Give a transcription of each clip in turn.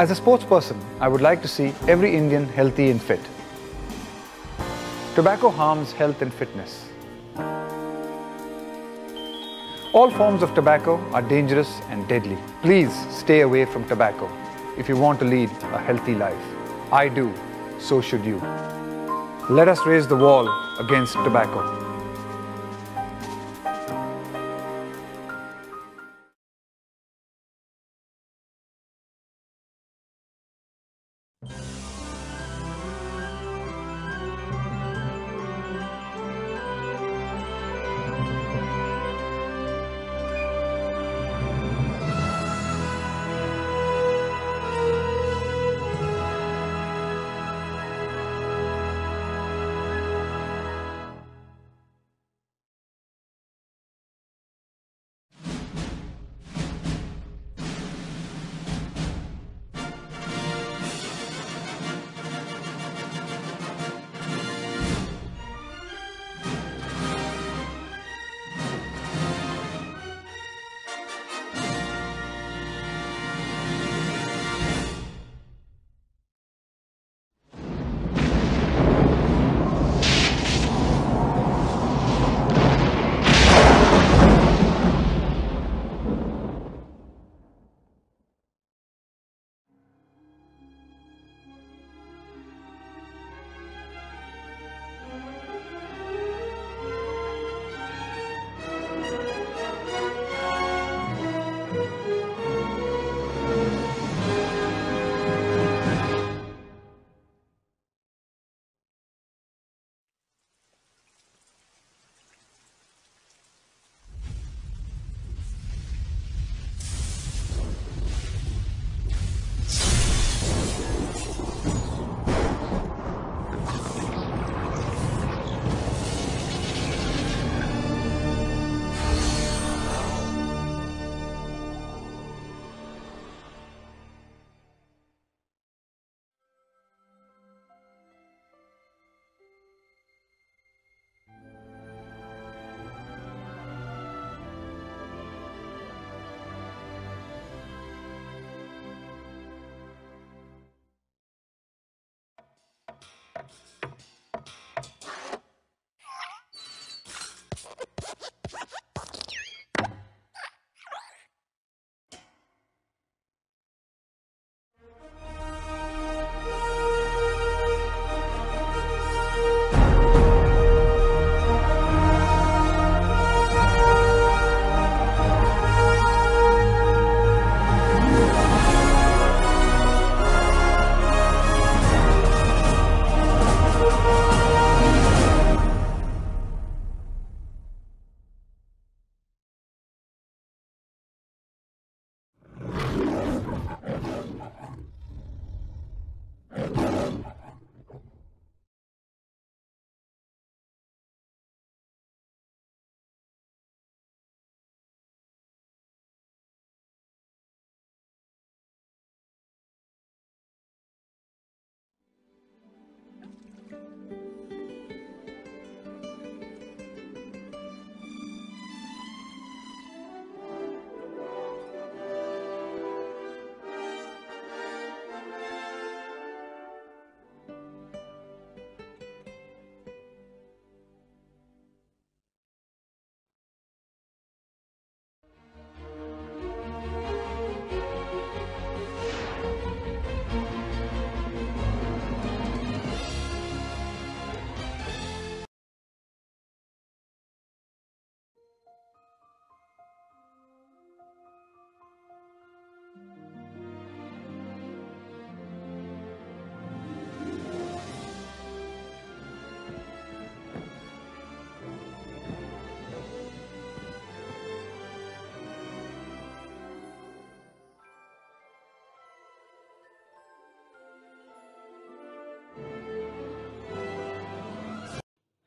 As a sports person, I would like to see every Indian healthy and fit. Tobacco harms health and fitness. All forms of tobacco are dangerous and deadly. Please stay away from tobacco if you want to lead a healthy life. I do, so should you. Let us raise the wall against tobacco.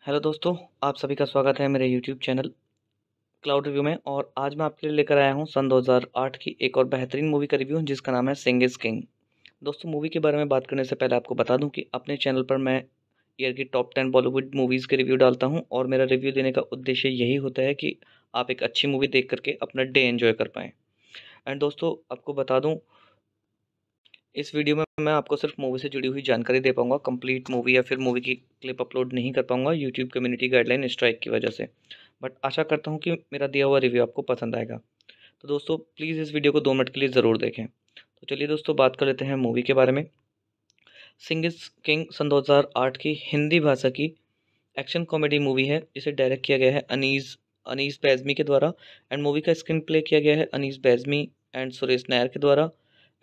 Hello दोस्तों आप सभी का स्वागत है मेरे YouTube channel cloud review में और आज मैं आपके लिए लेकर आया हूं सन 2008 की एक और बेहतरीन मूवी का रिव्यू जिसका नाम है सिंग इज़ किंग दोस्तों मूवी के बारे में बात करने से पहले आपको बता दूं कि अपने चैनल पर मैं ईयर की टॉप टेन बॉलीवुड मूवीज़ के रिव्यू डालता हूँ और मेरा रिव्यू देने का उद्देश्य यही होता है कि आप एक अच्छी मूवी देख करके अपना डे इन्जॉय कर पाएँ एंड दोस्तों आपको बता दूँ इस वीडियो में मैं आपको सिर्फ मूवी से जुड़ी हुई जानकारी दे पाऊंगा कंप्लीट मूवी या फिर मूवी की क्लिप अपलोड नहीं कर पाऊंगा यूट्यूब कम्युनिटी गाइडलाइन स्ट्राइक की वजह से बट आशा करता हूँ कि मेरा दिया हुआ रिव्यू आपको पसंद आएगा तो दोस्तों प्लीज़ इस वीडियो को दो मिनट के लिए ज़रूर देखें तो चलिए दोस्तों बात कर लेते हैं मूवी के बारे में सिंग किंग सन दो की हिंदी भाषा की एक्शन कॉमेडी मूवी है जिसे डायरेक्ट किया गया है अनीस अनीस बैजमी के द्वारा एंड मूवी का स्क्रीन प्ले किया गया है अनीस बैजमी एंड सुरेश नायर के द्वारा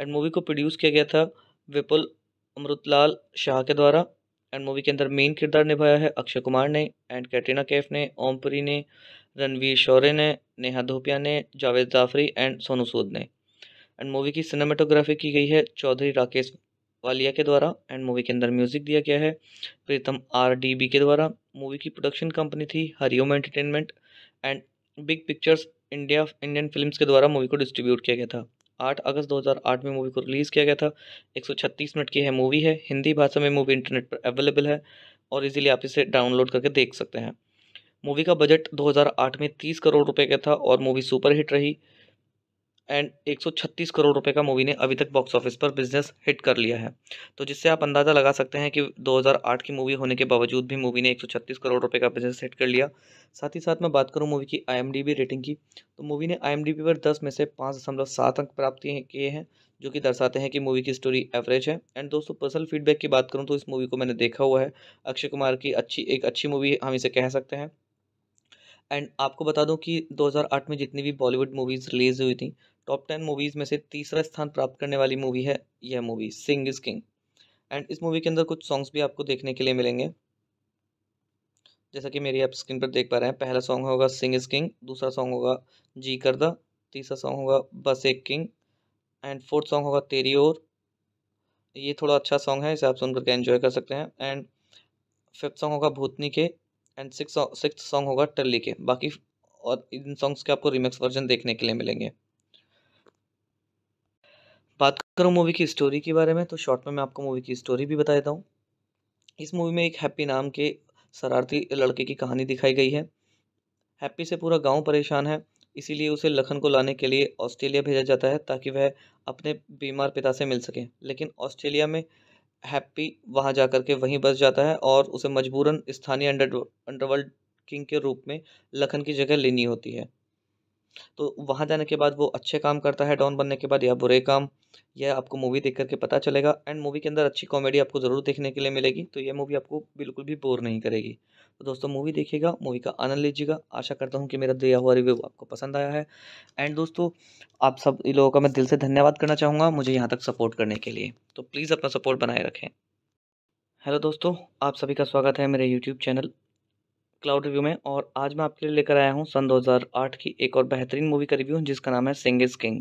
एंड मूवी को प्रोड्यूस किया गया था विपुल अमृतलाल शाह के द्वारा एंड मूवी के अंदर मेन किरदार निभाया है अक्षय कुमार ने एंड कैटरीना कैफ ने ओमपुरी ने रणवीर शौर्य ने नेहा धोपिया ने जावेद जाफरी एंड सोनू सूद ने एंड मूवी की सिनेमाटोग्राफी की गई है चौधरी राकेश वालिया के द्वारा एंड मूवी के अंदर म्यूजिक दिया गया है प्रीतम आर डी बी के द्वारा मूवी की प्रोडक्शन कंपनी थी Hariom entertainment and big pictures India Indian films के द्वारा मूवी को डिस्ट्रीब्यूट किया गया था 8 अगस्त 2008 में मूवी को रिलीज़ किया गया था 136 मिनट की है मूवी है हिंदी भाषा में मूवी इंटरनेट पर अवेलेबल है और इजीली आप इसे डाउनलोड करके देख सकते हैं मूवी का बजट 2008 में 30 करोड़ रुपए का था और मूवी सुपरहिट रही एंड 136 करोड़ रुपए का मूवी ने अभी तक बॉक्स ऑफिस पर बिजनेस हिट कर लिया है तो जिससे आप अंदाज़ा लगा सकते हैं कि 2008 की मूवी होने के बावजूद भी मूवी ने 136 करोड़ रुपए का बिजनेस हिट कर लिया साथ ही साथ मैं बात करूं मूवी की आईएमडीबी रेटिंग की तो मूवी ने आईएमडीबी पर 10 में से पाँच दशमलव सात अंक प्राप्त किए हैं जो कि दर्शाते हैं कि मूवी की स्टोरी एवरेज है एंड दोस्तों पर्सनल फीडबैक की बात करूँ तो इस मूवी को मैंने देखा हुआ है अक्षय कुमार की अच्छी एक अच्छी मूवी हम इसे कह सकते हैं एंड आपको बता दूं कि 2008 में जितनी भी बॉलीवुड मूवीज़ रिलीज़ हुई थी टॉप टेन मूवीज़ में से तीसरा स्थान प्राप्त करने वाली मूवी है यह movie Singh is king and इस मूवी के अंदर कुछ सॉन्ग्स भी आपको देखने के लिए मिलेंगे जैसा कि मेरी आप स्क्रीन पर देख पा रहे हैं पहला सॉन्ग होगा सिंग इज़ किंग दूसरा सॉन्ग होगा जी करदा तीसरा सॉन्ग होगा बस एक किंग एंड फोर्थ सॉन्ग होगा तेरी और ये थोड़ा अच्छा सॉन्ग है इसे आप सुन करके एंजॉय कर सकते हैं एंड फिफ्थ सॉन्ग होगा भूतनी के एंड सिक्स सिक्स सॉन्ग होगा टल्ली के बाकी और इन सॉन्ग्स के आपको रिमिक्स वर्जन देखने के लिए मिलेंगे बात करूँ मूवी की स्टोरी के बारे में तो शॉर्ट में मैं आपको मूवी की स्टोरी भी बता देता हूँ इस मूवी में एक हैप्पी नाम के शरारती लड़के की कहानी दिखाई गई है हैप्पी से पूरा गांव परेशान है इसीलिए उसे लखन को लाने के लिए ऑस्ट्रेलिया भेजा जाता है ताकि वह अपने बीमार पिता से मिल सके लेकिन ऑस्ट्रेलिया में हैप्पी वहाँ जा कर के वहीं बस जाता है और उसे मजबूरन स्थानीय अंडर अंडरवर्ल्ड किंग के रूप में लखन की जगह लेनी होती है तो वहाँ जाने के बाद वो अच्छे काम करता है डॉन बनने के बाद या बुरे काम यह आपको मूवी देख करके पता चलेगा एंड मूवी के अंदर अच्छी कॉमेडी आपको ज़रूर देखने के लिए मिलेगी तो यह मूवी आपको बिल्कुल भी बोर नहीं करेगी तो दोस्तों मूवी देखिएगा मूवी का आनंद लीजिएगा आशा करता हूँ कि मेरा दिया हुआ रिव्यू आपको पसंद आया है एंड दोस्तों आप सब इन लोगों का मैं दिल से धन्यवाद करना चाहूँगा मुझे यहाँ तक सपोर्ट करने के लिए तो प्लीज़ अपना सपोर्ट बनाए रखें हेलो दोस्तों आप सभी का स्वागत है मेरे यूट्यूब चैनल क्लाउड रिव्यू में और आज मैं आपके लिए लेकर आया हूँ सन 2008 की एक और बेहतरीन मूवी का रिव्यू जिसका नाम है सिंग इज़ किंग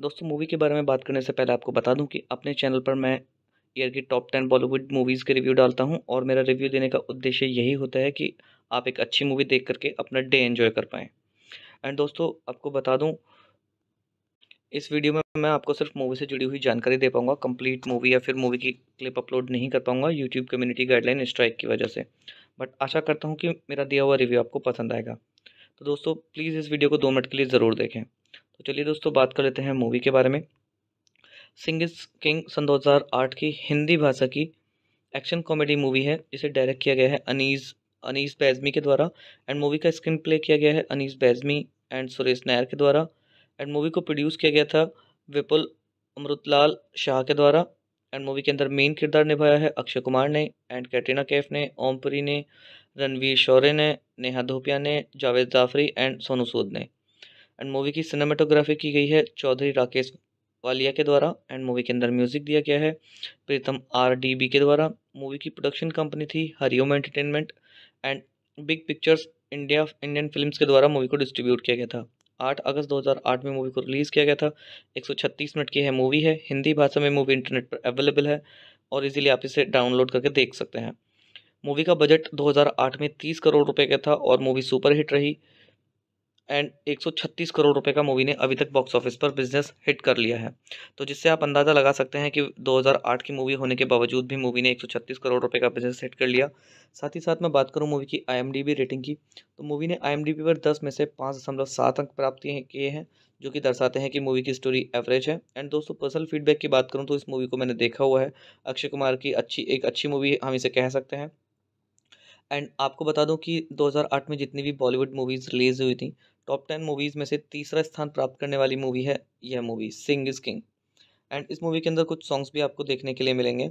दोस्तों मूवी के बारे में बात करने से पहले आपको बता दूँ कि अपने चैनल पर मैं ईयर की टॉप टेन बॉलीवुड मूवीज़ के रिव्यू डालता हूँ और मेरा रिव्यू देने का उद्देश्य यही होता है कि आप एक अच्छी मूवी देख करके अपना डे इन्जॉय कर पाएँ एंड दोस्तों आपको बता दूँ इस वीडियो में मैं आपको सिर्फ मूवी से जुड़ी हुई जानकारी दे पाऊँगा कंप्लीट मूवी या फिर मूवी की क्लिप अपलोड नहीं कर पाऊँगा यूट्यूब कम्युनिटी गाइडलाइन स्ट्राइक की वजह से बट आशा करता हूँ कि मेरा दिया हुआ रिव्यू आपको पसंद आएगा तो दोस्तों प्लीज़ इस वीडियो को दो मिनट के लिए ज़रूर देखें तो चलिए दोस्तों बात कर लेते हैं मूवी के बारे में सिंग किंग सन दो की हिंदी भाषा की एक्शन कॉमेडी मूवी है जिसे डायरेक्ट किया गया है अनीस अनीस बैजमी के द्वारा एंड मूवी का स्क्रीन प्ले किया गया है अनीस बैजमी एंड सुरेश नायर के द्वारा एंड मूवी को प्रोड्यूस किया गया था विपुल अमृतलाल शाह के द्वारा एंड मूवी के अंदर मेन किरदार निभाया है अक्षय कुमार ने एंड कैटरीना कैफ ने ओमपुरी ने रणवीर शौर्य ने नेहा धोपिया ने जावेद जाफरी एंड सोनू सूद ने एंड मूवी की सिनेमाटोग्राफी की गई है चौधरी राकेश वालिया के द्वारा एंड मूवी के अंदर म्यूजिक दिया गया है प्रीतम आर डी बी के द्वारा मूवी की प्रोडक्शन कंपनी थी Hariom entertainment and big pictures India Indian films के द्वारा मूवी को डिस्ट्रीब्यूट किया गया था 8 अगस्त 2008 में मूवी को रिलीज़ किया गया था 136 मिनट की है मूवी है हिंदी भाषा में मूवी इंटरनेट पर अवेलेबल है और इजीली आप इसे डाउनलोड करके देख सकते हैं मूवी का बजट 2008 में 30 करोड़ रुपए का था और मूवी सुपरहिट रही एंड 136 करोड़ रुपए का मूवी ने अभी तक बॉक्स ऑफिस पर बिजनेस हिट कर लिया है तो जिससे आप अंदाज़ा लगा सकते हैं कि 2008 की मूवी होने के बावजूद भी मूवी ने 136 करोड़ रुपए का बिजनेस हिट कर लिया साथ ही साथ मैं बात करूं मूवी की आईएमडीबी रेटिंग की तो मूवी ने आईएमडीबी पर 10 में से पाँच दशमलव सात अंक प्राप्त किए हैं जो कि दर्शाते हैं कि मूवी की स्टोरी एवरेज है एंड दोस्तों पर्सनल फीडबैक की बात करूँ तो इस मूवी को मैंने देखा हुआ है अक्षय कुमार की अच्छी एक अच्छी मूवी हम इसे कह सकते हैं एंड आपको बता दूं कि 2008 में जितनी भी बॉलीवुड मूवीज़ रिलीज़ हुई थी टॉप टेन मूवीज़ में से तीसरा स्थान प्राप्त करने वाली मूवी है यह movie Singh is king and इस मूवी के अंदर कुछ सॉन्ग्स भी आपको देखने के लिए मिलेंगे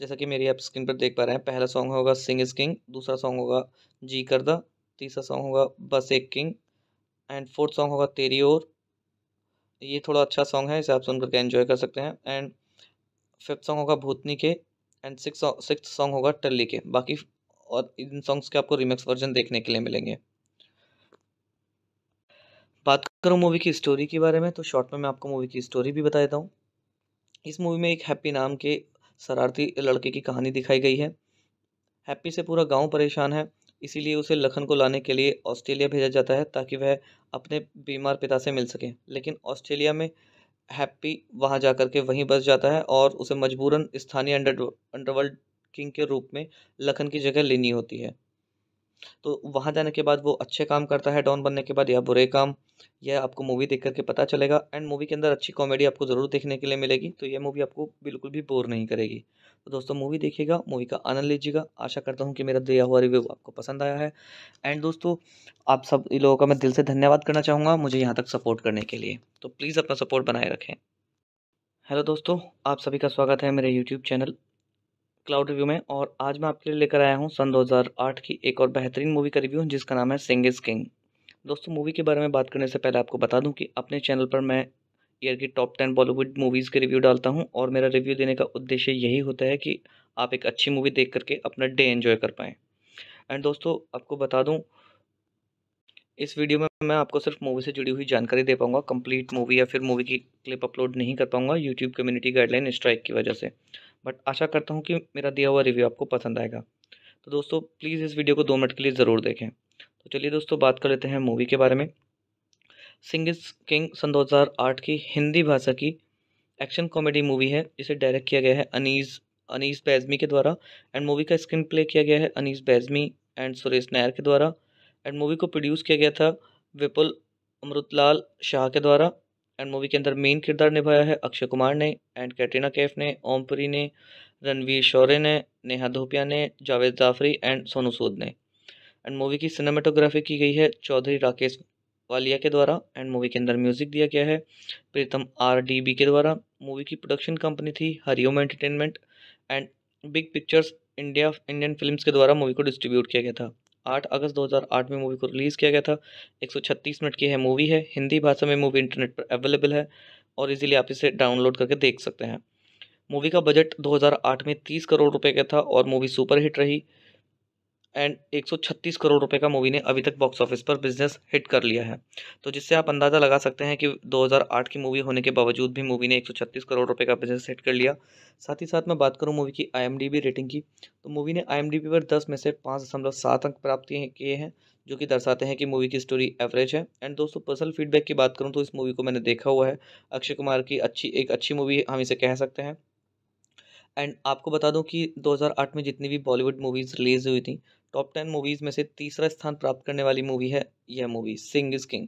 जैसा कि मेरी आप स्क्रीन पर देख पा रहे हैं पहला सॉन्ग होगा सिंग इज़ किंग दूसरा सॉन्ग होगा जी कर तीसरा सॉन्ग होगा बस एक किंग एंड फोर्थ सॉन्ग होगा तेरी ओर ये थोड़ा अच्छा सॉन्ग है इसे आप सुन करके एंजॉय कर सकते हैं एंड फिफ्थ सॉन्ग होगा भूतनी के एंड सिक्स सिक्स सॉन्ग होगा टल्ली के बाकी और इन सॉन्ग्स के आपको रिमिक्स वर्जन देखने के लिए मिलेंगे बात करूँ मूवी की स्टोरी के बारे में तो शॉर्ट में मैं आपको मूवी की स्टोरी भी बता देता हूँ इस मूवी में एक हैप्पी नाम के शरारती लड़के की कहानी दिखाई गई है हैप्पी से पूरा गांव परेशान है इसीलिए उसे लखन को लाने के लिए ऑस्ट्रेलिया भेजा जाता है ताकि वह अपने बीमार पिता से मिल सके लेकिन ऑस्ट्रेलिया में हैप्पी वहाँ जा कर के वहीं बस जाता है और उसे मजबूरन स्थानीय अंडर अंडरवर्ल्ड किंग के रूप में लखन की जगह लेनी होती है तो वहाँ जाने के बाद वो अच्छे काम करता है डॉन बनने के बाद या बुरे काम यह आपको मूवी देख करके पता चलेगा एंड मूवी के अंदर अच्छी कॉमेडी आपको ज़रूर देखने के लिए मिलेगी तो यह मूवी आपको बिल्कुल भी बोर नहीं करेगी तो दोस्तों मूवी देखिएगा मूवी का आनंद लीजिएगा आशा करता हूँ कि मेरा दिया हुआ रिव्यू आपको पसंद आया है एंड दोस्तों आप सब इन लोगों का मैं दिल से धन्यवाद करना चाहूँगा मुझे यहाँ तक सपोर्ट करने के लिए तो प्लीज़ अपना सपोर्ट बनाए रखें हेलो दोस्तों आप सभी का स्वागत है मेरे यूट्यूब चैनल क्लाउड रिव्यू में और आज मैं आपके लिए लेकर आया हूँ सन 2008 की एक और बेहतरीन मूवी का रिव्यू जिसका नाम है सिंग इज़ किंग दोस्तों मूवी के बारे में बात करने से पहले आपको बता दूँ कि अपने चैनल पर मैं ईयर की टॉप टेन बॉलीवुड मूवीज़ के रिव्यू डालता हूँ और मेरा रिव्यू देने का उद्देश्य यही होता है कि आप एक अच्छी मूवी देख करके अपना डे इन्जॉय कर पाएँ एंड दोस्तों आपको बता दूँ इस वीडियो में मैं आपको सिर्फ मूवी से जुड़ी हुई जानकारी दे पाऊंगा कंप्लीट मूवी या फिर मूवी की क्लिप अपलोड नहीं कर पाऊंगा यूट्यूब कम्युनिटी गाइडलाइन स्ट्राइक की वजह से बट आशा करता हूँ कि मेरा दिया हुआ रिव्यू आपको पसंद आएगा तो दोस्तों प्लीज़ इस वीडियो को दो मिनट के लिए ज़रूर देखें तो चलिए दोस्तों बात कर लेते हैं मूवी के बारे में सिंग किंग सन दो की हिंदी भाषा की एक्शन कॉमेडी मूवी है जिसे डायरेक्ट किया गया है अनीस अनीस बैजमी के द्वारा एंड मूवी का स्क्रीन प्ले किया गया है अनीस बैजमी एंड सुरेश नायर के द्वारा एंड मूवी को प्रोड्यूस किया गया था विपुल अमृतलाल शाह के द्वारा एंड मूवी के अंदर मेन किरदार निभाया है अक्षय कुमार ने एंड कैटरीना कैफ ने ओमपुरी ने रणवीर शौर्य ने नेहा धोपिया ने जावेद जाफरी एंड सोनू सूद ने एंड मूवी की सिनेमाटोग्राफी की गई है चौधरी राकेश वालिया के द्वारा एंड मूवी के अंदर म्यूजिक दिया गया है प्रीतम आर डी बी के द्वारा मूवी की प्रोडक्शन कंपनी थी Hariom entertainment and big pictures India Indian films के द्वारा मूवी को डिस्ट्रीब्यूट किया गया था आठ अगस्त 2008 में मूवी को रिलीज़ किया गया था 136 मिनट की है मूवी है हिंदी भाषा में मूवी इंटरनेट पर अवेलेबल है और इजीली आप इसे डाउनलोड करके देख सकते हैं मूवी का बजट 2008 में 30 करोड़ रुपए का था और मूवी सुपरहिट रही एंड 136 करोड़ रुपए का मूवी ने अभी तक बॉक्स ऑफिस पर बिजनेस हिट कर लिया है तो जिससे आप अंदाज़ा लगा सकते हैं कि 2008 की मूवी होने के बावजूद भी मूवी ने 136 करोड़ रुपए का बिजनेस हिट कर लिया साथ ही साथ मैं बात करूं मूवी की आईएमडीबी रेटिंग की तो मूवी ने आईएमडीबी पर 10 में से पाँच दशमलव सात अंक प्राप्त किए हैं जो कि दर्शाते हैं कि मूवी की स्टोरी एवरेज है एंड दोस्तों पर्सनल फीडबैक की बात करूँ तो इस मूवी को मैंने देखा हुआ है अक्षय कुमार की अच्छी एक अच्छी मूवी हम इसे कह सकते हैं एंड आपको बता दूं कि 2008 में जितनी भी बॉलीवुड मूवीज़ रिलीज़ हुई थी टॉप टेन मूवीज़ में से तीसरा स्थान प्राप्त करने वाली मूवी है यह movie Singh is king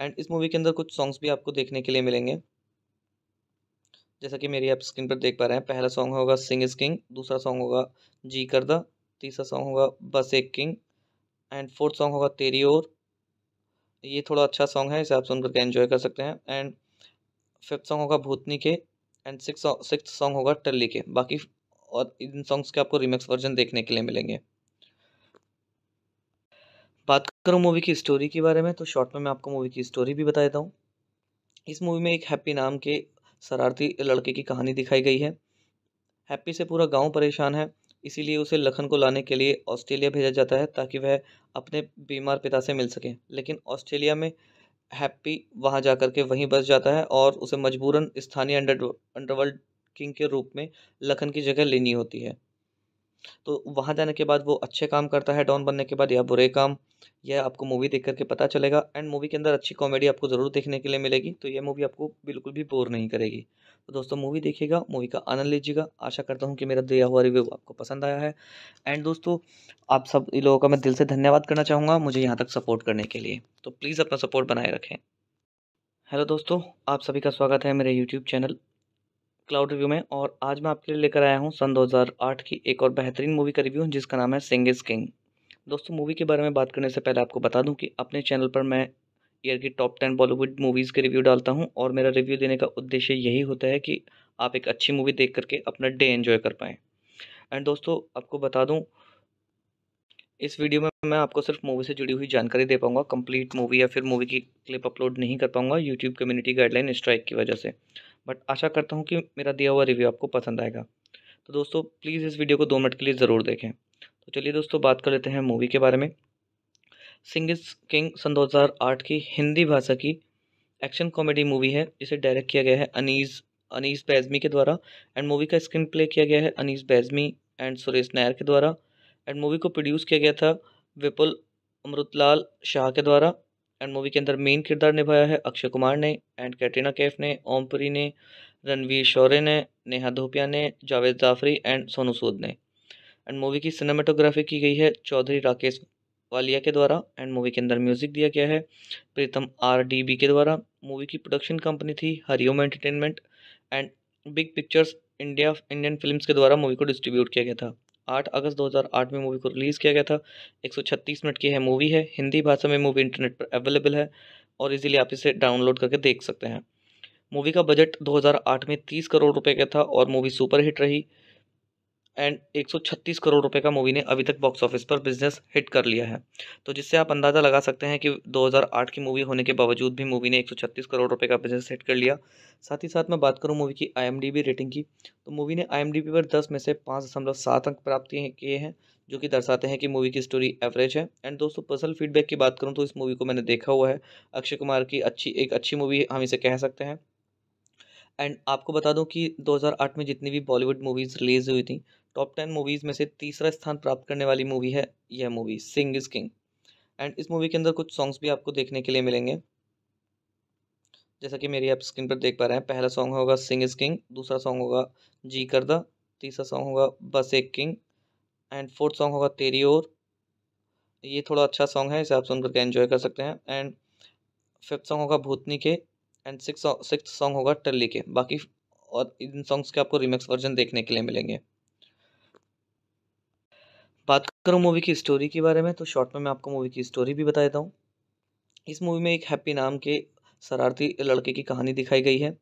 and इस मूवी के अंदर कुछ सॉन्ग्स भी आपको देखने के लिए मिलेंगे जैसा कि मेरी आप स्क्रीन पर देख पा रहे हैं पहला सॉन्ग होगा सिंग इज़ किंग दूसरा सॉन्ग होगा जी कर तीसरा सॉन्ग होगा बस एक किंग एंड फोर्थ सॉन्ग होगा तेरी ओर ये थोड़ा अच्छा सॉन्ग है इसे आप सुन करके एंजॉय कर सकते हैं एंड फिफ्थ सॉन्ग होगा भूतनी के एंड सिक्स सिक्स सॉन्ग होगा टल्ली के बाकी और इन सॉन्ग्स के आपको रिमिक्स वर्जन देखने के लिए मिलेंगे बात करूँ मूवी की स्टोरी के बारे में तो शॉर्ट में मैं आपको मूवी की स्टोरी भी बता देता हूँ इस मूवी में एक हैप्पी नाम के शरारती लड़के की कहानी दिखाई गई है हैप्पी से पूरा गांव परेशान है इसीलिए उसे लखन को लाने के लिए ऑस्ट्रेलिया भेजा जाता है ताकि वह अपने बीमार पिता से मिल सके लेकिन ऑस्ट्रेलिया में हैप्पी वहाँ जा कर के वहीं बस जाता है और उसे मजबूरन स्थानीय अंडर अंडरवर्ल्ड किंग के रूप में लखन की जगह लेनी होती है तो वहाँ जाने के बाद वो अच्छे काम करता है डॉन बनने के बाद या बुरे काम यह आपको मूवी देख करके पता चलेगा एंड मूवी के अंदर अच्छी कॉमेडी आपको ज़रूर देखने के लिए मिलेगी तो यह मूवी आपको बिल्कुल भी बोर नहीं करेगी तो दोस्तों मूवी देखिएगा मूवी का आनंद लीजिएगा आशा करता हूँ कि मेरा दिया हुआ रिव्यू आपको पसंद आया है एंड दोस्तों आप सब इन लोगों का मैं दिल से धन्यवाद करना चाहूँगा मुझे यहाँ तक सपोर्ट करने के लिए तो प्लीज़ अपना सपोर्ट बनाए रखें हेलो दोस्तों आप सभी का स्वागत है मेरे यूट्यूब चैनल क्लाउड रिव्यू में और आज मैं आपके लिए लेकर आया हूँ सन 2008 की एक और बेहतरीन मूवी का रिव्यू जिसका नाम है सिंग इज़ किंग दोस्तों मूवी के बारे में बात करने से पहले आपको बता दूँ कि अपने चैनल पर मैं ईयर की टॉप टेन बॉलीवुड मूवीज़ के रिव्यू डालता हूँ और मेरा रिव्यू देने का उद्देश्य यही होता है कि आप एक अच्छी मूवी देख करके अपना डे इन्जॉय कर पाएँ एंड दोस्तों आपको बता दूँ इस वीडियो में मैं आपको सिर्फ मूवी से जुड़ी हुई जानकारी दे पाऊंगा कंप्लीट मूवी या फिर मूवी की क्लिप अपलोड नहीं कर पाऊंगा यूट्यूब कम्युनिटी गाइडलाइन स्ट्राइक की वजह से बट आशा करता हूँ कि मेरा दिया हुआ रिव्यू आपको पसंद आएगा तो दोस्तों प्लीज़ इस वीडियो को दो मिनट के लिए ज़रूर देखें तो चलिए दोस्तों बात कर लेते हैं मूवी के बारे में सिंग किंग सन दो की हिंदी भाषा की एक्शन कॉमेडी मूवी है जिसे डायरेक्ट किया गया है अनीस अनीस बैजमी के द्वारा एंड मूवी का स्क्रीन प्ले किया गया है अनीस बैजमी एंड सुरेश नायर के द्वारा एंड मूवी को प्रोड्यूस किया गया था विपुल अमृतलाल शाह के द्वारा एंड मूवी के अंदर मेन किरदार निभाया है अक्षय कुमार ने एंड कैटरीना कैफ ने ओमपुरी ने रणवीर शौर्य ने नेहा धोपिया ने जावेद जाफरी एंड सोनू सूद ने एंड मूवी की सिनेमाटोग्राफी की गई है चौधरी राकेश वालिया के द्वारा एंड मूवी के अंदर म्यूजिक दिया गया है प्रीतम आर डी बी के द्वारा मूवी की प्रोडक्शन कंपनी थी Hariom entertainment and big pictures India Indian films के द्वारा मूवी को डिस्ट्रीब्यूट किया गया था 8 अगस्त 2008 में मूवी को रिलीज़ किया गया था 136 मिनट की है मूवी है हिंदी भाषा में मूवी इंटरनेट पर अवेलेबल है और इजीली आप इसे डाउनलोड करके देख सकते हैं मूवी का बजट 2008 में 30 करोड़ रुपए का था और मूवी सुपरहिट रही एंड 136 करोड़ रुपए का मूवी ने अभी तक बॉक्स ऑफिस पर बिजनेस हिट कर लिया है तो जिससे आप अंदाज़ा लगा सकते हैं कि 2008 की मूवी होने के बावजूद भी मूवी ने 136 करोड़ रुपए का बिजनेस हिट कर लिया साथ ही साथ मैं बात करूं मूवी की आईएमडीबी रेटिंग की तो मूवी ने आईएमडीबी पर 10 में से पाँच दशमलव सात अंक प्राप्त किए हैं जो कि दर्शाते हैं कि मूवी की स्टोरी एवरेज है एंड दोस्तों पर्सनल फीडबैक की बात करूँ तो इस मूवी को मैंने देखा हुआ है अक्षय कुमार की अच्छी एक अच्छी मूवी हम इसे कह सकते हैं एंड आपको बता दूं कि 2008 में जितनी भी बॉलीवुड मूवीज़ रिलीज़ हुई थी टॉप टेन मूवीज़ में से तीसरा स्थान प्राप्त करने वाली मूवी है यह movie Singh is king and इस मूवी के अंदर कुछ सॉन्ग्स भी आपको देखने के लिए मिलेंगे जैसा कि मेरी आप स्क्रीन पर देख पा रहे हैं पहला सॉन्ग होगा सिंग इज़ किंग दूसरा सॉन्ग होगा जी करदा तीसरा सॉन्ग होगा बस एक किंग एंड फोर्थ सॉन्ग होगा तेरी ओर ये थोड़ा अच्छा सॉन्ग है इसे आप सुन करके एंजॉय कर सकते हैं एंड फिफ्थ सॉन्ग होगा भूतनी के एंड सिक्स सिक्स सॉन्ग होगा टर्ली के बाकी और इन सॉन्ग्स के आपको रिमिक्स वर्जन देखने के लिए मिलेंगे बात करूँ मूवी की स्टोरी के बारे में तो शॉर्ट में मैं आपको मूवी की स्टोरी भी बता देता हूँ इस मूवी में एक हैप्पी नाम के शरारती लड़के की कहानी दिखाई गई है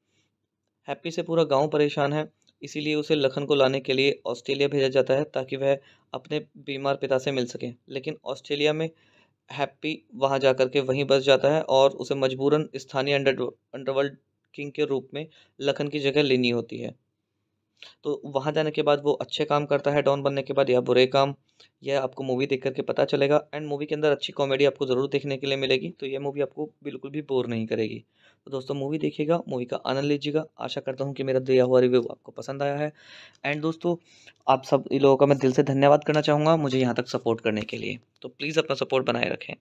हैप्पी से पूरा गांव परेशान है इसीलिए उसे लखन को लाने के लिए ऑस्ट्रेलिया भेजा जाता है ताकि वह अपने बीमार पिता से मिल सके लेकिन ऑस्ट्रेलिया में हैप्पी वहाँ जा कर के वहीं बस जाता है और उसे मजबूरन स्थानीय अंडरवर्ल्ड किंग के रूप में लखन की जगह लेनी होती है तो वहाँ जाने के बाद वो अच्छे काम करता है डॉन बनने के बाद या बुरे काम यह आपको मूवी देख करके पता चलेगा एंड मूवी के अंदर अच्छी कॉमेडी आपको ज़रूर देखने के लिए मिलेगी तो यह मूवी आपको बिल्कुल भी बोर नहीं करेगी तो दोस्तों मूवी देखिएगा मूवी का आनंद लीजिएगा आशा करता हूँ कि मेरा दिया हुआ रिव्यू आपको पसंद आया है एंड दोस्तों आप सब इन लोगों का मैं दिल से धन्यवाद करना चाहूँगा मुझे यहाँ तक सपोर्ट करने के लिए तो प्लीज़ अपना सपोर्ट बनाए रखें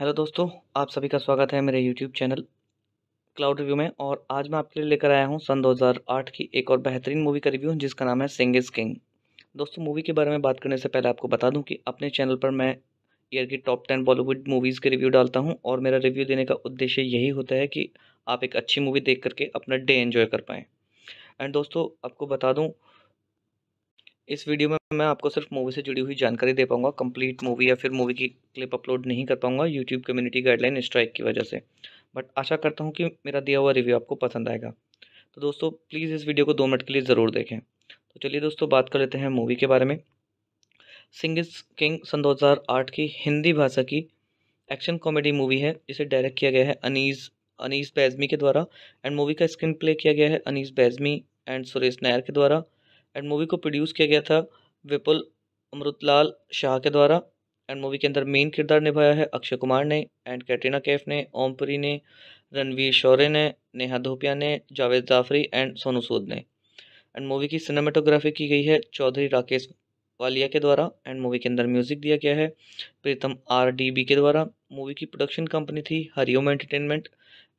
हेलो दोस्तों आप सभी का स्वागत है मेरे यूट्यूब चैनल क्लाउड रिव्यू में और आज मैं आपके लिए लेकर आया हूँ सन 2008 की एक और बेहतरीन मूवी का रिव्यू जिसका नाम है सिंगज किंग दोस्तों मूवी के बारे में बात करने से पहले आपको बता दूं कि अपने चैनल पर मैं ईयर की टॉप टेन बॉलीवुड मूवीज़ के रिव्यू डालता हूँ और मेरा रिव्यू देने का उद्देश्य यही होता है कि आप एक अच्छी मूवी देख करके अपना डे एन्जॉय कर पाएँ एंड दोस्तों आपको बता दूँ इस वीडियो में मैं आपको सिर्फ मूवी से जुड़ी हुई जानकारी दे पाऊँगा कंप्लीट मूवी या फिर मूवी की क्लिप अपलोड नहीं कर पाऊँगा यूट्यूब कम्युनिटी गाइडलाइन स्ट्राइक की वजह से बट आशा करता हूँ कि मेरा दिया हुआ रिव्यू आपको पसंद आएगा तो दोस्तों प्लीज़ इस वीडियो को दो मिनट के लिए ज़रूर देखें तो चलिए दोस्तों बात कर लेते हैं मूवी के बारे में सिंगिस किंग सन 2008 की हिंदी भाषा की एक्शन कॉमेडी मूवी है जिसे डायरेक्ट किया गया है अनीस अनीस बैजमी के द्वारा एंड मूवी का स्क्रीन प्ले किया गया है अनीस बैजमी एंड सुरेश नायर के द्वारा एंड मूवी को प्रोड्यूस किया गया था विपुल अमृतलाल शाह के द्वारा एंड मूवी के अंदर मेन किरदार निभाया है अक्षय कुमार ने एंड कैटरीना कैफ ने ओमपुरी ने रणवीर शौर्य ने नेहा धोपिया ने जावेद जाफरी एंड सोनू सूद ने एंड मूवी की सिनेमाटोग्राफी की गई है चौधरी राकेश वालिया के द्वारा एंड मूवी के अंदर म्यूजिक दिया गया है प्रीतम आर डी बी के द्वारा मूवी की प्रोडक्शन कंपनी थी Hariom entertainment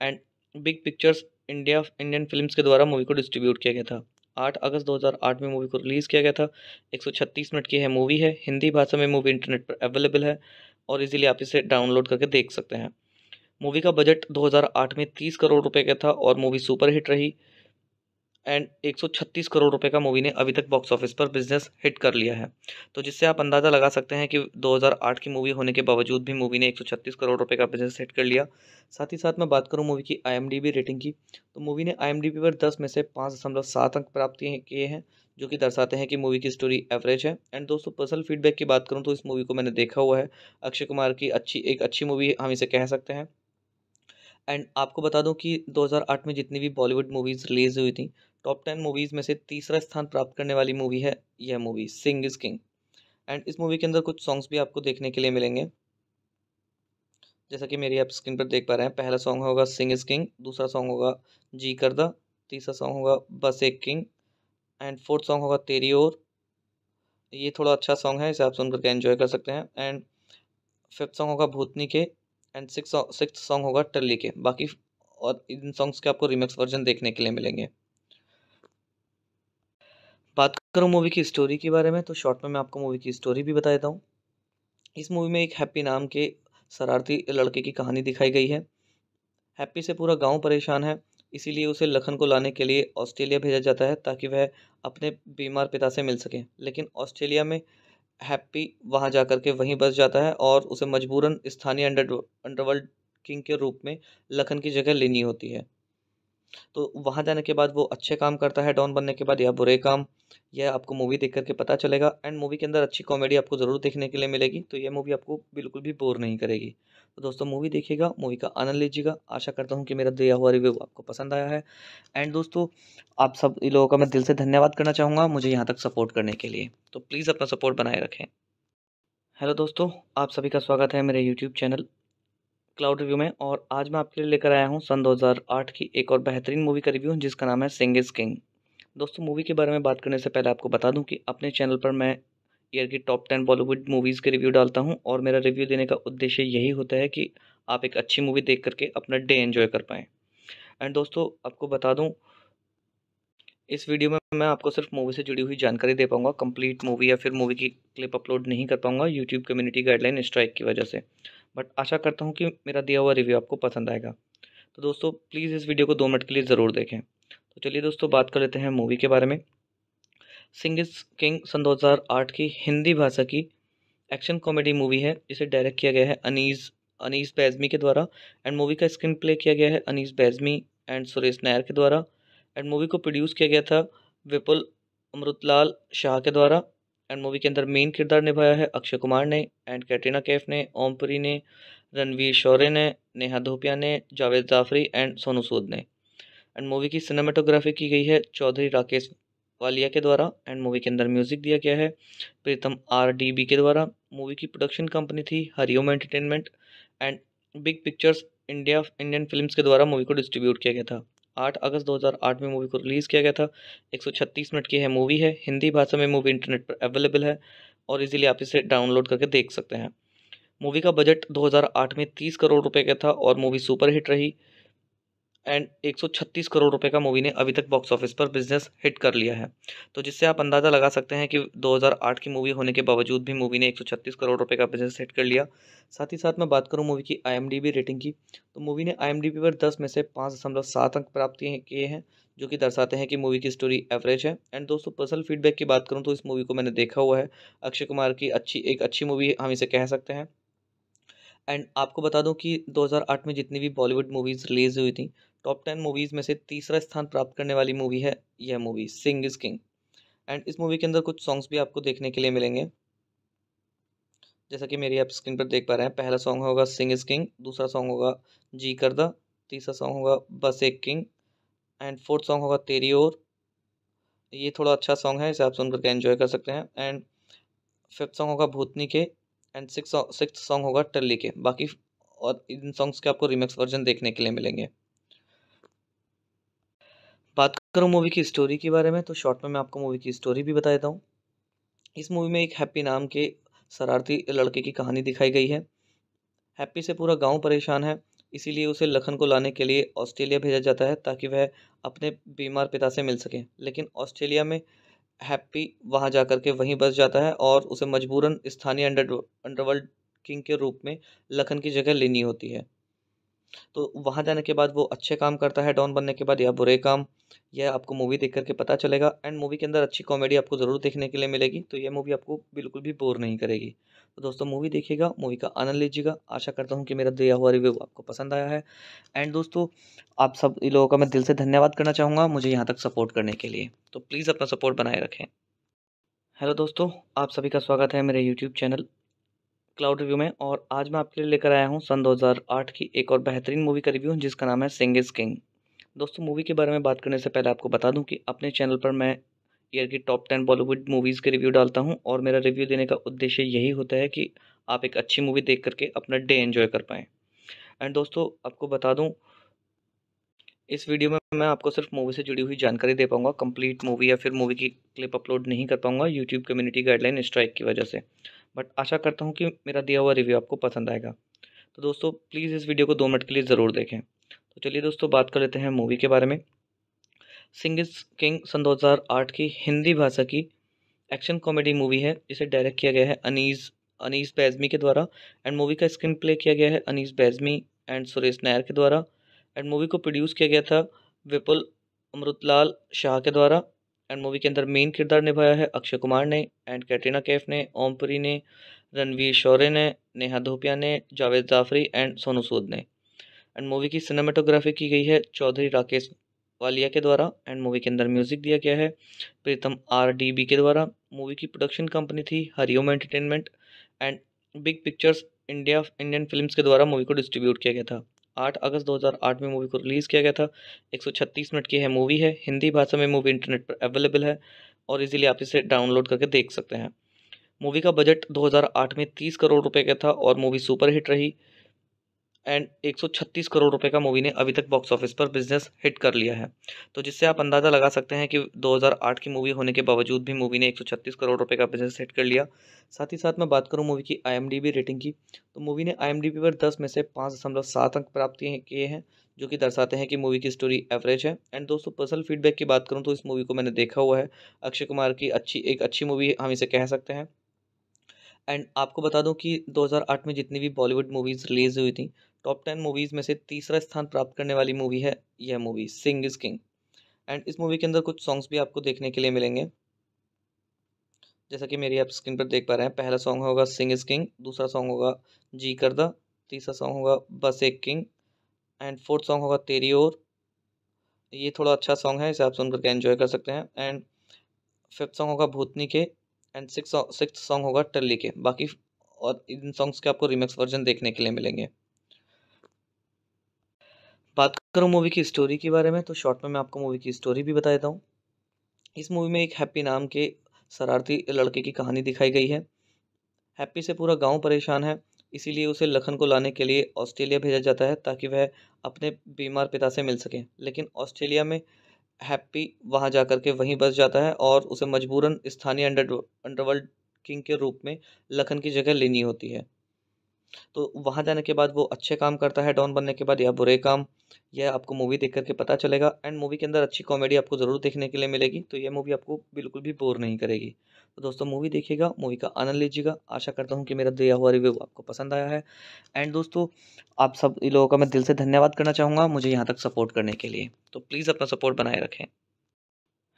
and big pictures India Indian film के द्वारा मूवी को डिस्ट्रीब्यूट किया गया था 8 अगस्त 2008 में मूवी को रिलीज़ किया गया था 136 मिनट की है मूवी है हिंदी भाषा में मूवी इंटरनेट पर अवेलेबल है और इजीली आप इसे डाउनलोड करके देख सकते हैं मूवी का बजट 2008 में 30 करोड़ रुपए का था और मूवी सुपरहिट रही एंड 136 करोड़ रुपए का मूवी ने अभी तक बॉक्स ऑफिस पर बिजनेस हिट कर लिया है तो जिससे आप अंदाज़ा लगा सकते हैं कि 2008 की मूवी होने के बावजूद भी मूवी ने 136 करोड़ रुपए का बिजनेस हिट कर लिया साथ ही साथ मैं बात करूं मूवी की आईएमडीबी रेटिंग की तो मूवी ने आईएमडीबी पर 10 में से पाँच दशमलव सात अंक प्राप्त किए हैं जो कि दर्शाते हैं कि मूवी की स्टोरी एवरेज है एंड दोस्तों पर्सनल फीडबैक की बात करूँ तो इस मूवी को मैंने देखा हुआ है अक्षय कुमार की अच्छी एक अच्छी मूवी हम इसे कह सकते हैं एंड आपको बता दूं कि 2008 में जितनी भी बॉलीवुड मूवीज़ रिलीज़ हुई थी टॉप टेन मूवीज़ में से तीसरा स्थान प्राप्त करने वाली मूवी है यह movie Singh is king and इस मूवी के अंदर कुछ सॉन्ग्स भी आपको देखने के लिए मिलेंगे जैसा कि मेरी आप स्क्रीन पर देख पा रहे हैं पहला सॉन्ग होगा सिंग इज किंग दूसरा सॉन्ग होगा जी करदा तीसरा सॉन्ग होगा बस एक किंग एंड फोर्थ सॉन्ग होगा तेरी ओर ये थोड़ा अच्छा सॉन्ग है इसे आप सुन करके एंजॉय कर सकते हैं एंड फिफ्थ सॉन्ग होगा भूतनी के एंड सिक्स सिक्स सॉन्ग होगा टल्ली के बाकी और इन सॉन्ग्स के आपको रिमिक्स वर्जन देखने के लिए मिलेंगे बात करूँ मूवी की स्टोरी के बारे में तो शॉर्ट में मैं आपको मूवी की स्टोरी भी बता देता हूँ इस मूवी में एक हैप्पी नाम के शरारती लड़के की कहानी दिखाई गई है हैप्पी से पूरा गांव परेशान है इसीलिए उसे लखन को लाने के लिए ऑस्ट्रेलिया भेजा जाता है ताकि वह अपने बीमार पिता से मिल सके लेकिन ऑस्ट्रेलिया में हैप्पी वहाँ जा कर के वहीं बस जाता है और उसे मजबूरन स्थानीय अंडर अंडरवर्ल्ड किंग के रूप में लखन की जगह लेनी होती है तो वहाँ जाने के बाद वो अच्छे काम करता है डॉन बनने के बाद या बुरे काम यह आपको मूवी देख करके पता चलेगा एंड मूवी के अंदर अच्छी कॉमेडी आपको ज़रूर देखने के लिए मिलेगी तो यह मूवी आपको बिल्कुल भी बोर नहीं करेगी तो दोस्तों मूवी देखिएगा मूवी का आनंद लीजिएगा आशा करता हूँ कि मेरा दिया हुआ रिव्यू आपको पसंद आया है एंड दोस्तों आप सब लोगों का मैं दिल से धन्यवाद करना चाहूँगा मुझे यहाँ तक सपोर्ट करने के लिए तो प्लीज़ अपना सपोर्ट बनाए रखें हेलो दोस्तों आप सभी का स्वागत है मेरे यूट्यूब चैनल क्लाउड रिव्यू में और आज मैं आपके लिए लेकर आया हूँ सन 2008 की एक और बेहतरीन मूवी का रिव्यू जिसका नाम है सिंग इज़ किंग दोस्तों मूवी के बारे में बात करने से पहले आपको बता दूं कि अपने चैनल पर मैं ईयर की टॉप टेन बॉलीवुड मूवीज़ के रिव्यू डालता हूं और मेरा रिव्यू देने का उद्देश्य यही होता है कि आप एक अच्छी मूवी देख करके अपना डे इन्जॉय कर पाएँ एंड दोस्तों आपको बता दूँ इस वीडियो में मैं आपको सिर्फ मूवी से जुड़ी हुई जानकारी दे पाऊंगा कंप्लीट मूवी या फिर मूवी की क्लिप अपलोड नहीं कर पाऊंगा यूट्यूब कम्युनिटी गाइडलाइन स्ट्राइक की वजह से बट आशा करता हूं कि मेरा दिया हुआ रिव्यू आपको पसंद आएगा तो दोस्तों प्लीज़ इस वीडियो को दो मिनट के लिए ज़रूर देखें तो चलिए दोस्तों बात कर लेते हैं मूवी के बारे में सिंगिस किंग सन 2008 की हिंदी भाषा की एक्शन कॉमेडी मूवी है जिसे डायरेक्ट किया गया है अनीस अनीस बैजमी के द्वारा एंड मूवी का स्क्रीन प्ले किया गया है अनीस बैजमी एंड सुरेश नायर के द्वारा एंड मूवी को प्रोड्यूस किया गया था विपुल अमृतलाल शाह के द्वारा एंड मूवी के अंदर मेन किरदार निभाया है अक्षय कुमार ने एंड कैटरीना कैफ ने ओमपुरी ने रणवीर शौर्य ने नेहा धोपिया ने जावेद जाफरी एंड सोनू सूद ने एंड मूवी की सिनेमाटोग्राफी की गई है चौधरी राकेश वालिया के द्वारा एंड मूवी के अंदर म्यूजिक दिया गया है प्रीतम आर डी बी के द्वारा मूवी की प्रोडक्शन कंपनी थी Hariom entertainment and big pictures India Indian film के द्वारा मूवी को डिस्ट्रीब्यूट किया गया था 8 अगस्त 2008 में मूवी को रिलीज़ किया गया था 136 मिनट की है मूवी है हिंदी भाषा में मूवी इंटरनेट पर अवेलेबल है और इजीली आप इसे डाउनलोड करके देख सकते हैं मूवी का बजट 2008 में 30 करोड़ रुपए का था और मूवी सुपरहिट रही एंड 136 करोड़ रुपए का मूवी ने अभी तक बॉक्स ऑफिस पर बिजनेस हिट कर लिया है तो जिससे आप अंदाज़ा लगा सकते हैं कि 2008 की मूवी होने के बावजूद भी मूवी ने 136 करोड़ रुपए का बिजनेस हिट कर लिया साथ ही साथ मैं बात करूं मूवी की आईएमडीबी रेटिंग की तो मूवी ने आईएमडीबी पर 10 में से पाँच दशमलव सात अंक प्राप्त किए हैं जो कि दर्शाते हैं कि मूवी की स्टोरी एवरेज है एंड दोस्तों पर्सनल फीडबैक की बात करूँ तो इस मूवी को मैंने देखा हुआ है अक्षय कुमार की अच्छी एक अच्छी मूवी हम इसे कह सकते हैं एंड आपको बता दूं कि 2008 में जितनी भी बॉलीवुड मूवीज़ रिलीज़ हुई थी टॉप टेन मूवीज़ में से तीसरा स्थान प्राप्त करने वाली मूवी है यह movie Singh is king and इस मूवी के अंदर कुछ सॉन्ग्स भी आपको देखने के लिए मिलेंगे जैसा कि मेरी आप स्क्रीन पर देख पा रहे हैं पहला सॉन्ग होगा सिंग इज किंग दूसरा सॉन्ग होगा जी करदा तीसरा सॉन्ग होगा बस एक किंग एंड फोर्थ सॉन्ग होगा तेरी और ये थोड़ा अच्छा सॉन्ग है इसे आप सुन करके एंजॉय कर सकते हैं एंड फिफ्थ सॉन्ग होगा भूतनी के एंड सिक्स सिक्स सॉन्ग होगा टल्ली के बाकी और इन सॉन्ग्स के आपको रिमिक्स वर्जन देखने के लिए मिलेंगे बात करूँ मूवी की स्टोरी के बारे में तो शॉर्ट में मैं आपको मूवी की स्टोरी भी बता देता हूँ इस मूवी में एक हैप्पी नाम के शरारती लड़के की कहानी दिखाई गई है हैप्पी से पूरा गांव परेशान है इसीलिए उसे लखन को लाने के लिए ऑस्ट्रेलिया भेजा जाता है ताकि वह अपने बीमार पिता से मिल सके लेकिन ऑस्ट्रेलिया में हैप्पी वहाँ जा कर के वहीं बस जाता है और उसे मजबूरन स्थानीय अंडर अंडरवर्ल्ड किंग के रूप में लखन की जगह लेनी होती है तो वहाँ जाने के बाद वो अच्छे काम करता है डॉन बनने के बाद या बुरे काम यह आपको मूवी देख करके पता चलेगा एंड मूवी के अंदर अच्छी कॉमेडी आपको ज़रूर देखने के लिए मिलेगी तो यह मूवी आपको बिल्कुल भी बोर नहीं करेगी तो दोस्तों मूवी देखिएगा मूवी का आनंद लीजिएगा आशा करता हूँ कि मेरा दिया हुआ रिव्यू आपको पसंद आया है एंड दोस्तों आप सब लोगों का मैं दिल से धन्यवाद करना चाहूँगा मुझे यहाँ तक सपोर्ट करने के लिए तो प्लीज़ अपना सपोर्ट बनाए रखें हेलो दोस्तों आप सभी का स्वागत है मेरे यूट्यूब चैनल क्लाउड रिव्यू में और आज मैं आपके लिए लेकर आया हूँ सन 2008 की एक और बेहतरीन मूवी का रिव्यू जिसका नाम है सिंग इज़ किंग दोस्तों मूवी के बारे में बात करने से पहले आपको बता दूं कि अपने चैनल पर मैं ईयर की टॉप टेन बॉलीवुड मूवीज़ के रिव्यू डालता हूं और मेरा रिव्यू देने का उद्देश्य यही होता है कि आप एक अच्छी मूवी देख करके अपना डे इन्जॉय कर पाएँ एंड दोस्तों आपको बता दूँ इस वीडियो में मैं आपको सिर्फ मूवी से जुड़ी हुई जानकारी दे पाऊँगा कंप्लीट मूवी या फिर मूवी की क्लिप अपलोड नहीं कर पाऊँगा यूट्यूब कम्युनिटी गाइडलाइन स्ट्राइक की वजह से बट आशा करता हूँ कि मेरा दिया हुआ रिव्यू आपको पसंद आएगा तो दोस्तों प्लीज़ इस वीडियो को दो मिनट के लिए ज़रूर देखें तो चलिए दोस्तों बात कर लेते हैं मूवी के बारे में सिंग किंग सन 2008 की हिंदी भाषा की एक्शन कॉमेडी मूवी है जिसे डायरेक्ट किया गया है अनीस अनीस बैजमी के द्वारा एंड मूवी का स्क्रीन प्ले किया गया है अनीस बैजमी एंड सुरेश नायर के द्वारा एंड मूवी को प्रोड्यूस किया गया था विपुल अमृतलाल शाह के द्वारा एंड मूवी के अंदर मेन किरदार निभाया है अक्षय कुमार ने एंड कैटरीना कैफ ने ओमपुरी ने रणवीर शौर्य ने नेहा धोपिया ने जावेद जाफरी एंड सोनू सूद ने एंड मूवी की सिनेमाटोग्राफी की गई है चौधरी राकेश वालिया के द्वारा एंड मूवी के अंदर म्यूजिक दिया गया है प्रीतम आर डी बी के द्वारा मूवी की प्रोडक्शन कंपनी थी Hariom entertainment and big pictures India Indian films के द्वारा मूवी को डिस्ट्रीब्यूट किया गया था 8 अगस्त 2008 में मूवी को रिलीज़ किया गया था 136 मिनट की है मूवी है हिंदी भाषा में मूवी इंटरनेट पर अवेलेबल है और इजीली आप इसे डाउनलोड करके देख सकते हैं मूवी का बजट 2008 में 30 करोड़ रुपए का था और मूवी सुपरहिट रही एंड 136 करोड़ रुपए का मूवी ने अभी तक बॉक्स ऑफिस पर बिजनेस हिट कर लिया है तो जिससे आप अंदाज़ा लगा सकते हैं कि 2008 की मूवी होने के बावजूद भी मूवी ने 136 करोड़ रुपए का बिजनेस हिट कर लिया साथ ही साथ मैं बात करूं मूवी की आईएमडीबी रेटिंग की तो मूवी ने आई पर दस में से पाँच दशमलव सात अंक प्राप्त किए हैं जो कि दर्शाते हैं कि मूवी की स्टोरी एवरेज है एंड दोस्तों पर्सनल फीडबैक की बात करूँ तो इस मूवी को मैंने देखा हुआ है अक्षय कुमार की अच्छी एक अच्छी मूवी हम इसे कह सकते हैं एंड आपको बता दूं कि 2008 में जितनी भी बॉलीवुड मूवीज़ रिलीज़ हुई थी टॉप टेन मूवीज़ में से तीसरा स्थान प्राप्त करने वाली मूवी है यह movie Singh is king and इस मूवी के अंदर कुछ सॉन्ग्स भी आपको देखने के लिए मिलेंगे जैसा कि मेरी आप स्क्रीन पर देख पा रहे हैं पहला सॉन्ग होगा सिंग इज किंग दूसरा सॉन्ग होगा जी करदा तीसरा सॉन्ग होगा बस एक किंग एंड फोर्थ सॉन्ग होगा तेरी और ये थोड़ा अच्छा सॉन्ग है इसे आप सुन करके एंजॉय कर सकते हैं एंड फिफ्थ सॉन्ग होगा भूतनी के एंड सिक्स सिक्स सॉन्ग होगा टल्ली के बाकी और इन सॉन्ग्स के आपको रिमिक्स वर्जन देखने के लिए मिलेंगे करूँ मूवी की स्टोरी के बारे में तो शॉर्ट में मैं आपको मूवी की स्टोरी भी बता देता हूँ इस मूवी में एक हैप्पी नाम के शरारती लड़के की कहानी दिखाई गई है हैप्पी से पूरा गांव परेशान है इसीलिए उसे लखन को लाने के लिए ऑस्ट्रेलिया भेजा जाता है ताकि वह अपने बीमार पिता से मिल सके लेकिन ऑस्ट्रेलिया में हैप्पी वहाँ जा कर के वहीं बस जाता है और उसे मजबूरन स्थानीय अंडर अंडरवर्ल्ड किंग के रूप में लखन की जगह लेनी होती है तो वहाँ जाने के बाद वो अच्छे काम करता है डॉन बनने के बाद या बुरे काम यह आपको मूवी देख करके पता चलेगा एंड मूवी के अंदर अच्छी कॉमेडी आपको ज़रूर देखने के लिए मिलेगी तो यह मूवी आपको बिल्कुल भी बोर नहीं करेगी तो दोस्तों मूवी देखिएगा मूवी का आनंद लीजिएगा आशा करता हूँ कि मेरा दिया हुआ रिव्यू आपको पसंद आया है एंड दोस्तों आप सब लोगों का मैं दिल से धन्यवाद करना चाहूँगा मुझे यहाँ तक सपोर्ट करने के लिए तो प्लीज़ अपना सपोर्ट बनाए रखें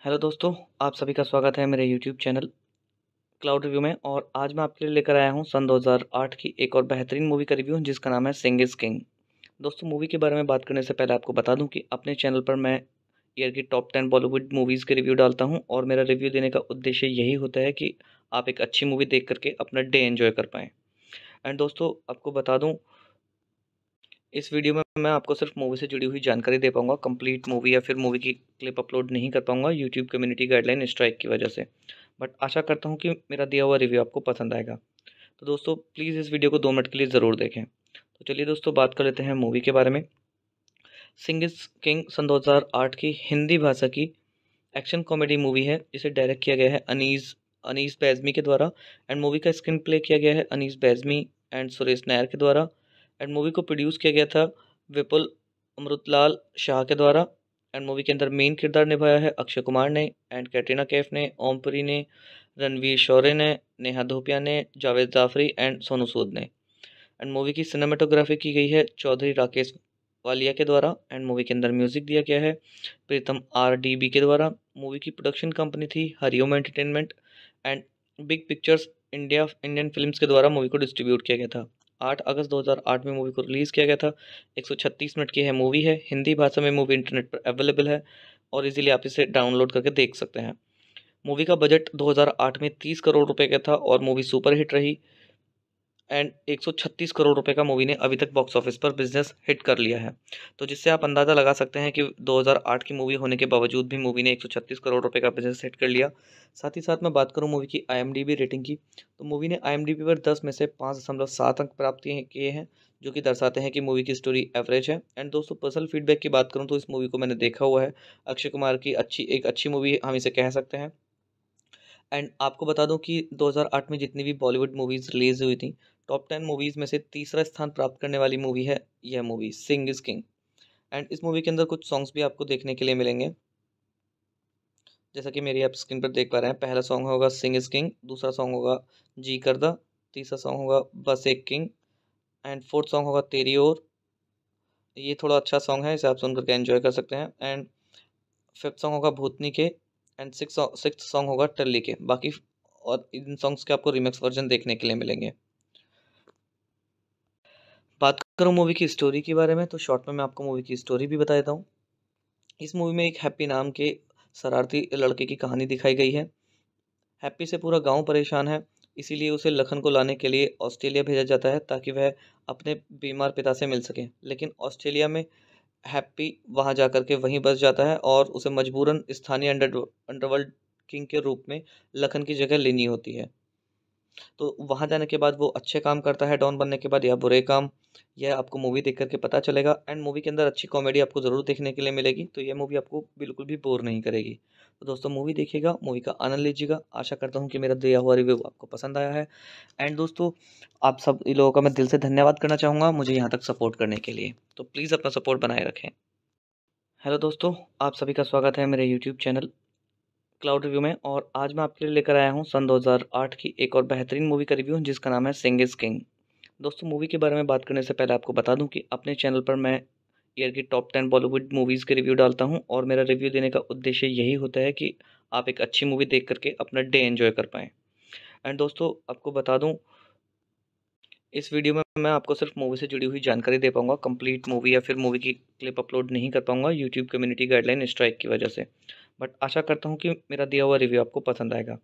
हेलो दोस्तों आप सभी का स्वागत है मेरे यूट्यूब चैनल क्लाउड रिव्यू में और आज मैं आपके लिए लेकर आया हूँ सन 2008 की एक और बेहतरीन मूवी का रिव्यू जिसका नाम है सिंग इज़ किंग दोस्तों मूवी के बारे में बात करने से पहले आपको बता दूं कि अपने चैनल पर मैं ईयर की टॉप टेन बॉलीवुड मूवीज़ के रिव्यू डालता हूँ और मेरा रिव्यू देने का उद्देश्य यही होता है कि आप एक अच्छी मूवी देख करके अपना डे इन्जॉय कर पाएँ एंड दोस्तों आपको बता दूँ इस वीडियो में मैं आपको सिर्फ मूवी से जुड़ी हुई जानकारी दे पाऊँगा कंप्लीट मूवी या फिर मूवी की क्लिप अपलोड नहीं कर पाऊँगा यूट्यूब कम्युनिटी गाइडलाइन स्ट्राइक की वजह से बट आशा करता हूँ कि मेरा दिया हुआ रिव्यू आपको पसंद आएगा तो दोस्तों प्लीज़ इस वीडियो को दो मिनट के लिए ज़रूर देखें तो चलिए दोस्तों बात कर लेते हैं मूवी के बारे में सिंगिस किंग सन दो की हिंदी भाषा की एक्शन कॉमेडी मूवी है जिसे डायरेक्ट किया गया है अनीस अनीस बैजमी के द्वारा एंड मूवी का स्क्रीन प्ले किया गया है अनीस बैजमी एंड सुरेश नायर के द्वारा एंड मूवी को प्रोड्यूस किया गया था विपुल अमृतलाल शाह के द्वारा एंड मूवी के अंदर मेन किरदार निभाया है अक्षय कुमार ने एंड कैटरीना कैफ ने ओमपुरी ने रणवीर शौर्य ने नेहा धोपिया ने जावेद जाफरी एंड सोनू सूद ने एंड मूवी की सिनेमाटोग्राफी की गई है चौधरी राकेश वालिया के द्वारा एंड मूवी के अंदर म्यूजिक दिया गया है प्रीतम आर डी बी के द्वारा मूवी की प्रोडक्शन कंपनी थी Hariom entertainment and big pictures India Indian films के द्वारा मूवी को डिस्ट्रीब्यूट किया गया था 8 अगस्त 2008 में मूवी को रिलीज़ किया गया था 136 मिनट की है मूवी है हिंदी भाषा में मूवी इंटरनेट पर अवेलेबल है और इजीली आप इसे डाउनलोड करके देख सकते हैं मूवी का बजट 2008 में 30 करोड़ रुपए का था और मूवी सुपरहिट रही एंड 136 करोड़ रुपए का मूवी ने अभी तक बॉक्स ऑफिस पर बिजनेस हिट कर लिया है तो जिससे आप अंदाज़ा लगा सकते हैं कि 2008 की मूवी होने के बावजूद भी मूवी ने 136 करोड़ रुपए का बिजनेस हिट कर लिया साथ ही साथ मैं बात करूं मूवी की आईएमडीबी रेटिंग की तो मूवी ने आईएमडीबी पर 10 में से पाँच दशमलव सात अंक प्राप्त किए हैं जो कि दर्शाते हैं कि मूवी की स्टोरी एवरेज है एंड दोस्तों पर्सनल फीडबैक की बात करूँ तो इस मूवी को मैंने देखा हुआ है अक्षय कुमार की अच्छी एक अच्छी मूवी हम इसे कह सकते हैं एंड आपको बता दूं कि 2008 में जितनी भी बॉलीवुड मूवीज़ रिलीज़ हुई थी टॉप टेन मूवीज़ में से तीसरा स्थान प्राप्त करने वाली मूवी है यह movie Singh is king and इस मूवी के अंदर कुछ सॉन्ग्स भी आपको देखने के लिए मिलेंगे जैसा कि मेरी आप स्क्रीन पर देख पा रहे हैं पहला सॉन्ग होगा सिंग इज़ किंग दूसरा सॉन्ग होगा जी करदा तीसरा सॉन्ग होगा बस एक किंग एंड फोर्थ सॉन्ग होगा तेरी और ये थोड़ा अच्छा सॉन्ग है इसे आप सुन करके एंजॉय कर सकते हैं एंड फिफ्थ सॉन्ग होगा भूतनी के एंड सिक्स सिक्स सॉन्ग होगा टल्ली के बाकी और इन सॉन्ग्स के आपको रिमिक्स वर्जन देखने के लिए मिलेंगे बात करूँ मूवी की स्टोरी के बारे में तो शॉर्ट में मैं आपको मूवी की स्टोरी भी बता देता हूँ इस मूवी में एक हैप्पी नाम के शरारती लड़के की कहानी दिखाई गई है हैप्पी से पूरा गांव परेशान है इसीलिए उसे लखन को लाने के लिए ऑस्ट्रेलिया भेजा जाता है ताकि वह अपने बीमार पिता से मिल सके लेकिन ऑस्ट्रेलिया में हैप्पी वहाँ जा कर के वहीं बस जाता है और उसे मजबूरन स्थानीय अंडर अंडरवर्ल्ड किंग के रूप में लखन की जगह लेनी होती है तो वहाँ जाने के बाद वो अच्छे काम करता है डॉन बनने के बाद या बुरे काम यह आपको मूवी देख करके पता चलेगा एंड मूवी के अंदर अच्छी कॉमेडी आपको ज़रूर देखने के लिए मिलेगी तो यह मूवी आपको बिल्कुल भी बोर नहीं करेगी तो दोस्तों मूवी देखिएगा मूवी का आनंद लीजिएगा आशा करता हूँ कि मेरा दिया हुआ रिव्यू आपको पसंद आया है एंड दोस्तों आप सब इन लोगों का मैं दिल से धन्यवाद करना चाहूँगा मुझे यहाँ तक सपोर्ट करने के लिए तो प्लीज़ अपना सपोर्ट बनाए रखें हेलो दोस्तों आप सभी का स्वागत है मेरे यूट्यूब चैनल क्लाउड रिव्यू में और आज मैं आपके लिए लेकर आया हूँ सन 2008 की एक और बेहतरीन मूवी का रिव्यू जिसका नाम है सिंगिस किंग दोस्तों मूवी के बारे में बात करने से पहले आपको बता दूं कि अपने चैनल पर मैं ईयर की टॉप टेन बॉलीवुड मूवीज़ के रिव्यू डालता हूं और मेरा रिव्यू देने का उद्देश्य यही होता है कि आप एक अच्छी मूवी देख करके अपना डे इन्जॉय कर पाएँ एंड दोस्तों आपको बता दूँ इस वीडियो में मैं आपको सिर्फ मूवी से जुड़ी हुई जानकारी दे पाऊँगा कंप्लीट मूवी या फिर मूवी की क्लिप अपलोड नहीं कर पाऊँगा यूट्यूब कम्युनिटी गाइडलाइन स्ट्राइक की वजह से बट आशा करता हूँ कि मेरा दिया हुआ रिव्यू आपको पसंद आएगा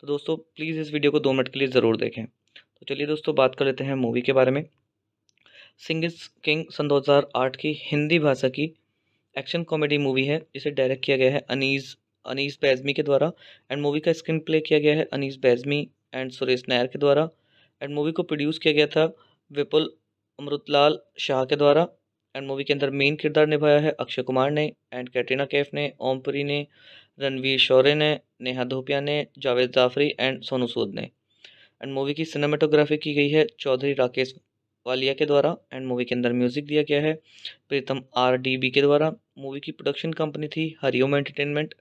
तो दोस्तों प्लीज़ इस वीडियो को दो मिनट के लिए ज़रूर देखें तो चलिए दोस्तों बात कर लेते हैं मूवी के बारे में सिंगिस किंग सन 2008 की हिंदी भाषा की एक्शन कॉमेडी मूवी है जिसे डायरेक्ट किया गया है अनीस अनीस बैजमी के द्वारा एंड मूवी का स्क्रीन प्ले किया गया है अनीस बैजमी एंड सुरेश नायर के द्वारा एंड मूवी को प्रोड्यूस किया गया था विपुल अमृतलाल शाह के द्वारा एंड मूवी के अंदर मेन किरदार निभाया है अक्षय कुमार ने एंड कैटरीना कैफ ने ओमपुरी ने रणवीर शौर्य ने नेहा धोपिया ने जावेद जाफरी एंड सोनू सूद ने एंड मूवी की सिनेमाटोग्राफी की गई है चौधरी राकेश वालिया के द्वारा एंड मूवी के अंदर म्यूजिक दिया गया है प्रीतम आर डी बी के द्वारा मूवी की प्रोडक्शन कंपनी थी Hariom entertainment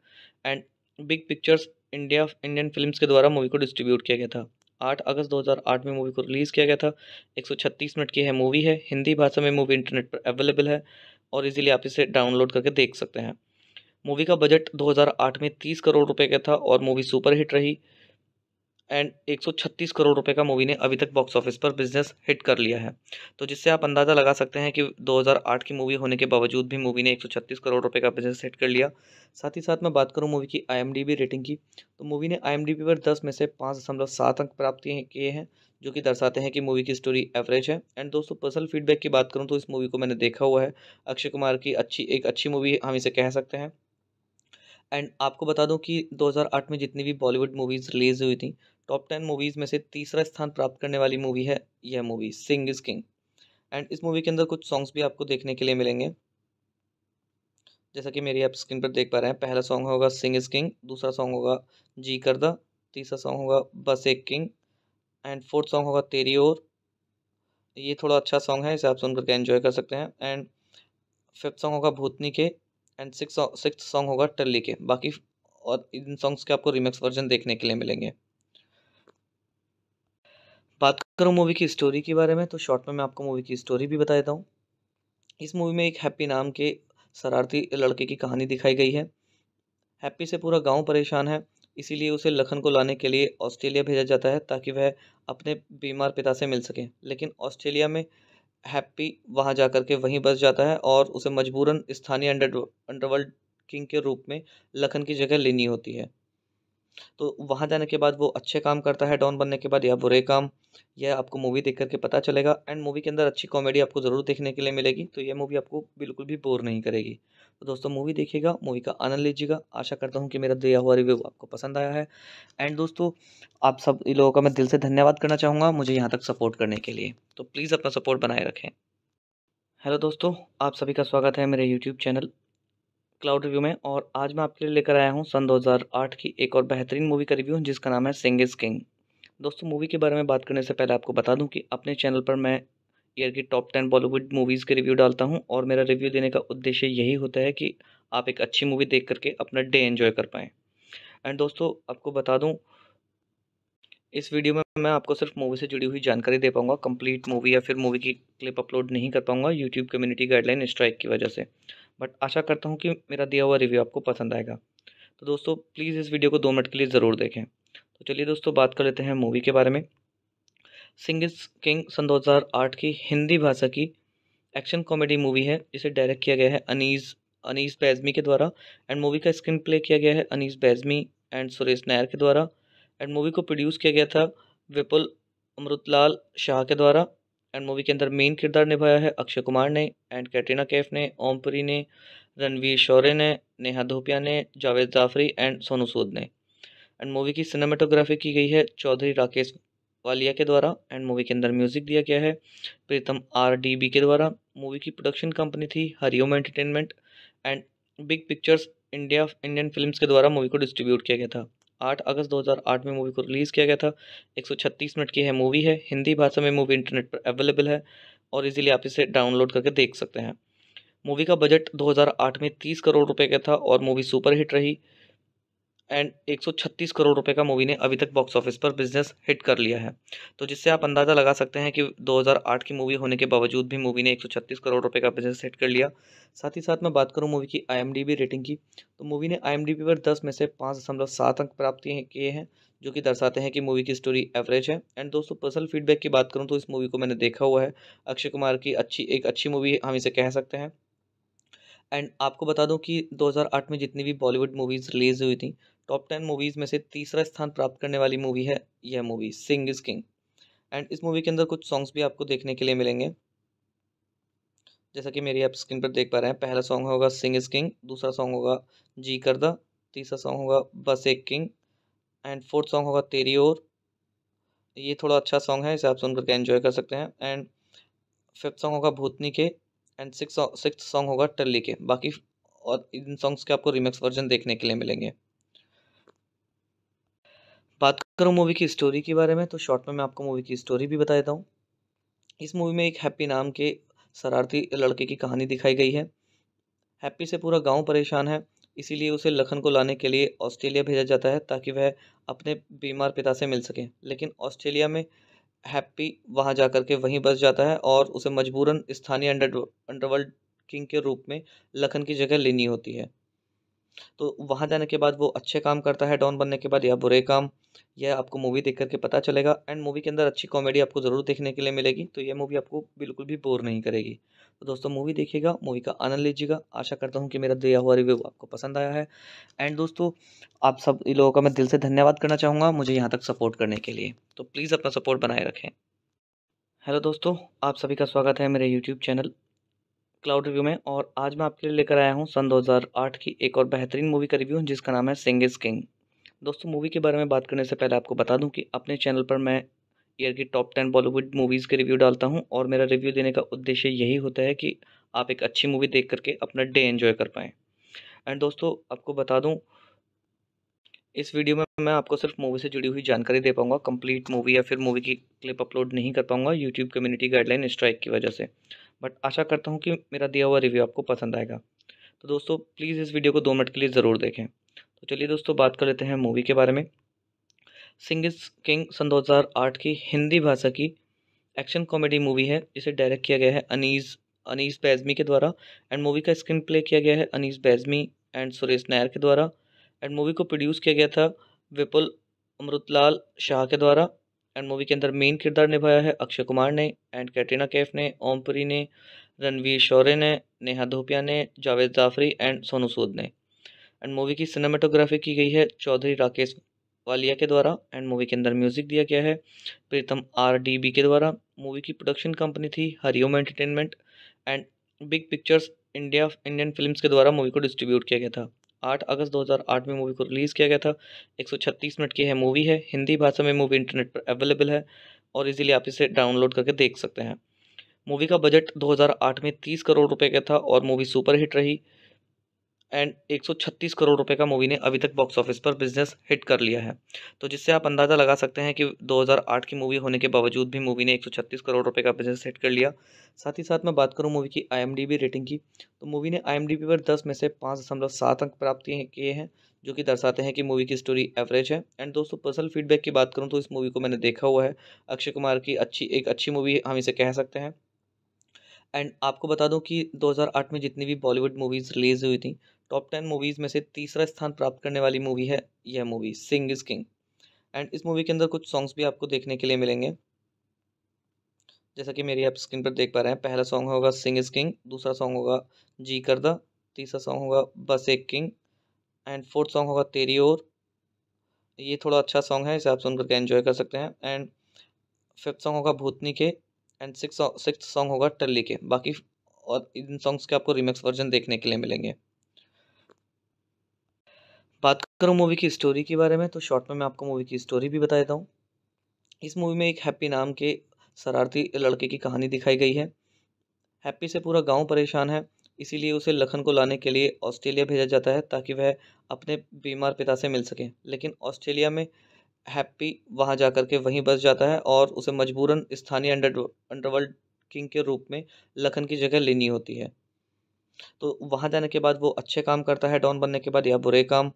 and big pictures India Indian films के द्वारा मूवी को डिस्ट्रीब्यूट किया गया था 8 अगस्त 2008 में मूवी को रिलीज़ किया गया था 136 मिनट की है मूवी है हिंदी भाषा में मूवी इंटरनेट पर अवेलेबल है और इजीली आप इसे डाउनलोड करके देख सकते हैं मूवी का बजट 2008 में 30 करोड़ रुपए का था और मूवी सुपरहिट रही एंड 136 करोड़ रुपए का मूवी ने अभी तक बॉक्स ऑफिस पर बिजनेस हिट कर लिया है तो जिससे आप अंदाज़ा लगा सकते हैं कि 2008 की मूवी होने के बावजूद भी मूवी ने 136 करोड़ रुपए का बिजनेस हिट कर लिया साथ ही साथ मैं बात करूं मूवी की आईएमडीबी रेटिंग की तो मूवी ने आईएमडीबी पर 10 में से पाँच दशमलव सात अंक प्राप्त किए हैं जो कि दर्शाते हैं कि मूवी की स्टोरी एवरेज है एंड दोस्तों पर्सनल फीडबैक की बात करूँ तो इस मूवी को मैंने देखा हुआ है अक्षय कुमार की अच्छी एक अच्छी मूवी हम इसे कह सकते हैं एंड आपको बता दूं कि 2008 में जितनी भी बॉलीवुड मूवीज़ रिलीज़ हुई थी टॉप टेन मूवीज़ में से तीसरा स्थान प्राप्त करने वाली मूवी है यह movie Singh is king and इस मूवी के अंदर कुछ सॉन्ग्स भी आपको देखने के लिए मिलेंगे जैसा कि मेरी आप स्क्रीन पर देख पा रहे हैं पहला सॉन्ग होगा सिंग इज़ किंग दूसरा सॉन्ग होगा जी करदा तीसरा सॉन्ग होगा बस एक किंग एंड फोर्थ सॉन्ग होगा तेरी ओर ये थोड़ा अच्छा सॉन्ग है इसे आप सुनकर के एंजॉय कर सकते हैं एंड फिफ्थ सॉन्ग होगा भूतनी के एंड सिक्स सिक्स सॉन्ग होगा टल्ली के बाकी और इन सॉन्ग्स के आपको रिमिक्स वर्जन देखने के लिए मिलेंगे बात करूँ मूवी की स्टोरी के बारे में तो शॉर्ट में मैं आपको मूवी की स्टोरी भी बता देता हूँ इस मूवी में एक हैप्पी नाम के शरारती लड़के की कहानी दिखाई गई है हैप्पी से पूरा गांव परेशान है इसीलिए उसे लखन को लाने के लिए ऑस्ट्रेलिया भेजा जाता है ताकि वह अपने बीमार पिता से मिल सके लेकिन ऑस्ट्रेलिया में हैप्पी वहाँ जा कर के वहीं बस जाता है और उसे मजबूरन स्थानीय अंडर अंडरवर्ल्ड किंग के रूप में लखन की जगह लेनी होती है तो वहाँ जाने के बाद वो अच्छे काम करता है डॉन बनने के बाद या बुरे काम यह आपको मूवी देख करके पता चलेगा एंड मूवी के अंदर अच्छी कॉमेडी आपको ज़रूर देखने के लिए मिलेगी तो यह मूवी आपको बिल्कुल भी बोर नहीं करेगी तो दोस्तों मूवी देखिएगा मूवी का आनंद लीजिएगा आशा करता हूँ कि मेरा दिया हुआ रिव्यू आपको पसंद आया है एंड दोस्तों आप सब लोगों का मैं दिल से धन्यवाद करना चाहूँगा मुझे यहाँ तक सपोर्ट करने के लिए तो प्लीज़ अपना सपोर्ट बनाए रखें हेलो दोस्तों आप सभी का स्वागत है मेरे यूट्यूब चैनल क्लाउड रिव्यू में और आज मैं आपके लिए लेकर आया हूँ सन 2008 की एक और बेहतरीन मूवी का रिव्यू जिसका नाम है सिंग इज़ किंग दोस्तों मूवी के बारे में बात करने से पहले आपको बता दूं कि अपने चैनल पर मैं ईयर की टॉप टेन बॉलीवुड मूवीज़ के रिव्यू डालता हूँ और मेरा रिव्यू देने का उद्देश्य यही होता है कि आप एक अच्छी मूवी देख करके अपना डे एन्जॉय कर पाएँ एंड दोस्तों आपको बता दूँ इस वीडियो में मैं आपको सिर्फ मूवी से जुड़ी हुई जानकारी दे पाऊँगा कंप्लीट मूवी या फिर मूवी की क्लिप अपलोड नहीं कर पाऊँगा यूट्यूब कम्युनिटी गाइडलाइन स्ट्राइक की वजह से बट आशा करता हूँ कि मेरा दिया हुआ रिव्यू आपको पसंद आएगा तो दोस्तों प्लीज़ इस वीडियो को दो मिनट के लिए ज़रूर देखें तो चलिए दोस्तों बात कर लेते हैं मूवी के बारे में सिंगिस किंग सन 2008 की हिंदी भाषा की एक्शन कॉमेडी मूवी है जिसे डायरेक्ट किया गया है अनीस अनीस बैजमी के द्वारा एंड मूवी का स्क्रीन प्ले किया गया है अनीस बैजमी एंड सुरेश नायर के द्वारा एंड मूवी को प्रोड्यूस किया गया था विपुल अमृतलाल शाह के द्वारा एंड मूवी के अंदर मेन किरदार निभाया है अक्षय कुमार ने एंड कैटरीना कैफ ने ओमपुरी ने रणवीर शौर्य ने नेहा धोपिया ने जावेद जाफरी एंड सोनू सूद ने एंड मूवी की सिनेमाटोग्राफी की गई है चौधरी राकेश वालिया के द्वारा एंड मूवी के अंदर म्यूज़िक दिया गया है प्रीतम आर डी बी के द्वारा मूवी की प्रोडक्शन कंपनी थी Hariom entertainment and big pictures India Indian film के द्वारा मूवी को डिस्ट्रीब्यूट किया गया था 8 अगस्त 2008 में मूवी को रिलीज़ किया गया था 136 मिनट की है मूवी है हिंदी भाषा में मूवी इंटरनेट पर अवेलेबल है और इजीली आप इसे डाउनलोड करके देख सकते हैं मूवी का बजट 2008 में 30 करोड़ रुपए का था और मूवी सुपर हिट रही एंड 136 करोड़ रुपए का मूवी ने अभी तक बॉक्स ऑफिस पर बिजनेस हिट कर लिया है तो जिससे आप अंदाज़ा लगा सकते हैं कि 2008 की मूवी होने के बावजूद भी मूवी ने 136 करोड़ रुपए का बिजनेस हिट कर लिया साथ ही साथ मैं बात करूं मूवी की आईएमडीबी रेटिंग की तो मूवी ने आईएमडीबी पर 10 में से पाँच दशमलव सात अंक प्राप्त किए हैं जो कि दर्शाते हैं कि मूवी की स्टोरी एवरेज है एंड दोस्तों पर्सनल फीडबैक की बात करूँ तो इस मूवी को मैंने देखा हुआ है अक्षय कुमार की अच्छी एक अच्छी मूवी हम इसे कह सकते हैं एंड आपको बता दूं कि 2008 में जितनी भी बॉलीवुड मूवीज़ रिलीज़ हुई थी टॉप टेन मूवीज़ में से तीसरा स्थान प्राप्त करने वाली मूवी है यह movie Singh is king and इस मूवी के अंदर कुछ सॉन्ग्स भी आपको देखने के लिए मिलेंगे जैसा कि मेरी आप स्क्रीन पर देख पा रहे हैं पहला सॉन्ग होगा सिंग इज किंग दूसरा सॉन्ग होगा जी करदा तीसरा सॉन्ग होगा बस एक किंग एंड फोर्थ सॉन्ग होगा तेरी और ये थोड़ा अच्छा सॉन्ग है इसे आप सुन करके एंजॉय कर सकते हैं एंड फिफ्थ सॉन्ग होगा भूतनी के एंड सिक्स सिक्स सॉन्ग होगा टल्ली के बाकी और इन सॉन्ग्स के आपको रिमिक्स वर्जन देखने के लिए मिलेंगे बात करूँ मूवी की स्टोरी के बारे में तो शॉर्ट में मैं आपको मूवी की स्टोरी भी बता देता हूँ इस मूवी में एक हैप्पी नाम के शरारती लड़के की कहानी दिखाई गई है हैप्पी से पूरा गांव परेशान है इसीलिए उसे लखन को लाने के लिए ऑस्ट्रेलिया भेजा जाता है ताकि वह अपने बीमार पिता से मिल सके लेकिन ऑस्ट्रेलिया में हैप्पी वहाँ जा कर के वहीं बस जाता है और उसे मजबूरन स्थानीय अंडर अंडरवर्ल्ड किंग के रूप में लखन की जगह लेनी होती है तो वहाँ जाने के बाद वो अच्छे काम करता है डॉन बनने के बाद या बुरे काम यह आपको मूवी देख करके पता चलेगा एंड मूवी के अंदर अच्छी कॉमेडी आपको ज़रूर देखने के लिए मिलेगी तो यह मूवी आपको बिल्कुल भी बोर नहीं करेगी तो दोस्तों मूवी देखिएगा मूवी का आनंद लीजिएगा आशा करता हूँ कि मेरा दिया हुआ रिव्यू आपको पसंद आया है एंड दोस्तों आप सब लोगों का मैं दिल से धन्यवाद करना चाहूँगा मुझे यहाँ तक सपोर्ट करने के लिए तो प्लीज़ अपना सपोर्ट बनाए रखें हेलो दोस्तों आप सभी का स्वागत है मेरे यूट्यूब चैनल क्लाउड रिव्यू में और आज मैं आपके लिए लेकर आया हूँ सन 2008 की एक और बेहतरीन मूवी का रिव्यू जिसका नाम है सिंग इज़ किंग दोस्तों मूवी के बारे में बात करने से पहले आपको बता दूं कि अपने चैनल पर मैं ईयर की टॉप टेन बॉलीवुड मूवीज़ के रिव्यू डालता हूं और मेरा रिव्यू देने का उद्देश्य यही होता है कि आप एक अच्छी मूवी देख करके अपना डे इन्जॉय कर पाएँ एंड दोस्तों आपको बता दूँ इस वीडियो में मैं आपको सिर्फ मूवी से जुड़ी हुई जानकारी दे पाऊँगा कंप्लीट मूवी या फिर मूवी की क्लिप अपलोड नहीं कर पाऊँगा यूट्यूब कम्युनिटी गाइडलाइन स्ट्राइक की वजह से बट आशा करता हूँ कि मेरा दिया हुआ रिव्यू आपको पसंद आएगा तो दोस्तों प्लीज़ इस वीडियो को दो मिनट के लिए ज़रूर देखें तो चलिए दोस्तों बात कर लेते हैं मूवी के बारे में सिंगिस किंग सन दो की हिंदी भाषा की एक्शन कॉमेडी मूवी है जिसे डायरेक्ट किया गया है अनीस अनीस बैजमी के द्वारा एंड मूवी का स्क्रीन प्ले किया गया है अनीस बैजमी एंड सुरेश नायर के द्वारा एंड मूवी को प्रोड्यूस किया गया था विपुल अमृतलाल शाह के द्वारा एंड मूवी के अंदर मेन किरदार निभाया है अक्षय कुमार ने एंड कैटरीना कैफ ने ओमपुरी ने रणवीर शौर्य ने नेहा धोपिया ने जावेद जाफरी एंड सोनू सूद ने एंड मूवी की सिनेमाटोग्राफी की गई है चौधरी राकेश वालिया के द्वारा एंड मूवी के अंदर म्यूजिक दिया गया है प्रीतम आर डी बी के द्वारा मूवी की प्रोडक्शन कंपनी थी Hariom entertainment and big pictures India Indian films के द्वारा मूवी को डिस्ट्रीब्यूट किया गया था 8 अगस्त 2008 में मूवी को रिलीज़ किया गया था 136 मिनट की है मूवी है हिंदी भाषा में मूवी इंटरनेट पर अवेलेबल है और इजीली आप इसे डाउनलोड करके देख सकते हैं मूवी का बजट 2008 में 30 करोड़ रुपए का था और मूवी सुपरहिट रही एंड 136 करोड़ रुपए का मूवी ने अभी तक बॉक्स ऑफिस पर बिजनेस हिट कर लिया है तो जिससे आप अंदाज़ा लगा सकते हैं कि 2008 की मूवी होने के बावजूद भी मूवी ने 136 करोड़ रुपए का बिजनेस हिट कर लिया साथ ही साथ मैं बात करूं मूवी की आई रेटिंग की तो मूवी ने आई पर दस में से पाँच दशमलव सात अंक प्राप्त किए हैं जो कि दर्शाते हैं कि मूवी की स्टोरी एवरेज है एंड दोस्तों पर्सनल फीडबैक की बात करूँ तो इस मूवी को मैंने देखा हुआ है अक्षय कुमार की अच्छी एक अच्छी मूवी हम इसे कह सकते हैं एंड आपको बता दूं कि 2008 में जितनी भी बॉलीवुड मूवीज़ रिलीज़ हुई थी टॉप टेन मूवीज़ में से तीसरा स्थान प्राप्त करने वाली मूवी है यह movie Singh is king and इस मूवी के अंदर कुछ सॉन्ग्स भी आपको देखने के लिए मिलेंगे जैसा कि मेरी आप स्क्रीन पर देख पा रहे हैं पहला सॉन्ग होगा सिंग इज़ किंग दूसरा सॉन्ग होगा जी करदा तीसरा सॉन्ग होगा बस एक किंग एंड फोर्थ सॉन्ग होगा तेरी और ये थोड़ा अच्छा सॉन्ग है इसे आप सुन करके एंजॉय कर सकते हैं एंड फिफ्थ सॉन्ग होगा भूतनी के एंड सिक्स सिक्स सॉन्ग होगा टल्ली के बाकी और इन सॉन्ग्स के आपको रिमिक्स वर्जन देखने के लिए मिलेंगे बात करूँ मूवी की स्टोरी के बारे में तो शॉर्ट में मैं आपको मूवी की स्टोरी भी बता देता हूँ इस मूवी में एक हैप्पी नाम के शरारती लड़के की कहानी दिखाई गई है हैप्पी से पूरा गांव परेशान है इसीलिए उसे लखन को लाने के लिए ऑस्ट्रेलिया भेजा जाता है ताकि वह अपने बीमार पिता से मिल सके लेकिन ऑस्ट्रेलिया में हैप्पी वहाँ जा कर के वहीं बस जाता है और उसे मजबूरन स्थानीय अंडर अंडरवर्ल्ड किंग के रूप में लखन की जगह लेनी होती है तो वहाँ जाने के बाद वो अच्छे काम करता है डॉन बनने के बाद या बुरे काम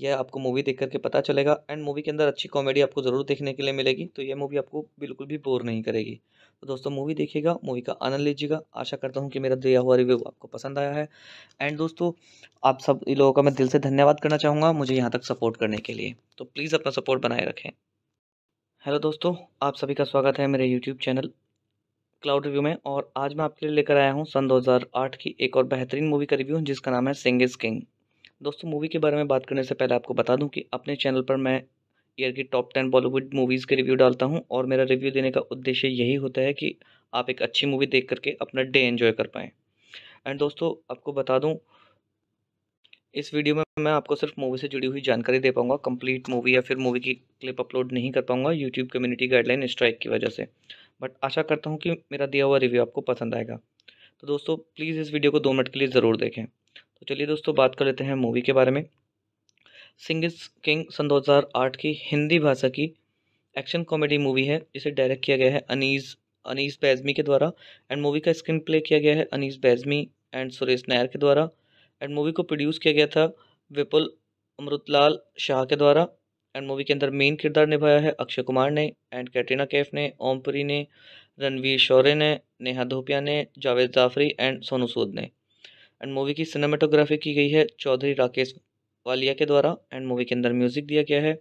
यह आपको मूवी देख करके पता चलेगा एंड मूवी के अंदर अच्छी कॉमेडी आपको ज़रूर देखने के लिए मिलेगी तो यह मूवी आपको बिल्कुल भी बोर नहीं करेगी तो दोस्तों मूवी देखिएगा मूवी का आनंद लीजिएगा आशा करता हूँ कि मेरा दिया हुआ रिव्यू आपको पसंद आया है एंड दोस्तों आप सब लोगों का मैं दिल से धन्यवाद करना चाहूँगा मुझे यहाँ तक सपोर्ट करने के लिए तो प्लीज़ अपना सपोर्ट बनाए रखें हेलो दोस्तों आप सभी का स्वागत है मेरे यूट्यूब चैनल क्लाउड रिव्यू में और आज मैं आपके लिए लेकर आया हूँ सन 2008 की एक और बेहतरीन मूवी का रिव्यू जिसका नाम है सिंग इज़ किंग दोस्तों मूवी के बारे में बात करने से पहले आपको बता दूं कि अपने चैनल पर मैं ईयर की टॉप टेन बॉलीवुड मूवीज़ के रिव्यू डालता हूं और मेरा रिव्यू देने का उद्देश्य यही होता है कि आप एक अच्छी मूवी देख करके अपना डे इन्जॉय कर पाएँ एंड दोस्तों आपको बता दूँ इस वीडियो में मैं आपको सिर्फ मूवी से जुड़ी हुई जानकारी दे पाऊँगा कंप्लीट मूवी या फिर मूवी की क्लिप अपलोड नहीं कर पाऊँगा यूट्यूब कम्युनिटी गाइडलाइन स्ट्राइक की वजह से बट आशा करता हूँ कि मेरा दिया हुआ रिव्यू आपको पसंद आएगा तो दोस्तों प्लीज़ इस वीडियो को दो मिनट के लिए ज़रूर देखें तो चलिए दोस्तों बात कर लेते हैं मूवी के बारे में सिंग किंग सन दो की हिंदी भाषा की एक्शन कॉमेडी मूवी है जिसे डायरेक्ट किया गया है अनीस अनीस बैजमी के द्वारा एंड मूवी का स्क्रीन प्ले किया गया है अनीस बैजमी एंड सुरेश नायर के द्वारा एंड मूवी को प्रोड्यूस किया गया था विपुल अमृतलाल शाह के द्वारा एंड मूवी के अंदर मेन किरदार निभाया है अक्षय कुमार ने एंड कैटरीना कैफ ने ओमपुरी ने रणवीर शौर्य ने नेहा धोपिया ने जावेद जाफरी एंड सोनू सूद ने एंड मूवी की सिनेमाटोग्राफी की गई है चौधरी राकेश वालिया के द्वारा एंड मूवी के अंदर म्यूजिक दिया गया है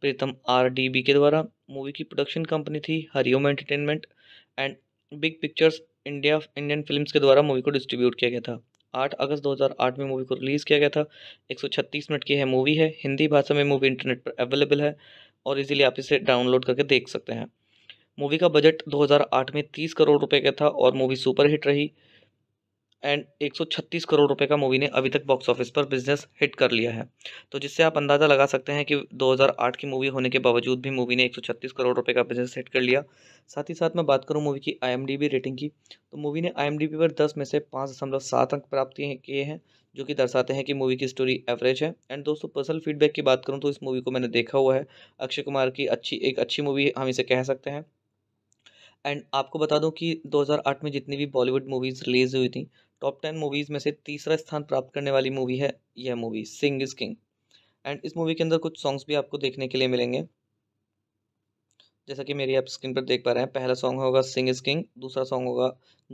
प्रीतम आर डी बी के द्वारा मूवी की प्रोडक्शन कंपनी थी Hariom entertainment and big pictures India Indian films के द्वारा मूवी को डिस्ट्रीब्यूट किया गया था 8 अगस्त 2008 में मूवी को रिलीज़ किया गया था 136 मिनट की है मूवी है हिंदी भाषा में मूवी इंटरनेट पर अवेलेबल है और इजीली आप इसे डाउनलोड करके देख सकते हैं मूवी का बजट 2008 में 30 करोड़ रुपए का था और मूवी सुपरहिट रही एंड 136 करोड़ रुपए का मूवी ने अभी तक बॉक्स ऑफिस पर बिजनेस हिट कर लिया है तो जिससे आप अंदाज़ा लगा सकते हैं कि 2008 की मूवी होने के बावजूद भी मूवी ने 136 करोड़ रुपए का बिजनेस हिट कर लिया साथ ही साथ मैं बात करूं मूवी की आई रेटिंग की तो मूवी ने आई पर दस में से पाँच दशमलव सात अंक प्राप्त किए हैं जो कि दर्शाते हैं कि मूवी की स्टोरी एवरेज है एंड दोस्तों पर्सनल फीडबैक की बात करूँ तो इस मूवी को मैंने देखा हुआ है अक्षय कुमार की अच्छी एक अच्छी मूवी हम इसे कह सकते हैं एंड आपको बता दूं कि 2008 में जितनी भी बॉलीवुड मूवीज़ रिलीज़ हुई थी टॉप टेन मूवीज़ में से तीसरा स्थान प्राप्त करने वाली मूवी है यह movie Singh is king and इस मूवी के अंदर कुछ सॉन्ग्स भी आपको देखने के लिए मिलेंगे जैसा कि मेरी आप स्क्रीन पर देख पा रहे हैं पहला सॉन्ग होगा सिंग इज किंग दूसरा सॉन्ग होगा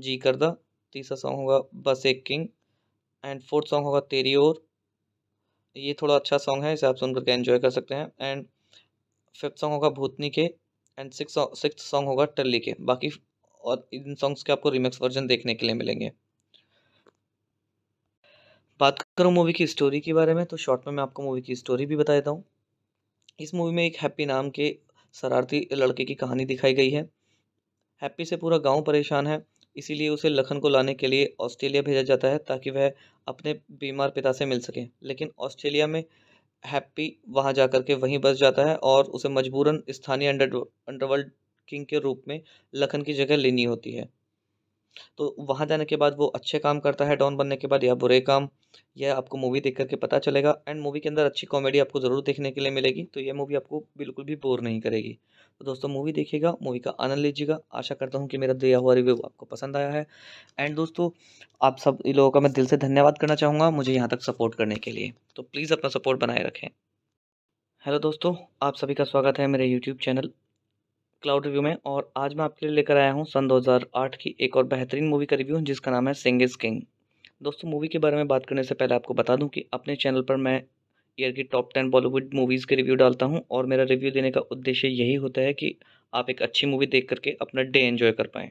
जी करदा तीसरा सॉन्ग होगा बस एक किंग एंड फोर्थ सॉन्ग होगा तेरी ओर ये थोड़ा अच्छा सॉन्ग है इसे आप सुन करके एंजॉय कर सकते हैं एंड फिफ्थ सॉन्ग होगा भूतनी के एंड सिक्स सिक्स सॉन्ग होगा टल्ली के बाकी और इन सॉन्ग्स के आपको रिमिक्स वर्जन देखने के लिए मिलेंगे बात करूँ मूवी की स्टोरी के बारे में तो शॉर्ट में मैं आपको मूवी की स्टोरी भी बता देता हूँ इस मूवी में एक हैप्पी नाम के शरारती लड़के की कहानी दिखाई गई है हैप्पी से पूरा गांव परेशान है इसीलिए उसे लखन को लाने के लिए ऑस्ट्रेलिया भेजा जाता है ताकि वह अपने बीमार पिता से मिल सके लेकिन ऑस्ट्रेलिया में हैप्पी वहाँ जा कर के वहीं बस जाता है और उसे मजबूरन स्थानीय अंडर अंडरवर्ल्ड किंग के रूप में लखन की जगह लेनी होती है तो वहाँ जाने के बाद वो अच्छे काम करता है डॉन बनने के बाद या बुरे काम यह आपको मूवी देख करके पता चलेगा एंड मूवी के अंदर अच्छी कॉमेडी आपको ज़रूर देखने के लिए मिलेगी तो यह मूवी आपको बिल्कुल भी बोर नहीं करेगी तो दोस्तों मूवी देखिएगा मूवी का आनंद लीजिएगा आशा करता हूँ कि मेरा दिया हुआ रिव्यू आपको पसंद आया है एंड दोस्तों आप सब लोगों का मैं दिल से धन्यवाद करना चाहूँगा मुझे यहाँ तक सपोर्ट करने के लिए तो प्लीज़ अपना सपोर्ट बनाए रखें हेलो दोस्तों आप सभी का स्वागत है मेरे यूट्यूब चैनल क्लाउड रिव्यू में और आज मैं आपके लिए लेकर आया हूँ सन 2008 की एक और बेहतरीन मूवी का रिव्यू जिसका नाम है सिंग इज़ किंग दोस्तों मूवी के बारे में बात करने से पहले आपको बता दूं कि अपने चैनल पर मैं ईयर की टॉप टेन बॉलीवुड मूवीज़ के रिव्यू डालता हूं और मेरा रिव्यू देने का उद्देश्य यही होता है कि आप एक अच्छी मूवी देख करके अपना डे इन्जॉय कर पाएँ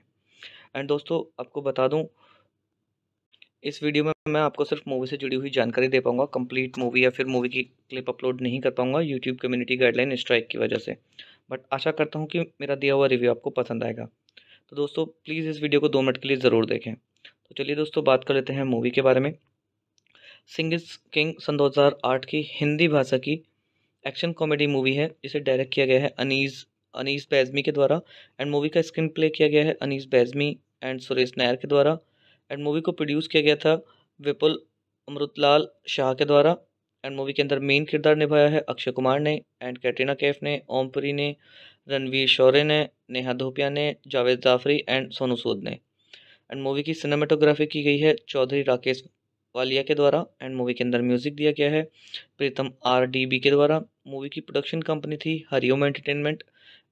एंड दोस्तों आपको बता दूँ इस वीडियो में मैं आपको सिर्फ मूवी से जुड़ी हुई जानकारी दे पाऊंगा कंप्लीट मूवी या फिर मूवी की क्लिप अपलोड नहीं कर पाऊंगा यूट्यूब कम्युनिटी गाइडलाइन स्ट्राइक की वजह से बट आशा करता हूँ कि मेरा दिया हुआ रिव्यू आपको पसंद आएगा तो दोस्तों प्लीज़ इस वीडियो को दो मिनट के लिए ज़रूर देखें तो चलिए दोस्तों बात कर लेते हैं मूवी के बारे में सिंग किंग सन 2008 की हिंदी भाषा की एक्शन कॉमेडी मूवी है जिसे डायरेक्ट किया गया है अनीस अनीस बैजमी के द्वारा एंड मूवी का स्क्रीन प्ले किया गया है अनीस बैजमी एंड सुरेश नायर के द्वारा एंड मूवी को प्रोड्यूस किया गया था विपुल अमृतलाल शाह के द्वारा एंड मूवी के अंदर मेन किरदार निभाया है अक्षय कुमार ने एंड कैटरीना कैफ ने ओमपुरी ने रणवीर शौर्य ने नेहा धोपिया ने जावेद जाफरी एंड सोनू सूद ने एंड मूवी की सिनेमाटोग्राफी की गई है चौधरी राकेश वालिया के द्वारा एंड मूवी के अंदर म्यूजिक दिया गया है प्रीतम आर डी बी के द्वारा मूवी की प्रोडक्शन कंपनी थी Hariom entertainment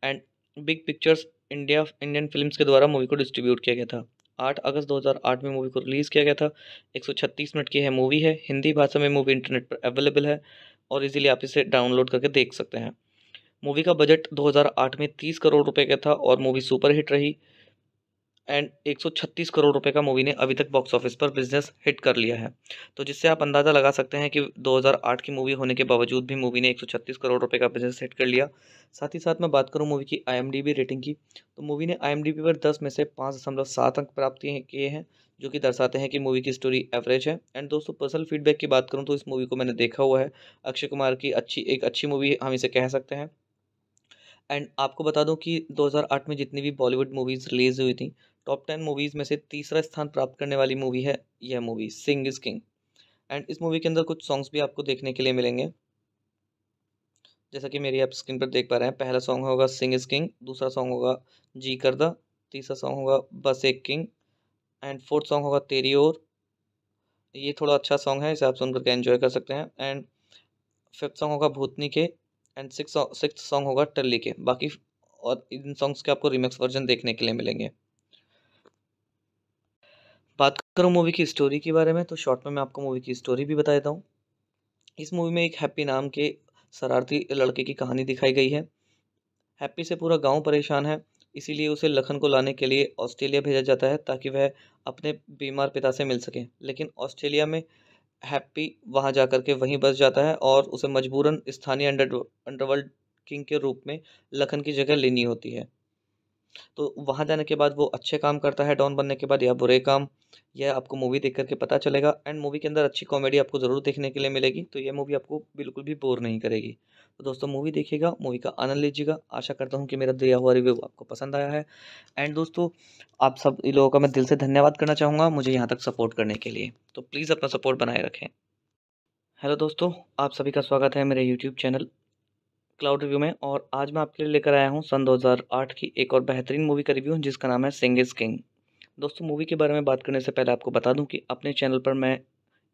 and big pictures India Indian films के द्वारा मूवी को डिस्ट्रीब्यूट किया गया था 8 अगस्त 2008 में मूवी को रिलीज़ किया गया था 136 मिनट की है मूवी है हिंदी भाषा में मूवी इंटरनेट पर अवेलेबल है और इजीली आप इसे डाउनलोड करके देख सकते हैं मूवी का बजट 2008 में 30 करोड़ रुपए का था और मूवी सुपरहिट रही एंड 136 करोड़ रुपए का मूवी ने अभी तक बॉक्स ऑफिस पर बिजनेस हिट कर लिया है तो जिससे आप अंदाज़ा लगा सकते हैं कि 2008 की मूवी होने के बावजूद भी मूवी ने 136 करोड़ रुपए का बिजनेस हिट कर लिया साथ ही साथ मैं बात करूं मूवी की आई रेटिंग की तो मूवी ने आई पर दस में से पाँच दशमलव सात अंक प्राप्त किए हैं जो कि दर्शाते हैं कि मूवी की स्टोरी एवरेज है एंड दोस्तों पर्सनल फीडबैक की बात करूँ तो इस मूवी को मैंने देखा हुआ है अक्षय कुमार की अच्छी एक अच्छी मूवी हम इसे कह सकते हैं एंड आपको बता दूं कि 2008 में जितनी भी बॉलीवुड मूवीज़ रिलीज़ हुई थी टॉप टेन मूवीज़ में से तीसरा स्थान प्राप्त करने वाली मूवी है यह movie Singh is king and इस मूवी के अंदर कुछ सॉन्ग्स भी आपको देखने के लिए मिलेंगे जैसा कि मेरी आप स्क्रीन पर देख पा रहे हैं पहला सॉन्ग होगा सिंग इज़ किंग दूसरा सॉन्ग होगा जी करदा तीसरा सॉन्ग होगा बस एक किंग एंड फोर्थ सॉन्ग होगा तेरी और ये थोड़ा अच्छा सॉन्ग है इसे आप सुन करके एंजॉय कर सकते हैं एंड फिफ्थ सॉन्ग होगा भूतनी के एंड सिक्स सिक्स सॉन्ग होगा टल्ली के बाकी और इन सॉन्ग्स के आपको रिमिक्स वर्जन देखने के लिए मिलेंगे बात करूँ मूवी की स्टोरी के बारे में तो शॉर्ट में मैं आपको मूवी की स्टोरी भी बता देता हूँ इस मूवी में एक हैप्पी नाम के शरारती लड़के की कहानी दिखाई गई है हैप्पी से पूरा गांव परेशान है इसीलिए उसे लखन को लाने के लिए ऑस्ट्रेलिया भेजा जाता है ताकि वह अपने बीमार पिता से मिल सके लेकिन ऑस्ट्रेलिया में हैप्पी वहाँ जा कर के वहीं बस जाता है और उसे मजबूरन स्थानीय अंडर अंडरवर्ल्ड किंग के रूप में लखन की जगह लेनी होती है तो वहाँ जाने के बाद वो अच्छे काम करता है डॉन बनने के बाद या बुरे काम यह आपको मूवी देख करके पता चलेगा एंड मूवी के अंदर अच्छी कॉमेडी आपको ज़रूर देखने के लिए मिलेगी तो यह मूवी आपको बिल्कुल भी बोर नहीं करेगी तो दोस्तों मूवी देखिएगा मूवी का आनंद लीजिएगा आशा करता हूँ कि मेरा दिया हुआ रिव्यू आपको पसंद आया है एंड दोस्तों आप सब इन लोगों का मैं दिल से धन्यवाद करना चाहूँगा मुझे यहाँ तक सपोर्ट करने के लिए तो प्लीज़ अपना सपोर्ट बनाए रखें हेलो दोस्तों आप सभी का स्वागत है मेरे यूट्यूब चैनल क्लाउड रिव्यू में और आज मैं आपके लिए लेकर आया हूँ सन 2008 की एक और बेहतरीन मूवी का रिव्यू जिसका नाम है सिंग इज़ किंग दोस्तों मूवी के बारे में बात करने से पहले आपको बता दूं कि अपने चैनल पर मैं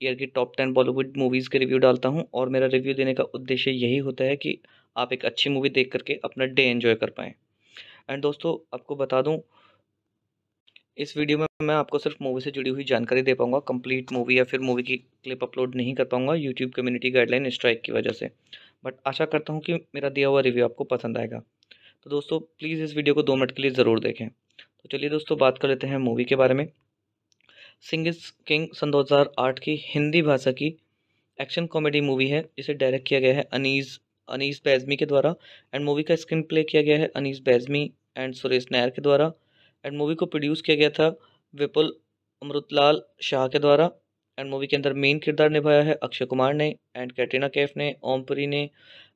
ईयर की टॉप टेन बॉलीवुड मूवीज़ के रिव्यू डालता हूं और मेरा रिव्यू देने का उद्देश्य यही होता है कि आप एक अच्छी मूवी देख करके अपना डे इन्जॉय कर पाएँ एंड दोस्तों आपको बता दूँ इस वीडियो में मैं आपको सिर्फ मूवी से जुड़ी हुई जानकारी दे पाऊँगा कंप्लीट मूवी या फिर मूवी की क्लिप अपलोड नहीं कर पाऊँगा यूट्यूब कम्युनिटी गाइडलाइन स्ट्राइक की वजह से बट आशा करता हूँ कि मेरा दिया हुआ रिव्यू आपको पसंद आएगा तो दोस्तों प्लीज़ इस वीडियो को दो मिनट के लिए ज़रूर देखें तो चलिए दोस्तों बात कर लेते हैं मूवी के बारे में सिंग इज किंग सन 2008 की हिंदी भाषा की एक्शन कॉमेडी मूवी है जिसे डायरेक्ट किया गया है अनीस अनीस बैजमी के द्वारा एंड मूवी का स्क्रीन प्ले किया गया है अनीस बैजमी एंड सुरेश नायर के द्वारा एंड मूवी को प्रोड्यूस किया गया था विपुल अमृतलाल शाह के द्वारा एंड मूवी के अंदर मेन किरदार निभाया है अक्षय कुमार ने एंड कैटरीना कैफ ने ओमपुरी ने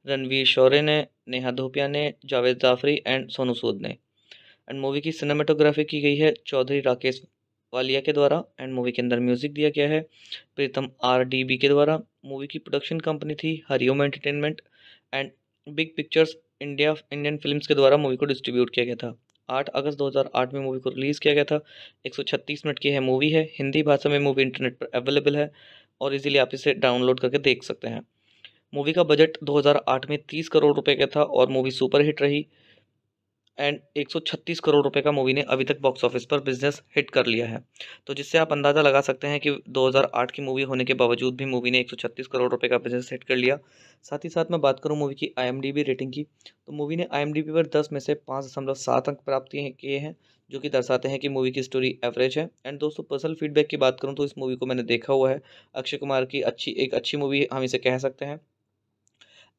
रणवीर शौर्य ने नेहा धोपिया ने जावेद जाफरी एंड सोनू सूद ने एंड मूवी की सिनेमाटोग्राफी की गई है चौधरी राकेश वालिया के द्वारा एंड मूवी के अंदर म्यूजिक दिया गया है प्रीतम आर डी बी के द्वारा मूवी की प्रोडक्शन कंपनी थी Hariom entertainment and big pictures India Indian films के द्वारा मूवी को डिस्ट्रीब्यूट किया गया था 8 अगस्त 2008 में मूवी को रिलीज़ किया गया था 136 मिनट की है मूवी है हिंदी भाषा में मूवी इंटरनेट पर अवेलेबल है और इजीली आप इसे डाउनलोड करके देख सकते हैं मूवी का बजट 2008 में 30 करोड़ रुपए का था और मूवी सुपरहिट रही एंड 136 करोड़ रुपए का मूवी ने अभी तक बॉक्स ऑफिस पर बिजनेस हिट कर लिया है तो जिससे आप अंदाज़ा लगा सकते हैं कि 2008 की मूवी होने के बावजूद भी मूवी ने 136 करोड़ रुपए का बिजनेस हिट कर लिया साथ ही साथ मैं बात करूं मूवी की आई रेटिंग की तो मूवी ने आई पर दस में से पाँच दशमलव सात अंक प्राप्त किए हैं जो कि दर्शाते हैं कि मूवी की स्टोरी एवरेज है एंड दोस्तों पर्सनल फीडबैक की बात करूँ तो इस मूवी को मैंने देखा हुआ है अक्षय कुमार की अच्छी एक अच्छी मूवी हम इसे कह सकते हैं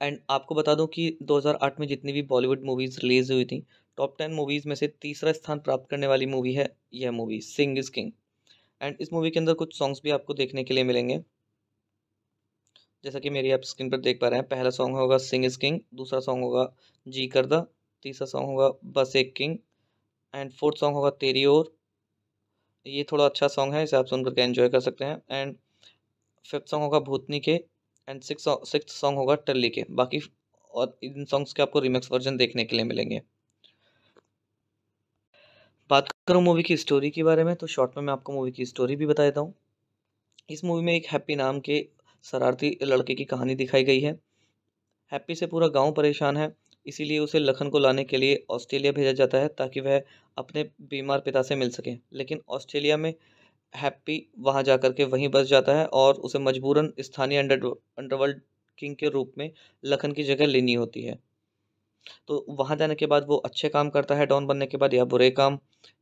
एंड आपको बता दूं कि 2008 में जितनी भी बॉलीवुड मूवीज़ रिलीज़ हुई थी टॉप टेन मूवीज़ में से तीसरा स्थान प्राप्त करने वाली मूवी है यह movie Singh is king and इस मूवी के अंदर कुछ सॉन्ग्स भी आपको देखने के लिए मिलेंगे जैसा कि मेरी आप स्क्रीन पर देख पा रहे हैं पहला सॉन्ग होगा सिंग इज़ किंग दूसरा सॉन्ग होगा जी करदा तीसरा सॉन्ग होगा बस एक किंग एंड फोर्थ सॉन्ग होगा तेरी और ये थोड़ा अच्छा सॉन्ग है इसे आप सुन करके एंजॉय कर सकते हैं एंड फिफ्थ सॉन्ग होगा भूतनी के एंड सिक्स सिक्स सॉन्ग होगा टल्ली के बाकी और इन सॉन्ग्स के आपको रिमिक्स वर्जन देखने के लिए मिलेंगे बात करूँ मूवी की स्टोरी के बारे में तो शॉर्ट में मैं आपको मूवी की स्टोरी भी बता देता हूँ इस मूवी में एक हैप्पी नाम के शरारती लड़के की कहानी दिखाई गई है हैप्पी से पूरा गांव परेशान है इसीलिए उसे लखन को लाने के लिए ऑस्ट्रेलिया भेजा जाता है ताकि वह अपने बीमार पिता से मिल सके लेकिन ऑस्ट्रेलिया में हैप्पी वहाँ जा कर के वहीं बस जाता है और उसे मजबूरन स्थानीय अंडर अंडरवर्ल्ड किंग के रूप में लखन की जगह लेनी होती है तो वहाँ जाने के बाद वो अच्छे काम करता है डॉन बनने के बाद या बुरे काम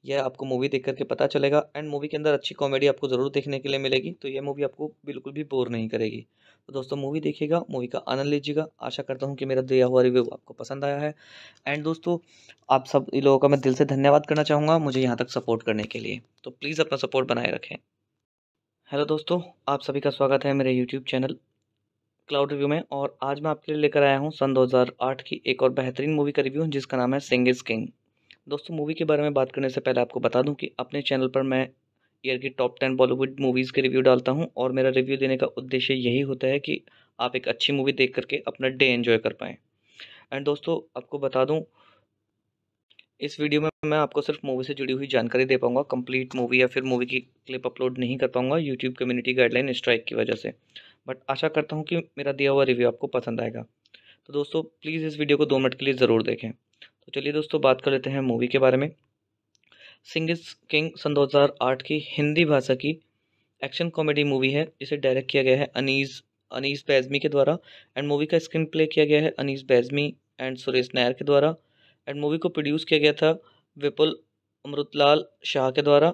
यह आपको मूवी देख करके पता चलेगा एंड मूवी के अंदर अच्छी कॉमेडी आपको ज़रूर देखने के लिए मिलेगी तो यह मूवी आपको बिल्कुल भी बोर नहीं करेगी तो दोस्तों मूवी देखिएगा मूवी का आनंद लीजिएगा आशा करता हूँ कि मेरा दिया हुआ रिव्यू आपको पसंद आया है एंड दोस्तों आप सब इन लोगों का मैं दिल से धन्यवाद करना चाहूँगा मुझे यहाँ तक सपोर्ट करने के लिए तो प्लीज़ अपना सपोर्ट बनाए रखें हेलो दोस्तों आप सभी का स्वागत है मेरे यूट्यूब चैनल क्लाउड रिव्यू में और आज मैं आपके लिए लेकर आया हूँ सन 2008 की एक और बेहतरीन मूवी का रिव्यू जिसका नाम है सिंग इज़ किंग दोस्तों मूवी के बारे में बात करने से पहले आपको बता दूं कि अपने चैनल पर मैं ईयर की टॉप टेन बॉलीवुड मूवीज़ के रिव्यू डालता हूं और मेरा रिव्यू देने का उद्देश्य यही होता है कि आप एक अच्छी मूवी देख करके अपना डे इन्जॉय कर पाएँ एंड दोस्तों आपको बता दूँ इस वीडियो में मैं आपको सिर्फ मूवी से जुड़ी हुई जानकारी दे पाऊँगा कंप्लीट मूवी या फिर मूवी की क्लिप अपलोड नहीं कर पाऊँगा यूट्यूब कम्युनिटी गाइडलाइन स्ट्राइक की वजह से बट आशा करता हूँ कि मेरा दिया हुआ रिव्यू आपको पसंद आएगा तो दोस्तों प्लीज़ इस वीडियो को दो मिनट के लिए ज़रूर देखें तो चलिए दोस्तों बात कर लेते हैं मूवी के बारे में सिंग किंग सन दो की हिंदी भाषा की एक्शन कॉमेडी मूवी है जिसे डायरेक्ट किया गया है अनीस अनीस बैजमी के द्वारा एंड मूवी का स्क्रीन प्ले किया गया है अनीस बैजमी एंड सुरेश नायर के द्वारा एंड मूवी को प्रोड्यूस किया गया था विपुल अमृतलाल शाह के द्वारा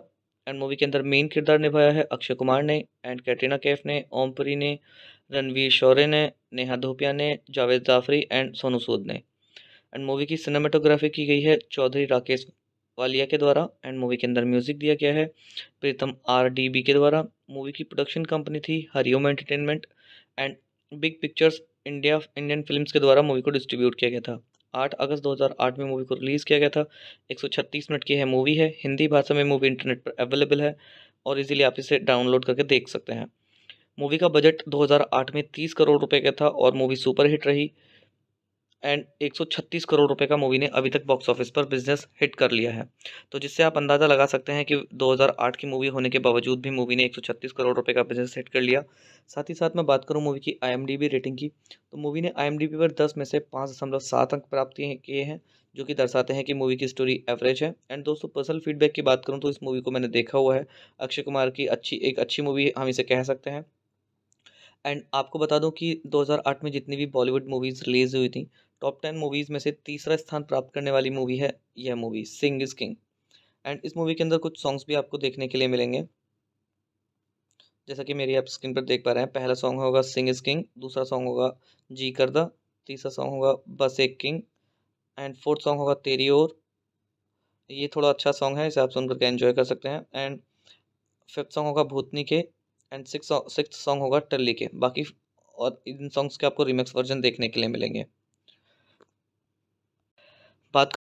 एंड मूवी के अंदर मेन किरदार निभाया है अक्षय कुमार ने एंड कैटरीना कैफ ने ओमपुरी ने रणवीर शौर्य ने नेहा धोपिया ने जावेद जाफरी एंड सोनू सूद ने एंड मूवी की सिनेमाटोग्राफी की गई है चौधरी राकेश वालिया के द्वारा एंड मूवी के अंदर म्यूजिक दिया गया है प्रीतम आर डी बी के द्वारा मूवी की प्रोडक्शन कंपनी थी Hariom entertainment and big pictures India Indian films के द्वारा मूवी को डिस्ट्रीब्यूट किया गया था 8 अगस्त 2008 में मूवी को रिलीज़ किया गया था 136 मिनट की है मूवी है हिंदी भाषा में मूवी इंटरनेट पर अवेलेबल है और इजीली आप इसे डाउनलोड करके देख सकते हैं मूवी का बजट 2008 में 30 करोड़ रुपए का था और मूवी सुपरहिट रही एंड 136 करोड़ रुपए का मूवी ने अभी तक बॉक्स ऑफिस पर बिजनेस हिट कर लिया है तो जिससे आप अंदाज़ा लगा सकते हैं कि 2008 की मूवी होने के बावजूद भी मूवी ने 136 करोड़ रुपए का बिजनेस हिट कर लिया साथ ही साथ मैं बात करूं मूवी की आईएमडीबी रेटिंग की तो मूवी ने आईएमडीबी पर 10 में से पाँच दशमलव सात अंक प्राप्त किए हैं जो कि दर्शाते हैं कि मूवी की स्टोरी एवरेज है एंड दोस्तों पर्सनल फीडबैक की बात करूँ तो इस मूवी को मैंने देखा हुआ है अक्षय कुमार की अच्छी एक अच्छी मूवी हम इसे कह सकते हैं एंड आपको बता दूं कि 2008 में जितनी भी बॉलीवुड मूवीज़ रिलीज़ हुई थी टॉप टेन मूवीज़ में से तीसरा स्थान प्राप्त करने वाली मूवी है यह movie Singh is king and इस मूवी के अंदर कुछ सॉन्ग्स भी आपको देखने के लिए मिलेंगे जैसा कि मेरी आप स्क्रीन पर देख पा रहे हैं पहला सॉन्ग होगा सिंग इज़ किंग दूसरा सॉन्ग होगा जी करदा तीसरा सॉन्ग होगा बस एक किंग एंड फोर्थ सॉन्ग होगा तेरी और ये थोड़ा अच्छा सॉन्ग है इसे आप सुन करके एंजॉय कर सकते हैं एंड फिफ्थ सॉन्ग होगा भूतनी के एंड सिक्स सिक्स सॉन्ग होगा टल्ली के बाकी और इन सॉन्ग्स के आपको रिमिक्स वर्जन देखने के लिए मिलेंगे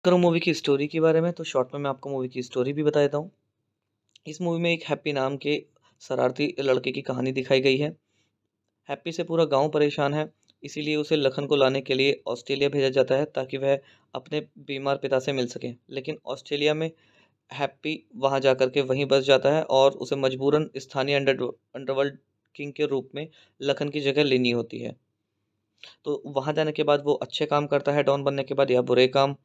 करूँ मूवी की स्टोरी के बारे में तो शॉर्ट में मैं आपको मूवी की स्टोरी भी बता देता हूँ इस मूवी में एक हैप्पी नाम के शरारती लड़के की कहानी दिखाई गई है हैप्पी से पूरा गांव परेशान है इसीलिए उसे लखन को लाने के लिए ऑस्ट्रेलिया भेजा जाता है ताकि वह अपने बीमार पिता से मिल सके लेकिन ऑस्ट्रेलिया में हैप्पी वहाँ जा कर के वहीं बस जाता है और उसे मजबूरन स्थानीय अंडर अंडरवर्ल्ड किंग के रूप में लखन की जगह लेनी होती है तो वहाँ जाने के बाद वो अच्छे काम करता है डॉन बनने के बाद या बुरे काम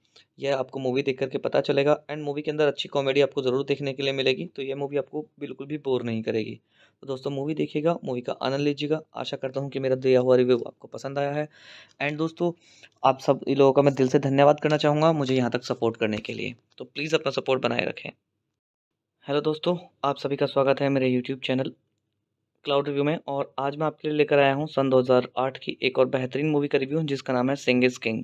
यह आपको मूवी देख करके पता चलेगा एंड मूवी के अंदर अच्छी कॉमेडी आपको ज़रूर देखने के लिए मिलेगी तो यह मूवी आपको बिल्कुल भी बोर नहीं करेगी तो दोस्तों मूवी देखिएगा मूवी का आनंद लीजिएगा आशा करता हूँ कि मेरा दिया हुआ रिव्यू आपको पसंद आया है एंड दोस्तों आप सब इन लोगों का मैं दिल से धन्यवाद करना चाहूँगा मुझे यहाँ तक सपोर्ट करने के लिए तो प्लीज़ अपना सपोर्ट बनाए रखें हेलो दोस्तों आप सभी का स्वागत है मेरे यूट्यूब चैनल क्लाउड रिव्यू में और आज मैं आपके लिए लेकर आया हूँ सन 2008 की एक और बेहतरीन मूवी का रिव्यू जिसका नाम है सिंग इज़ किंग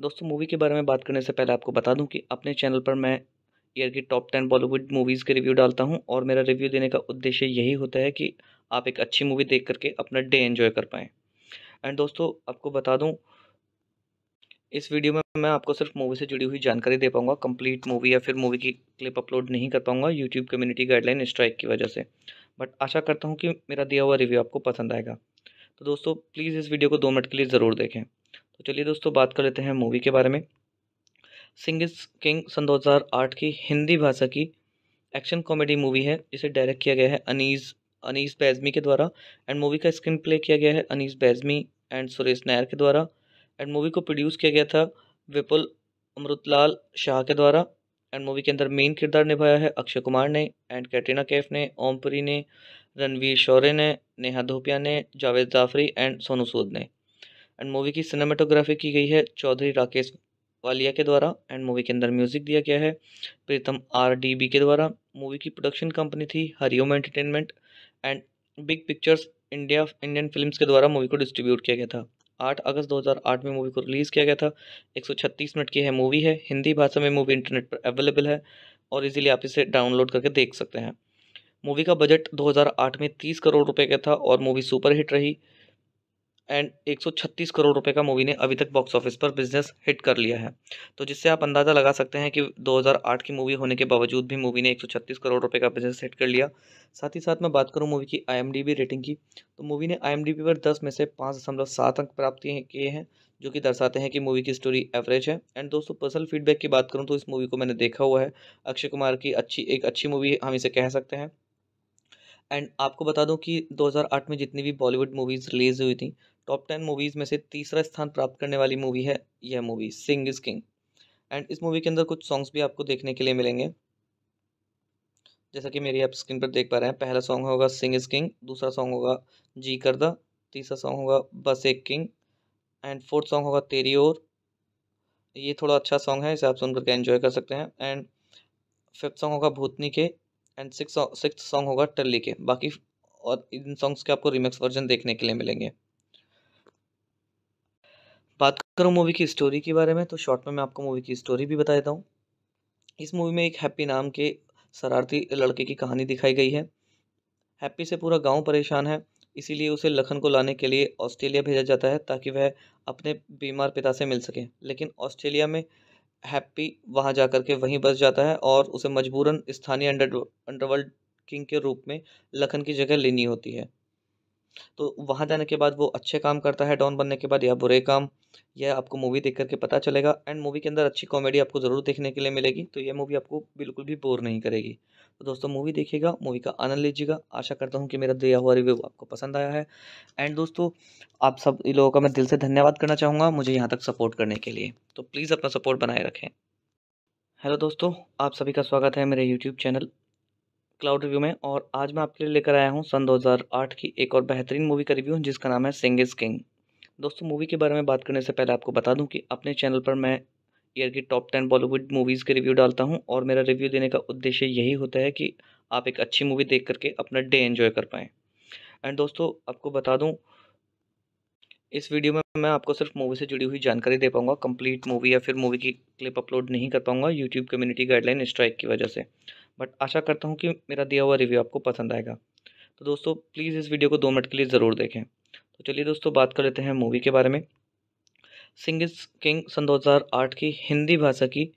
दोस्तों मूवी के बारे में बात करने से पहले आपको बता दूँ कि अपने चैनल पर मैं ईयर की टॉप टेन बॉलीवुड मूवीज़ के रिव्यू डालता हूँ और मेरा रिव्यू देने का उद्देश्य यही होता है कि आप एक अच्छी मूवी देख करके अपना डे इन्जॉय कर पाएँ एंड दोस्तों आपको बता दूँ इस वीडियो में मैं आपको सिर्फ मूवी से जुड़ी हुई जानकारी दे पाऊंगा कंप्लीट मूवी या फिर मूवी की क्लिप अपलोड नहीं कर पाऊंगा यूट्यूब कम्युनिटी गाइडलाइन स्ट्राइक की वजह से बट आशा करता हूँ कि मेरा दिया हुआ रिव्यू आपको पसंद आएगा तो दोस्तों प्लीज़ इस वीडियो को दो मिनट के लिए ज़रूर देखें तो चलिए दोस्तों बात कर लेते हैं मूवी के बारे में सिंग किंग सन 2008 की हिंदी भाषा की एक्शन कॉमेडी मूवी है जिसे डायरेक्ट किया गया है अनीस अनीस बैजमी के द्वारा एंड मूवी का स्क्रीन प्ले किया गया है अनीस बैजमी एंड सुरेश नायर के द्वारा एंड मूवी को प्रोड्यूस किया गया था विपुल अमृतलाल शाह के द्वारा एंड मूवी के अंदर मेन किरदार निभाया है अक्षय कुमार ने एंड कैटरीना कैफ ने ओमपुरी ने रणवीर शौर्य ने नेहा धोपिया ने जावेद जाफरी एंड सोनू सूद ने एंड मूवी की सिनेमाटोग्राफी की गई है चौधरी राकेश वालिया के द्वारा एंड मूवी के अंदर म्यूजिक दिया गया है प्रीतम आर डी बी के द्वारा मूवी की प्रोडक्शन कंपनी थी Hariom entertainment and big pictures India Indian films के द्वारा मूवी को डिस्ट्रीब्यूट किया गया था 8 अगस्त 2008 में मूवी को रिलीज़ किया गया था 136 मिनट की है मूवी है हिंदी भाषा में मूवी इंटरनेट पर अवेलेबल है और इजीली आप इसे डाउनलोड करके देख सकते हैं मूवी का बजट 2008 में 30 करोड़ रुपए का था और मूवी सुपरहिट रही एंड 136 करोड़ रुपए का मूवी ने अभी तक बॉक्स ऑफिस पर बिजनेस हिट कर लिया है तो जिससे आप अंदाज़ा लगा सकते हैं कि 2008 की मूवी होने के बावजूद भी मूवी ने 136 करोड़ रुपए का बिजनेस हिट कर लिया साथ ही साथ मैं बात करूं मूवी की आईएमडीबी रेटिंग की तो मूवी ने आईएमडीबी पर 10 में से पाँच दशमलव सात अंक प्राप्त किए हैं जो कि दर्शाते हैं कि मूवी की स्टोरी एवरेज है एंड दोस्तों पर्सनल फीडबैक की बात करूँ तो इस मूवी को मैंने देखा हुआ है अक्षय कुमार की अच्छी एक अच्छी मूवी हम इसे कह सकते हैं एंड आपको बता दूं कि 2008 में जितनी भी बॉलीवुड मूवीज़ रिलीज़ हुई थी टॉप टेन मूवीज़ में से तीसरा स्थान प्राप्त करने वाली मूवी है यह movie Singh is king and इस मूवी के अंदर कुछ सॉन्ग्स भी आपको देखने के लिए मिलेंगे जैसा कि मेरी आप स्क्रीन पर देख पा रहे हैं पहला सॉन्ग होगा सिंग इज़ किंग दूसरा सॉन्ग होगा जी कर तीसरा सॉन्ग होगा बस एक किंग एंड फोर्थ सॉन्ग होगा तेरी ओर ये थोड़ा अच्छा सॉन्ग है इसे आप सुन करके एंजॉय कर सकते हैं एंड फिफ्थ सॉन्ग होगा भूतनी के एंड सिक्स सिक्स सॉन्ग होगा टल्ली के बाकी और इन सॉन्ग्स के आपको रिमिक्स वर्जन देखने के लिए मिलेंगे बात करूँ मूवी की स्टोरी के बारे में तो शॉर्ट में मैं आपको मूवी की स्टोरी भी बता देता हूँ इस मूवी में एक हैप्पी नाम के शरारती लड़के की कहानी दिखाई गई है हैप्पी से पूरा गांव परेशान है इसीलिए उसे लखन को लाने के लिए ऑस्ट्रेलिया भेजा जाता है ताकि वह अपने बीमार पिता से मिल सके लेकिन ऑस्ट्रेलिया में हैप्पी वहाँ जा कर के वहीं बस जाता है और उसे मजबूरन स्थानीय अंडर अंडरवर्ल्ड किंग के रूप में लखन की जगह लेनी होती है तो वहाँ जाने के बाद वो अच्छे काम करता है डॉन बनने के बाद या बुरे काम यह आपको मूवी देख करके पता चलेगा एंड मूवी के अंदर अच्छी कॉमेडी आपको ज़रूर देखने के लिए मिलेगी तो यह मूवी आपको बिल्कुल भी बोर नहीं करेगी तो दोस्तों मूवी देखिएगा मूवी का आनंद लीजिएगा आशा करता हूँ कि मेरा दिया हुआ रिव्यू आपको पसंद आया है एंड दोस्तों आप सब इन लोगों का मैं दिल से धन्यवाद करना चाहूँगा मुझे यहाँ तक सपोर्ट करने के लिए तो प्लीज़ अपना सपोर्ट बनाए रखें हेलो दोस्तों आप सभी का स्वागत है मेरे यूट्यूब चैनल क्लाउड रिव्यू में और आज मैं आपके लिए लेकर आया हूँ सन 2008 की एक और बेहतरीन मूवी का रिव्यू जिसका नाम है सिंग इज़ किंग दोस्तों मूवी के बारे में बात करने से पहले आपको बता दूँ कि अपने चैनल पर मैं ईयर की टॉप टेन बॉलीवुड मूवीज़ के रिव्यू डालता हूँ और मेरा रिव्यू देने का उद्देश्य यही होता है कि आप एक अच्छी मूवी देख करके अपना डे इन्जॉय कर पाएँ एंड दोस्तों आपको बता दूँ इस वीडियो में मैं आपको सिर्फ मूवी से जुड़ी हुई जानकारी दे पाऊंगा कंप्लीट मूवी या फिर मूवी की क्लिप अपलोड नहीं कर पाऊंगा यूट्यूब कम्युनिटी गाइडलाइन स्ट्राइक की वजह से बट आशा करता हूँ कि मेरा दिया हुआ रिव्यू आपको पसंद आएगा तो दोस्तों प्लीज़ इस वीडियो को दो मिनट के लिए ज़रूर देखें तो चलिए दोस्तों बात कर लेते हैं मूवी के बारे में सिंग किंग सन दो की हिंदी भाषा की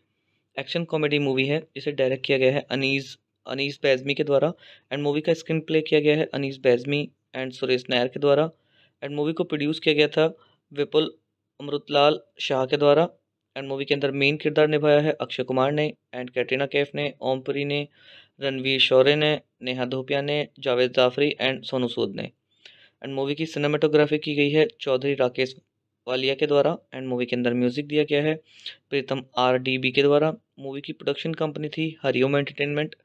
एक्शन कॉमेडी मूवी है जिसे डायरेक्ट किया गया है अनीस अनीस बैजमी के द्वारा एंड मूवी का स्क्रीन प्ले किया गया है अनीस बैजमी एंड सुरेश नायर के द्वारा एंड मूवी को प्रोड्यूस किया गया था विपुल अमृतलाल शाह के द्वारा एंड मूवी के अंदर मेन किरदार निभाया है अक्षय कुमार ने एंड कैटरीना कैफ ने ओमपुरी ने रणवीर शौर्य ने नेहा धोपिया ने जावेद जाफरी एंड सोनू सूद ने एंड मूवी की सिनेमाटोग्राफी की गई है चौधरी राकेश वालिया के द्वारा एंड मूवी के अंदर म्यूजिक दिया गया है प्रीतम आर डी बी के द्वारा मूवी की प्रोडक्शन कंपनी थी Hariom entertainment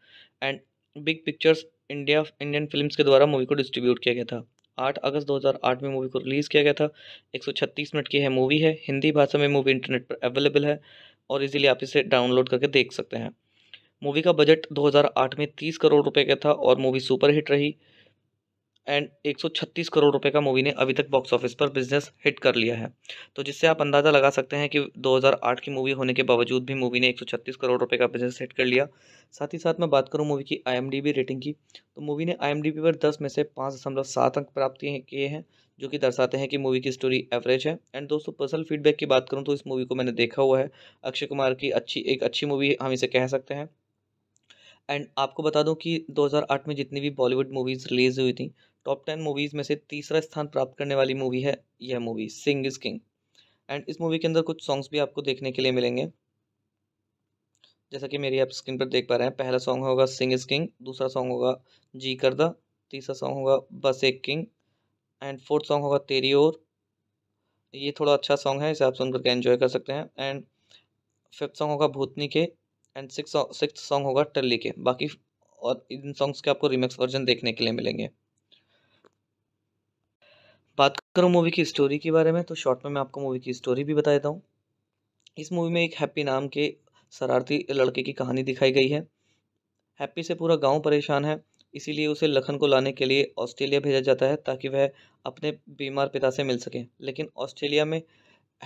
and big pictures India Indian films के द्वारा मूवी को डिस्ट्रीब्यूट किया गया था 8 अगस्त 2008 में मूवी को रिलीज़ किया गया था 136 मिनट की है मूवी है हिंदी भाषा में मूवी इंटरनेट पर अवेलेबल है और इजीली आप इसे डाउनलोड करके देख सकते हैं मूवी का बजट 2008 में 30 करोड़ रुपए का था और मूवी सुपरहिट रही एंड 136 करोड़ रुपए का मूवी ने अभी तक बॉक्स ऑफिस पर बिजनेस हिट कर लिया है तो जिससे आप अंदाज़ा लगा सकते हैं कि 2008 की मूवी होने के बावजूद भी मूवी ने 136 करोड़ रुपए का बिजनेस हिट कर लिया साथ ही साथ मैं बात करूं मूवी की आईएमडीबी रेटिंग की तो मूवी ने आईएमडीबी पर 10 में से पाँच दशमलव सात अंक प्राप्त किए हैं जो कि दर्शाते हैं कि मूवी की स्टोरी एवरेज है एंड दोस्तों पर्सनल फीडबैक की बात करूँ तो इस मूवी को मैंने देखा हुआ है अक्षय कुमार की अच्छी एक अच्छी मूवी हम इसे कह सकते हैं एंड आपको बता दूं कि 2008 में जितनी भी बॉलीवुड मूवीज़ रिलीज़ हुई थी टॉप टेन मूवीज़ में से तीसरा स्थान प्राप्त करने वाली मूवी है यह movie Singh is king and इस मूवी के अंदर कुछ सॉन्ग्स भी आपको देखने के लिए मिलेंगे जैसा कि मेरी आप स्क्रीन पर देख पा रहे हैं पहला सॉन्ग होगा सिंग इज़ किंग दूसरा सॉन्ग होगा जी करदा तीसरा सॉन्ग होगा बस एक किंग एंड फोर्थ सॉन्ग होगा तेरी ओर ये थोड़ा अच्छा सॉन्ग है इसे आप सुन करके एंजॉय कर सकते हैं एंड फिफ्थ सॉन्ग होगा भूतनी के एंड सिक्स सिक्स सॉन्ग होगा टल्ली के बाकी और इन सॉन्ग्स के आपको रिमिक्स वर्जन देखने के लिए मिलेंगे करूँ मूवी की स्टोरी के बारे में तो शॉर्ट में मैं आपको मूवी की स्टोरी भी बता देता हूँ इस मूवी में एक हैप्पी नाम के शरारती लड़के की कहानी दिखाई गई है हैप्पी से पूरा गांव परेशान है इसीलिए उसे लखन को लाने के लिए ऑस्ट्रेलिया भेजा जाता है ताकि वह अपने बीमार पिता से मिल सके लेकिन ऑस्ट्रेलिया में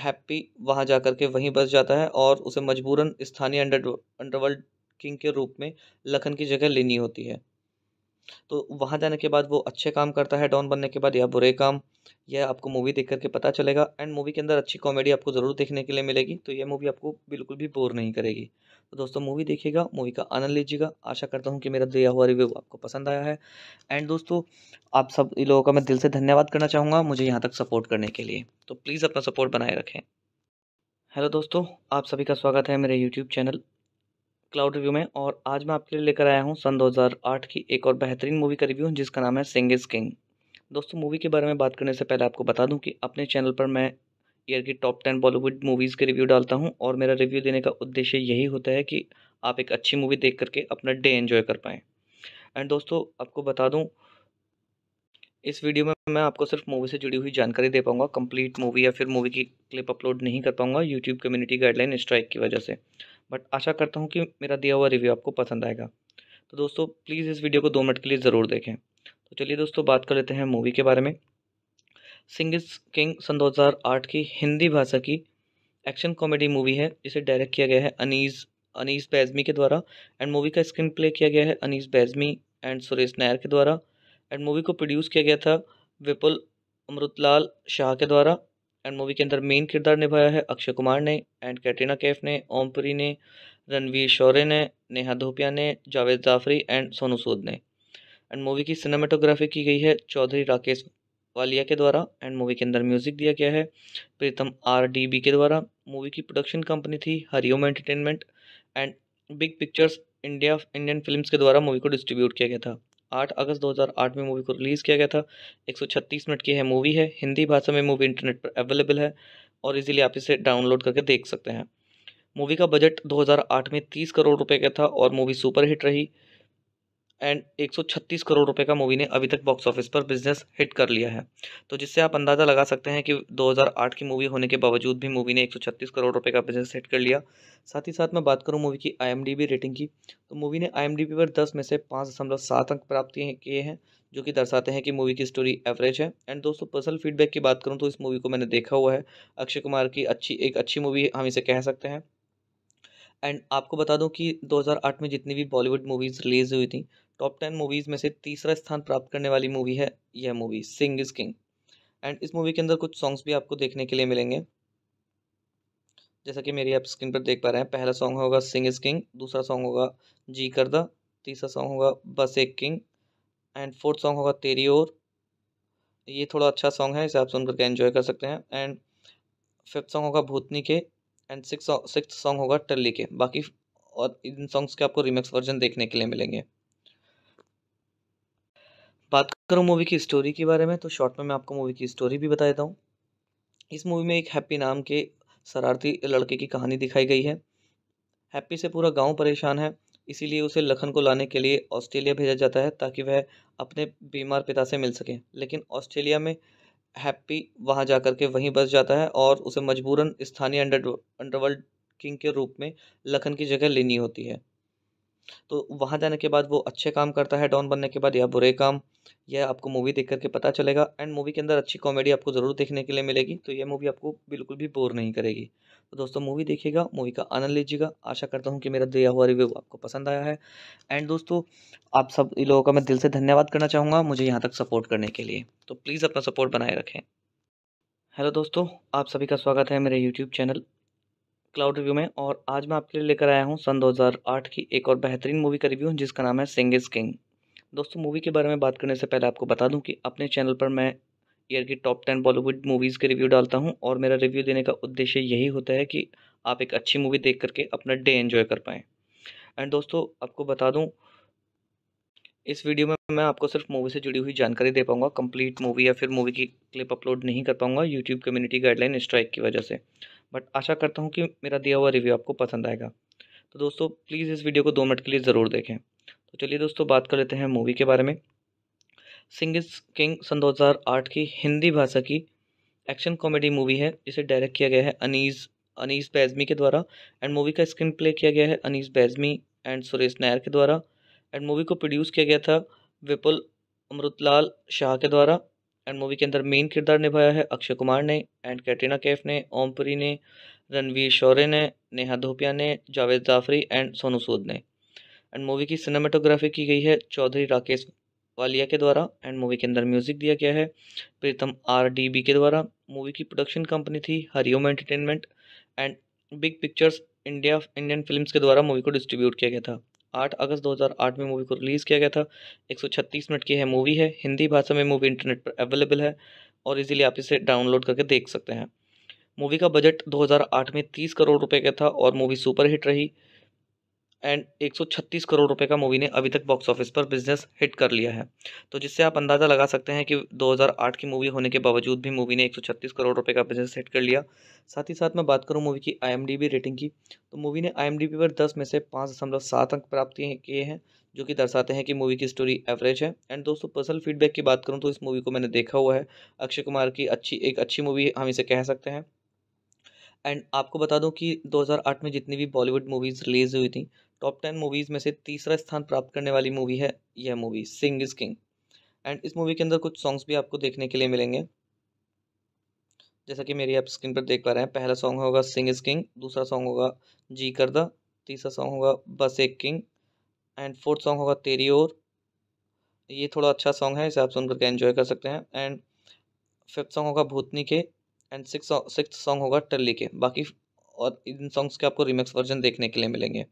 हैप्पी वहाँ जा कर के वहीं बस जाता है और उसे मजबूरन स्थानीय अंडर अंडरवर्ल्ड किंग के रूप में लखन की जगह लेनी होती है तो वहाँ जाने के बाद वो अच्छे काम करता है डॉन बनने के बाद या बुरे काम यह आपको मूवी देख करके पता चलेगा एंड मूवी के अंदर अच्छी कॉमेडी आपको ज़रूर देखने के लिए मिलेगी तो यह मूवी आपको बिल्कुल भी बोर नहीं करेगी तो दोस्तों मूवी देखिएगा मूवी का आनंद लीजिएगा आशा करता हूँ कि मेरा दिया हुआ रिव्यू आपको पसंद आया है एंड दोस्तों आप सब इन लोगों का मैं दिल से धन्यवाद करना चाहूँगा मुझे यहाँ तक सपोर्ट करने के लिए तो प्लीज़ अपना सपोर्ट बनाए रखें हेलो दोस्तों आप सभी का स्वागत है मेरे यूट्यूब चैनल क्लाउड रिव्यू में और आज मैं आपके लिए लेकर आया हूँ सन 2008 की एक और बेहतरीन मूवी का रिव्यू जिसका नाम है सिंग इज़ किंग दोस्तों मूवी के बारे में बात करने से पहले आपको बता दूँ कि अपने चैनल पर मैं ईयर की टॉप टेन बॉलीवुड मूवीज़ के रिव्यू डालता हूँ और मेरा रिव्यू देने का उद्देश्य यही होता है कि आप एक अच्छी मूवी देख करके अपना डे इन्जॉय कर पाएँ एंड दोस्तों आपको बता दूँ इस वीडियो में मैं आपको सिर्फ मूवी से जुड़ी हुई जानकारी दे पाऊंगा कंप्लीट मूवी या फिर मूवी की क्लिप अपलोड नहीं कर पाऊंगा यूट्यूब कम्युनिटी गाइडलाइन स्ट्राइक की वजह से बट आशा करता हूँ कि मेरा दिया हुआ रिव्यू आपको पसंद आएगा तो दोस्तों प्लीज़ इस वीडियो को दो मिनट के लिए ज़रूर देखें तो चलिए दोस्तों बात कर लेते हैं मूवी के बारे में सिंगिस किंग सन 2008 की हिंदी भाषा की एक्शन कॉमेडी मूवी है जिसे डायरेक्ट किया गया है अनीस अनीस बैजमी के द्वारा एंड मूवी का स्क्रीन प्ले किया गया है अनीस बैजमी एंड सुरेश नायर के द्वारा एंड मूवी को प्रोड्यूस किया गया था विपुल अमृतलाल शाह के द्वारा एंड मूवी के अंदर मेन किरदार निभाया है अक्षय कुमार ने एंड कैटरीना कैफ ने ओमपुरी ने रणवीर शौर्य ने नेहा धोपिया ने जावेद जाफरी एंड सोनू सूद ने एंड मूवी की सिनेमाटोग्राफी की गई है चौधरी राकेश वालिया के द्वारा एंड मूवी के अंदर म्यूजिक दिया गया है प्रीतम आर डी बी के द्वारा मूवी की प्रोडक्शन कंपनी थी Hariom entertainment and big pictures India Indian films के द्वारा मूवी को डिस्ट्रीब्यूट किया गया था 8 अगस्त 2008 में मूवी को रिलीज़ किया गया था 136 मिनट की है मूवी है हिंदी भाषा में मूवी इंटरनेट पर अवेलेबल है और इजीली आप इसे डाउनलोड करके देख सकते हैं मूवी का बजट 2008 में 30 करोड़ रुपए का था और मूवी सुपरहिट रही एंड 136 करोड़ रुपए का मूवी ने अभी तक बॉक्स ऑफिस पर बिजनेस हिट कर लिया है तो जिससे आप अंदाज़ा लगा सकते हैं कि 2008 की मूवी होने के बावजूद भी मूवी ने 136 करोड़ रुपए का बिजनेस हिट कर लिया साथ ही साथ मैं बात करूं मूवी की आईएमडीबी रेटिंग की तो मूवी ने आईएमडीबी पर 10 में से पाँच दशमलव सात अंक प्राप्त किए हैं जो कि दर्शाते हैं कि मूवी की स्टोरी एवरेज है एंड दोस्तों पर्सनल फीडबैक की बात करूँ तो इस मूवी को मैंने देखा हुआ है अक्षय कुमार की अच्छी एक अच्छी मूवी हम इसे कह सकते हैं एंड आपको बता दूं कि 2008 में जितनी भी बॉलीवुड मूवीज़ रिलीज़ हुई थी टॉप टेन मूवीज़ में से तीसरा स्थान प्राप्त करने वाली मूवी है यह movie Singh is king and इस मूवी के अंदर कुछ सॉन्ग्स भी आपको देखने के लिए मिलेंगे जैसा कि मेरी आप स्क्रीन पर देख पा रहे हैं पहला सॉन्ग होगा सिंग इज़ किंग दूसरा सॉन्ग होगा जी करदा तीसरा सॉन्ग होगा बस एक किंग एंड फोर्थ सॉन्ग होगा तेरी ओर ये थोड़ा अच्छा सॉन्ग है इसे आप सुन करके एंजॉय कर सकते हैं एंड फिफ्थ सॉन्ग होगा भूतनी के एंड सिक्स सिक्स सॉन्ग होगा टल्ली के बाकी और इन सॉन्ग्स के आपको रिमिक्स वर्जन देखने के लिए मिलेंगे बात करूँ मूवी की स्टोरी के बारे में तो शॉर्ट में मैं आपको मूवी की स्टोरी भी बता देता हूँ इस मूवी में एक हैप्पी नाम के शरारती लड़के की कहानी दिखाई गई है हैप्पी से पूरा गांव परेशान है इसीलिए उसे लखन को लाने के लिए ऑस्ट्रेलिया भेजा जाता है ताकि वह अपने बीमार पिता से मिल सके लेकिन ऑस्ट्रेलिया में हैप्पी वहाँ जा कर के वहीं बस जाता है और उसे मजबूरन स्थानीय अंडर अंडरवर्ल्ड किंग के रूप में लखन की जगह लेनी होती है तो वहाँ जाने के बाद वो अच्छे काम करता है डॉन बनने के बाद या बुरे काम यह आपको मूवी देख करके पता चलेगा एंड मूवी के अंदर अच्छी कॉमेडी आपको ज़रूर देखने के लिए मिलेगी तो यह मूवी आपको बिल्कुल भी बोर नहीं करेगी तो दोस्तों मूवी देखिएगा मूवी का आनंद लीजिएगा आशा करता हूँ कि मेरा दिया हुआ रिव्यू आपको पसंद आया है एंड दोस्तों आप सब इन लोगों का मैं दिल से धन्यवाद करना चाहूँगा मुझे यहाँ तक सपोर्ट करने के लिए तो प्लीज़ अपना सपोर्ट बनाए रखें हेलो दोस्तों आप सभी का स्वागत है मेरे यूट्यूब चैनल क्लाउड रिव्यू में और आज मैं आपके लिए लेकर आया हूँ सन 2008 की एक और बेहतरीन मूवी का रिव्यू जिसका नाम है सिंग इज़ किंग दोस्तों मूवी के बारे में बात करने से पहले आपको बता दूं कि अपने चैनल पर मैं ईयर की टॉप टेन बॉलीवुड मूवीज़ के रिव्यू डालता हूं और मेरा रिव्यू देने का उद्देश्य यही होता है कि आप एक अच्छी मूवी देख करके अपना डे इन्जॉय कर पाएँ एंड दोस्तों आपको बता दूँ इस वीडियो में मैं आपको सिर्फ मूवी से जुड़ी हुई जानकारी दे पाऊँगा कंप्लीट मूवी या फिर मूवी की क्लिप अपलोड नहीं कर पाऊँगा यूट्यूब कम्युनिटी गाइडलाइन स्ट्राइक की वजह से बट आशा करता हूँ कि मेरा दिया हुआ रिव्यू आपको पसंद आएगा तो दोस्तों प्लीज़ इस वीडियो को दो मिनट के लिए ज़रूर देखें तो चलिए दोस्तों बात कर लेते हैं मूवी के बारे में सिंग किंग सन 2008 की हिंदी भाषा की एक्शन कॉमेडी मूवी है जिसे डायरेक्ट किया गया है अनीस अनीस बैजमी के द्वारा एंड मूवी का स्क्रीन प्ले किया गया है अनीस बैजमी एंड सुरेश नायर के द्वारा एंड मूवी को प्रोड्यूस किया गया था विपुल अमृतलाल शाह के द्वारा एंड मूवी के अंदर मेन किरदार निभाया है अक्षय कुमार ने एंड कैटरीना कैफ ने ओमपुरी ने रणवीर शौर्य ने नेहा धोपिया ने जावेद जाफरी एंड सोनू सूद ने एंड मूवी की सिनेमाटोग्राफी की गई है चौधरी राकेश वालिया के द्वारा एंड मूवी के अंदर म्यूजिक दिया गया है प्रीतम आर डी बी के द्वारा मूवी की प्रोडक्शन कंपनी थी Hariom entertainment and big pictures India Indian films के द्वारा मूवी को डिस्ट्रीब्यूट किया गया था 8 अगस्त 2008 में मूवी को रिलीज़ किया गया था 136 मिनट की है मूवी है हिंदी भाषा में मूवी इंटरनेट पर अवेलेबल है और इजीली आप इसे डाउनलोड करके देख सकते हैं मूवी का बजट 2008 में 30 करोड़ रुपए का था और मूवी सुपरहिट रही एंड 136 करोड़ रुपए का मूवी ने अभी तक बॉक्स ऑफिस पर बिजनेस हिट कर लिया है तो जिससे आप अंदाज़ा लगा सकते हैं कि 2008 की मूवी होने के बावजूद भी मूवी ने 136 करोड़ रुपए का बिजनेस हिट कर लिया साथ ही साथ मैं बात करूं मूवी की आईएमडीबी रेटिंग की तो मूवी ने आईएमडीबी पर 10 में से पाँच दशमलव सात अंक प्राप्त किए हैं जो कि दर्शाते हैं कि मूवी की स्टोरी एवरेज है एंड दोस्तों पर्सनल फीडबैक की बात करूँ तो इस मूवी को मैंने देखा हुआ है अक्षय कुमार की अच्छी एक अच्छी मूवी हम इसे कह सकते हैं एंड आपको बता दूं कि 2008 में जितनी भी बॉलीवुड मूवीज़ रिलीज़ हुई थी टॉप टेन मूवीज़ में से तीसरा स्थान प्राप्त करने वाली मूवी है यह movie Singh is king and इस मूवी के अंदर कुछ सॉन्ग्स भी आपको देखने के लिए मिलेंगे जैसा कि मेरी आप स्क्रीन पर देख पा रहे हैं पहला सॉन्ग होगा सिंग इज किंग दूसरा सॉन्ग होगा जी करदा तीसरा सॉन्ग होगा बस एक किंग एंड फोर्थ सॉन्ग होगा तेरी ओर ये थोड़ा अच्छा सॉन्ग है इसे आप सुन करके एंजॉय कर सकते हैं एंड फिफ्थ सॉन्ग होगा भूतनी के एंड सिक्स सिक्स सॉन्ग होगा टल्ली के बाकी और इन सॉन्ग्स के आपको रिमिक्स वर्जन देखने के लिए मिलेंगे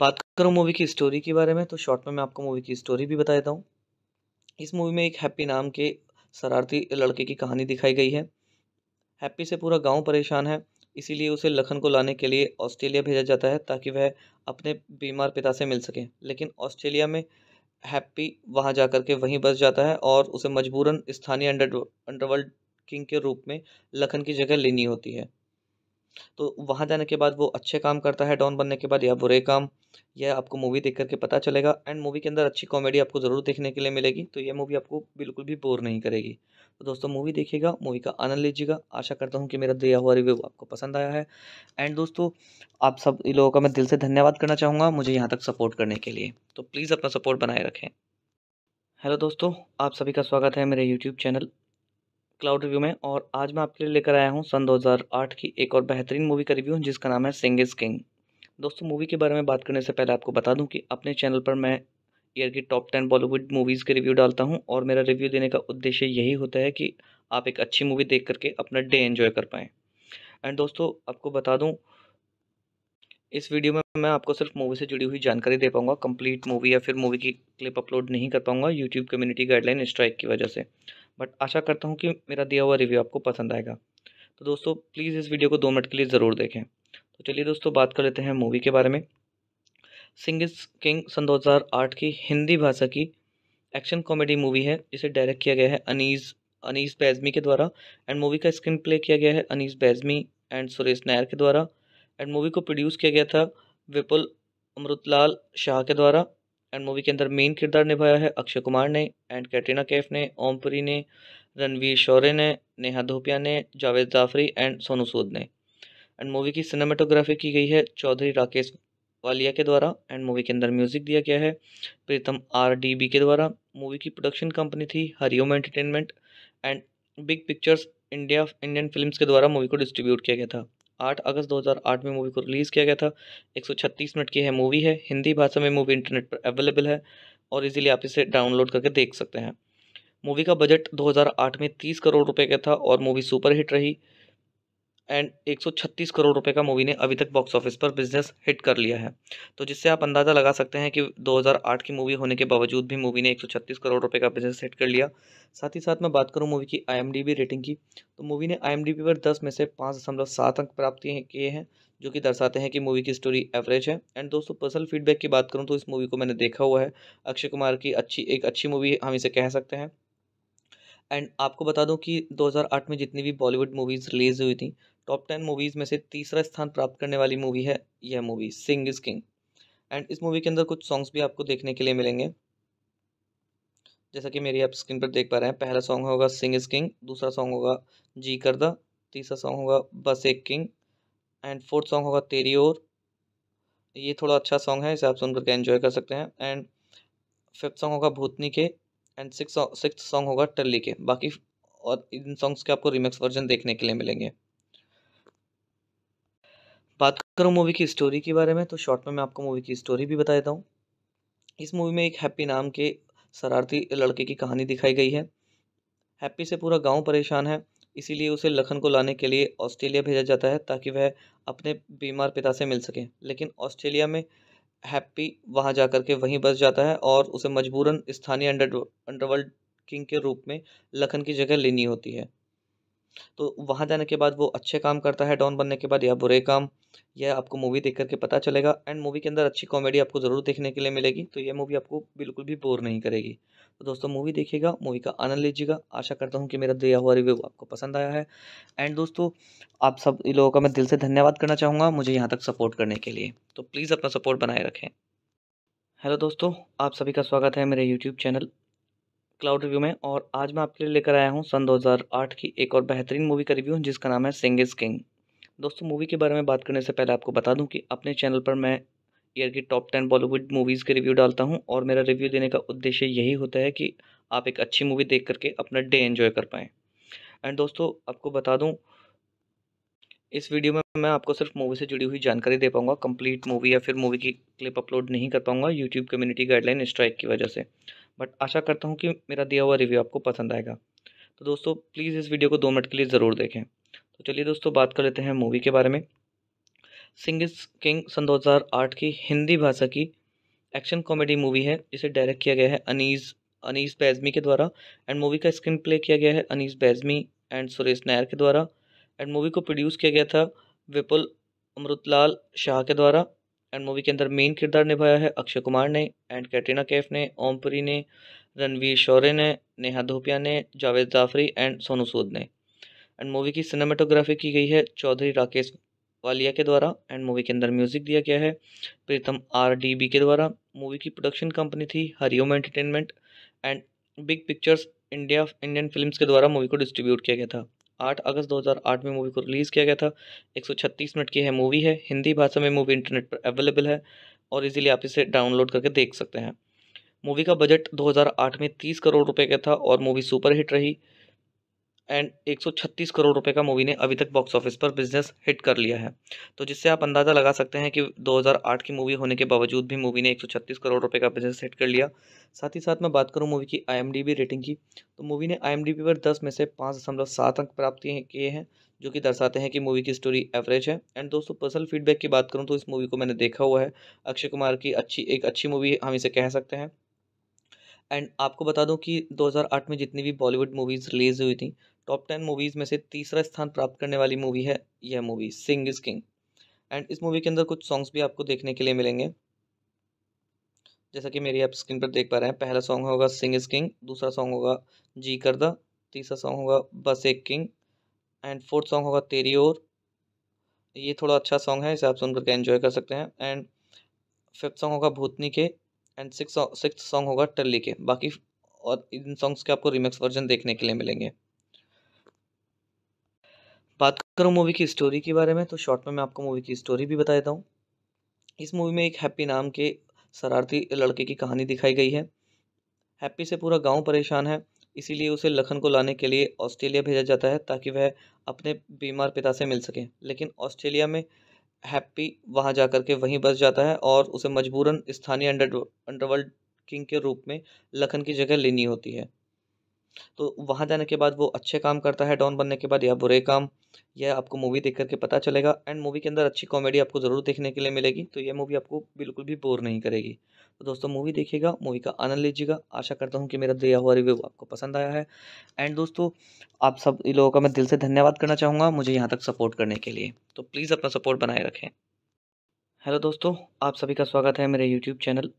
बात करूँ मूवी की स्टोरी के बारे में तो शॉर्ट में मैं आपको मूवी की स्टोरी भी बता देता हूँ इस मूवी में एक हैप्पी नाम के शरारती लड़के की कहानी दिखाई गई है हैप्पी से पूरा गांव परेशान है इसीलिए उसे लखन को लाने के लिए ऑस्ट्रेलिया भेजा जाता है ताकि वह अपने बीमार पिता से मिल सके लेकिन ऑस्ट्रेलिया में हैप्पी वहाँ जा कर के वहीं बस जाता है और उसे मजबूरन स्थानीय अंडर अंडरवर्ल्ड किंग के रूप में लखन की जगह लेनी होती है तो वहाँ जाने के बाद वो अच्छे काम करता है डॉन बनने के बाद या बुरे काम यह आपको मूवी देख करके पता चलेगा एंड मूवी के अंदर अच्छी कॉमेडी आपको ज़रूर देखने के लिए मिलेगी तो यह मूवी आपको बिल्कुल भी बोर नहीं करेगी तो दोस्तों मूवी देखिएगा मूवी का आनंद लीजिएगा आशा करता हूँ कि मेरा दिया हुआ रिव्यू आपको पसंद आया है एंड दोस्तों आप सब लोगों का मैं दिल से धन्यवाद करना चाहूँगा मुझे यहाँ तक सपोर्ट करने के लिए तो प्लीज़ अपना सपोर्ट बनाए रखें हेलो दोस्तों आप सभी का स्वागत है मेरे यूट्यूब चैनल क्लाउड रिव्यू में और आज मैं आपके लिए लेकर आया हूँ सन 2008 की एक और बेहतरीन मूवी का रिव्यू जिसका नाम है सिंग इज़ किंग दोस्तों मूवी के बारे में बात करने से पहले आपको बता दूं कि अपने चैनल पर मैं ईयर की टॉप टेन बॉलीवुड मूवीज़ के रिव्यू डालता हूं और मेरा रिव्यू देने का उद्देश्य यही होता है कि आप एक अच्छी मूवी देख करके अपना डे इन्जॉय कर पाएँ एंड दोस्तों आपको बता दूँ इस वीडियो में मैं आपको सिर्फ मूवी से जुड़ी हुई जानकारी दे पाऊँगा कंप्लीट मूवी या फिर मूवी की क्लिप अपलोड नहीं कर पाऊँगा यूट्यूब कम्युनिटी गाइडलाइन स्ट्राइक की वजह से बट आशा करता हूँ कि मेरा दिया हुआ रिव्यू आपको पसंद आएगा तो दोस्तों प्लीज़ इस वीडियो को दो मिनट के लिए ज़रूर देखें तो चलिए दोस्तों बात कर लेते हैं मूवी के बारे में सिंग किंग सन 2008 की हिंदी भाषा की एक्शन कॉमेडी मूवी है जिसे डायरेक्ट किया गया है अनीस अनीस बैजमी के द्वारा एंड मूवी का स्क्रीन प्ले किया गया है अनीस बैजमी एंड सुरेश नायर के द्वारा एंड मूवी को प्रोड्यूस किया गया था विपुल अमृतलाल शाह के द्वारा एंड मूवी के अंदर मेन किरदार निभाया है अक्षय कुमार ने एंड कैटरीना कैफ ने ओमपुरी ने रणवीर शौर्य ने नेहा धोपिया ने जावेद जाफरी एंड सोनू सूद ने एंड मूवी की सिनेमाटोग्राफी की गई है चौधरी राकेश वालिया के द्वारा एंड मूवी के अंदर म्यूजिक दिया गया है प्रीतम आर डी बी के द्वारा मूवी की प्रोडक्शन कंपनी थी Hariom entertainment and big pictures India Indian films के द्वारा मूवी को डिस्ट्रीब्यूट किया गया था 8 अगस्त 2008 में मूवी को रिलीज़ किया गया था 136 मिनट की है मूवी है हिंदी भाषा में मूवी इंटरनेट पर अवेलेबल है और इजीली आप इसे डाउनलोड करके देख सकते हैं मूवी का बजट 2008 में 30 करोड़ रुपए का था और मूवी सुपरहिट रही एंड 136 करोड़ रुपए का मूवी ने अभी तक बॉक्स ऑफिस पर बिजनेस हिट कर लिया है तो जिससे आप अंदाज़ा लगा सकते हैं कि 2008 की मूवी होने के बावजूद भी मूवी ने 136 करोड़ रुपए का बिजनेस हिट कर लिया साथ ही साथ मैं बात करूं मूवी की आईएमडीबी रेटिंग की तो मूवी ने आईएमडीबी पर 10 में से पाँच दशमलव सात अंक प्राप्त किए हैं जो कि दर्शाते हैं कि मूवी की स्टोरी एवरेज है एंड दोस्तों पर्सनल फीडबैक की बात करूँ तो इस मूवी को मैंने देखा हुआ है अक्षय कुमार की अच्छी एक अच्छी मूवी हम इसे कह सकते हैं एंड आपको बता दूं कि 2008 में जितनी भी बॉलीवुड मूवीज़ रिलीज़ हुई थी टॉप टेन मूवीज़ में से तीसरा स्थान प्राप्त करने वाली मूवी है यह movie Singh is king and इस मूवी के अंदर कुछ सॉन्ग्स भी आपको देखने के लिए मिलेंगे जैसा कि मेरी आप स्क्रीन पर देख पा रहे हैं पहला सॉन्ग होगा सिंग इज किंग दूसरा सॉन्ग होगा जी करदा तीसरा सॉन्ग होगा बस एक किंग एंड फोर्थ सॉन्ग होगा तेरी और ये थोड़ा अच्छा सॉन्ग है इसे आप सुन करके एंजॉय कर सकते हैं एंड फिफ्थ सॉन्ग होगा भूतनी के एंड सिक्स सिक्स सॉन्ग होगा टल्ली के बाकी और इन सॉन्ग्स के आपको रिमिक्स वर्जन देखने के लिए मिलेंगे बात करूँ मूवी की स्टोरी के बारे में तो शॉर्ट में मैं आपको मूवी की स्टोरी भी बता देता हूँ इस मूवी में एक हैप्पी नाम के शरारती लड़के की कहानी दिखाई गई है हैप्पी से पूरा गांव परेशान है इसीलिए उसे लखन को लाने के लिए ऑस्ट्रेलिया भेजा जाता है ताकि वह अपने बीमार पिता से मिल सके लेकिन ऑस्ट्रेलिया में हैप्पी वहाँ जा कर के वहीं बस जाता है और उसे मजबूरन स्थानीय अंडर अंडरवर्ल्ड किंग के रूप में लखन की जगह लेनी होती है तो वहाँ जाने के बाद वो अच्छे काम करता है डॉन बनने के बाद या बुरे काम यह आपको मूवी देख करके पता चलेगा एंड मूवी के अंदर अच्छी कॉमेडी आपको ज़रूर देखने के लिए मिलेगी तो यह मूवी आपको बिल्कुल भी बोर नहीं करेगी तो दोस्तों मूवी देखिएगा मूवी का आनंद लीजिएगा आशा करता हूँ कि मेरा दिया हुआ रिव्यू आपको पसंद आया है एंड दोस्तों आप सब लोगों का मैं दिल से धन्यवाद करना चाहूँगा मुझे यहाँ तक सपोर्ट करने के लिए तो प्लीज़ अपना सपोर्ट बनाए रखें हेलो दोस्तों आप सभी का स्वागत है मेरे यूट्यूब चैनल क्लाउड रिव्यू में और आज मैं आपके लिए लेकर आया हूँ सन 2008 की एक और बेहतरीन मूवी का रिव्यू जिसका नाम है सिंग इज़ किंग दोस्तों मूवी के बारे में बात करने से पहले आपको बता दूं कि अपने चैनल पर मैं ईयर की टॉप टेन बॉलीवुड मूवीज़ के रिव्यू डालता हूं और मेरा रिव्यू देने का उद्देश्य यही होता है कि आप एक अच्छी मूवी देख करके अपना डे इन्जॉय कर पाएँ एंड दोस्तों आपको बता दूँ इस वीडियो में मैं आपको सिर्फ मूवी से जुड़ी हुई जानकारी दे पाऊँगा कंप्लीट मूवी या फिर मूवी की क्लिप अपलोड नहीं कर पाऊँगा यूट्यूब कम्युनिटी गाइडलाइन स्ट्राइक की वजह से बट आशा करता हूँ कि मेरा दिया हुआ रिव्यू आपको पसंद आएगा तो दोस्तों प्लीज़ इस वीडियो को दो मिनट के लिए ज़रूर देखें तो चलिए दोस्तों बात कर लेते हैं मूवी के बारे में सिंग किंग सन 2008 की हिंदी भाषा की एक्शन कॉमेडी मूवी है जिसे डायरेक्ट किया गया है अनीस अनीस बैजमी के द्वारा एंड मूवी का स्क्रीन प्ले किया गया है अनीस बैजमी एंड सुरेश नायर के द्वारा एंड मूवी को प्रोड्यूस किया गया था विपुल अमृतलाल शाह के द्वारा एंड मूवी के अंदर मेन किरदार निभाया है अक्षय कुमार ने एंड कैटरीना कैफ ने ओमपुरी ने रणवीर शौर्य ने नेहा धोपिया ने जावेद जाफरी एंड सोनू सूद ने एंड मूवी की सिनेमाटोग्राफी की गई है चौधरी राकेश वालिया के द्वारा एंड मूवी के अंदर म्यूजिक दिया गया है प्रीतम आर डी बी के द्वारा मूवी की प्रोडक्शन कंपनी थी Hariom entertainment and big pictures India Indian films के द्वारा मूवी को डिस्ट्रीब्यूट किया गया था 8 अगस्त 2008 में मूवी को रिलीज़ किया गया था 136 मिनट की है मूवी है हिंदी भाषा में मूवी इंटरनेट पर अवेलेबल है और इजीली आप इसे डाउनलोड करके देख सकते हैं मूवी का बजट 2008 में 30 करोड़ रुपए का था और मूवी सुपरहिट रही एंड 136 करोड़ रुपए का मूवी ने अभी तक बॉक्स ऑफिस पर बिजनेस हिट कर लिया है तो जिससे आप अंदाज़ा लगा सकते हैं कि 2008 की मूवी होने के बावजूद भी मूवी ने 136 करोड़ रुपए का बिजनेस हिट कर लिया साथ ही साथ मैं बात करूं मूवी की आईएमडीबी रेटिंग की तो मूवी ने आईएमडीबी पर 10 में से पाँच दशमलव सात अंक प्राप्त किए हैं जो कि दर्शाते हैं कि मूवी की स्टोरी एवरेज है एंड दोस्तों पर्सनल फीडबैक की बात करूँ तो इस मूवी को मैंने देखा हुआ है अक्षय कुमार की अच्छी एक अच्छी मूवी हम इसे कह सकते हैं एंड आपको बता दूं कि 2008 में जितनी भी बॉलीवुड मूवीज़ रिलीज़ हुई थी टॉप टेन मूवीज़ में से तीसरा स्थान प्राप्त करने वाली मूवी है यह movie Singh is king and इस मूवी के अंदर कुछ सॉन्ग्स भी आपको देखने के लिए मिलेंगे जैसा कि मेरी आप स्क्रीन पर देख पा रहे हैं पहला सॉन्ग होगा सिंग इज किंग दूसरा सॉन्ग होगा जी करदा तीसरा सॉन्ग होगा बस एक किंग एंड फोर्थ सॉन्ग होगा तेरी ओर ये थोड़ा अच्छा सॉन्ग है इसे आप सुन करके एंजॉय कर सकते हैं एंड फिफ्थ सॉन्ग होगा भूतनी के एंड सिक्स सिक्स सॉन्ग होगा टल्ली के बाकी और इन सॉन्ग्स के आपको रिमिक्स वर्जन देखने के लिए मिलेंगे बात करूँ मूवी की स्टोरी के बारे में तो शॉर्ट में मैं आपको मूवी की स्टोरी भी बता देता हूँ इस मूवी में एक हैप्पी नाम के शरारती लड़के की कहानी दिखाई गई है हैप्पी से पूरा गांव परेशान है इसीलिए उसे लखन को लाने के लिए ऑस्ट्रेलिया भेजा जाता है ताकि वह अपने बीमार पिता से मिल सके लेकिन ऑस्ट्रेलिया में हैप्पी वहाँ जा कर के वहीं बस जाता है और उसे मजबूरन स्थानीय अंडर अंडरवर्ल्ड किंग के रूप में लखन की जगह लेनी होती है तो वहाँ जाने के बाद वो अच्छे काम करता है डॉन बनने के बाद या बुरे काम यह आपको मूवी देख करके पता चलेगा एंड मूवी के अंदर अच्छी कॉमेडी आपको ज़रूर देखने के लिए मिलेगी तो यह मूवी आपको बिल्कुल भी बोर नहीं करेगी तो दोस्तों मूवी देखिएगा मूवी का आनंद लीजिएगा आशा करता हूँ कि मेरा दिया हुआ रिव्यू आपको पसंद आया है एंड दोस्तों आप सब लोगों का मैं दिल से धन्यवाद करना चाहूँगा मुझे यहाँ तक सपोर्ट करने के लिए तो प्लीज़ अपना सपोर्ट बनाए रखें हेलो दोस्तों आप सभी का स्वागत है मेरे यूट्यूब चैनल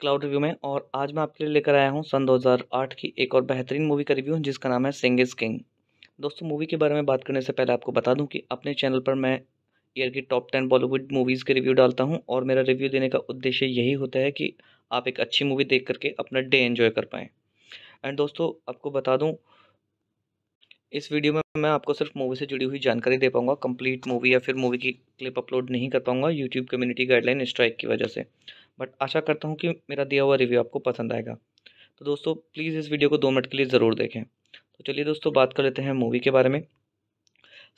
क्लाउड रिव्यू में और आज मैं आपके लिए लेकर आया हूँ सन 2008 की एक और बेहतरीन मूवी का रिव्यू जिसका नाम है सिंग इज़ किंग दोस्तों मूवी के बारे में बात करने से पहले आपको बता दूं कि अपने चैनल पर मैं ईयर की टॉप टेन बॉलीवुड मूवीज़ के रिव्यू डालता हूं और मेरा रिव्यू देने का उद्देश्य यही होता है कि आप एक अच्छी मूवी देख करके अपना डे इन्जॉय कर पाएँ एंड दोस्तों आपको बता दूँ इस वीडियो में मैं आपको सिर्फ मूवी से जुड़ी हुई जानकारी दे पाऊँगा कंप्लीट मूवी या फिर मूवी की क्लिप अपलोड नहीं कर पाऊँगा यूट्यूब कम्युनिटी गाइडलाइन स्ट्राइक की वजह से बट आशा करता हूँ कि मेरा दिया हुआ रिव्यू आपको पसंद आएगा तो दोस्तों प्लीज़ इस वीडियो को दो मिनट के लिए ज़रूर देखें तो चलिए दोस्तों बात कर लेते हैं मूवी के बारे में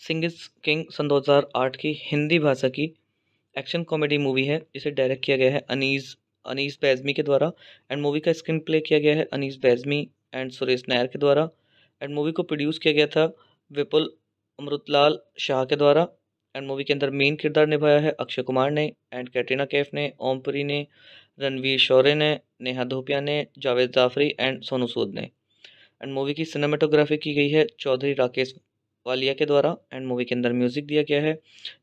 सिंगिस किंग सन दो की हिंदी भाषा की एक्शन कॉमेडी मूवी है जिसे डायरेक्ट किया गया है अनीस अनीस बैजमी के द्वारा एंड मूवी का स्क्रीन प्ले किया गया है अनीस बैजमी एंड सुरेश नायर के द्वारा एंड मूवी को प्रोड्यूस किया गया था विपुल अमृतलाल शाह के द्वारा एंड मूवी के अंदर मेन किरदार निभाया है अक्षय कुमार ने एंड कैटरीना कैफ ने ओमपुरी ने रणवीर शौर्य ने नेहा धोपिया ने जावेद जाफरी एंड सोनू सूद ने एंड मूवी की सिनेमाटोग्राफी की गई है चौधरी राकेश वालिया के द्वारा एंड मूवी के अंदर म्यूजिक दिया गया है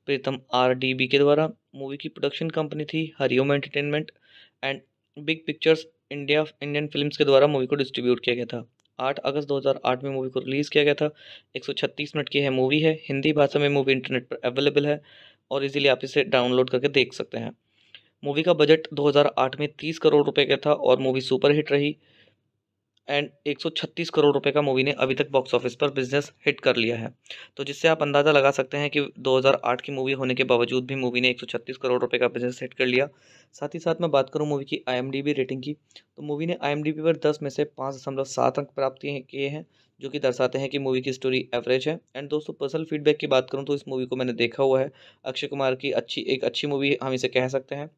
प्रीतम आर डी बी के द्वारा मूवी की प्रोडक्शन कंपनी थी Hariom entertainment and big pictures India Indian films के द्वारा मूवी को डिस्ट्रीब्यूट किया गया था 8 अगस्त 2008 में मूवी को रिलीज़ किया गया था 136 मिनट की है मूवी है हिंदी भाषा में मूवी इंटरनेट पर अवेलेबल है और इजीली आप इसे डाउनलोड करके देख सकते हैं मूवी का बजट 2008 में 30 करोड़ रुपए का था और मूवी सुपरहिट रही एंड 136 करोड़ रुपए का मूवी ने अभी तक बॉक्स ऑफिस पर बिजनेस हिट कर लिया है तो जिससे आप अंदाज़ा लगा सकते हैं कि 2008 की मूवी होने के बावजूद भी मूवी ने 136 करोड़ रुपए का बिजनेस हिट कर लिया साथ ही साथ मैं बात करूं मूवी की आईएमडीबी रेटिंग की तो मूवी ने आईएमडीबी पर 10 में से पाँच दशमलव सात अंक प्राप्त किए हैं जो कि दर्शाते हैं कि मूवी की स्टोरी एवरेज है एंड दोस्तों पर्सनल फीडबैक की बात करूँ तो इस मूवी को मैंने देखा हुआ है अक्षय कुमार की अच्छी एक अच्छी मूवी हम इसे कह सकते हैं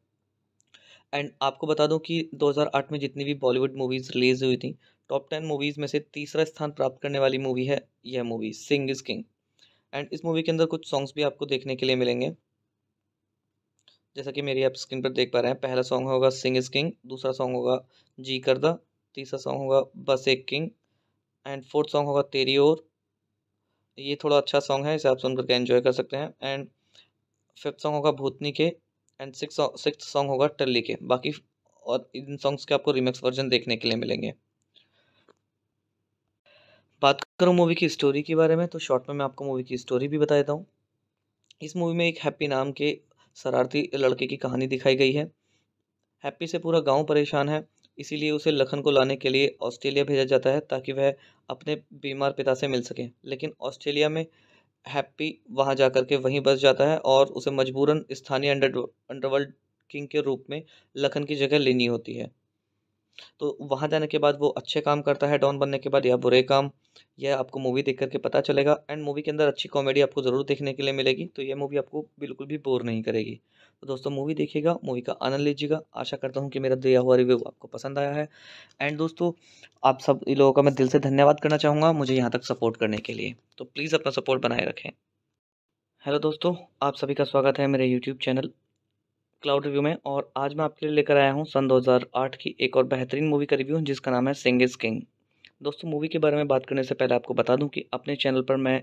एंड आपको बता दूं कि 2008 में जितनी भी बॉलीवुड मूवीज़ रिलीज़ हुई थी टॉप टेन मूवीज़ में से तीसरा स्थान प्राप्त करने वाली मूवी है यह movie Singh is king and इस मूवी के अंदर कुछ सॉन्ग्स भी आपको देखने के लिए मिलेंगे जैसा कि मेरी आप स्क्रीन पर देख पा रहे हैं पहला सॉन्ग होगा सिंग इज़ किंग दूसरा सॉन्ग होगा जी करदा तीसरा सॉन्ग होगा बस एक किंग एंड फोर्थ सॉन्ग होगा तेरी और ये थोड़ा अच्छा सॉन्ग है इसे आप सुन करके एंजॉय कर सकते हैं एंड फिफ्थ सॉन्ग होगा भूतनी के एंड सिक्स सिक्स सॉन्ग होगा टल्ली के बाकी और इन सॉन्ग्स के आपको रिमिक्स वर्जन देखने के लिए मिलेंगे बात करूँ मूवी की स्टोरी के बारे में तो शॉर्ट में मैं आपको मूवी की स्टोरी भी बता देता हूँ इस मूवी में एक हैप्पी नाम के शरारती लड़के की कहानी दिखाई गई है हैप्पी से पूरा गांव परेशान है इसीलिए उसे लखन को लाने के लिए ऑस्ट्रेलिया भेजा जाता है ताकि वह अपने बीमार पिता से मिल सके लेकिन ऑस्ट्रेलिया में हैप्पी वहां जा कर के वहीं बस जाता है और उसे मजबूरन स्थानीय अंडर अंडरवर्ल्ड किंग के रूप में लखन की जगह लेनी होती है तो वहाँ जाने के बाद वो अच्छे काम करता है डॉन बनने के बाद या बुरे काम यह आपको मूवी देख करके पता चलेगा एंड मूवी के अंदर अच्छी कॉमेडी आपको ज़रूर देखने के लिए मिलेगी तो यह मूवी आपको बिल्कुल भी बोर नहीं करेगी तो दोस्तों मूवी देखिएगा मूवी का आनंद लीजिएगा आशा करता हूँ कि मेरा दिया हुआ रिव्यू आपको पसंद आया है एंड दोस्तों आप सब लोगों का मैं दिल से धन्यवाद करना चाहूँगा मुझे यहाँ तक सपोर्ट करने के लिए तो प्लीज़ अपना सपोर्ट बनाए रखें हेलो दोस्तों आप सभी का स्वागत है मेरे यूट्यूब चैनल क्लाउड रिव्यू में और आज मैं आपके लिए लेकर आया हूँ सन 2008 की एक और बेहतरीन मूवी का रिव्यू जिसका नाम है सिंग इज़ किंग दोस्तों मूवी के बारे में बात करने से पहले आपको बता दूं कि अपने चैनल पर मैं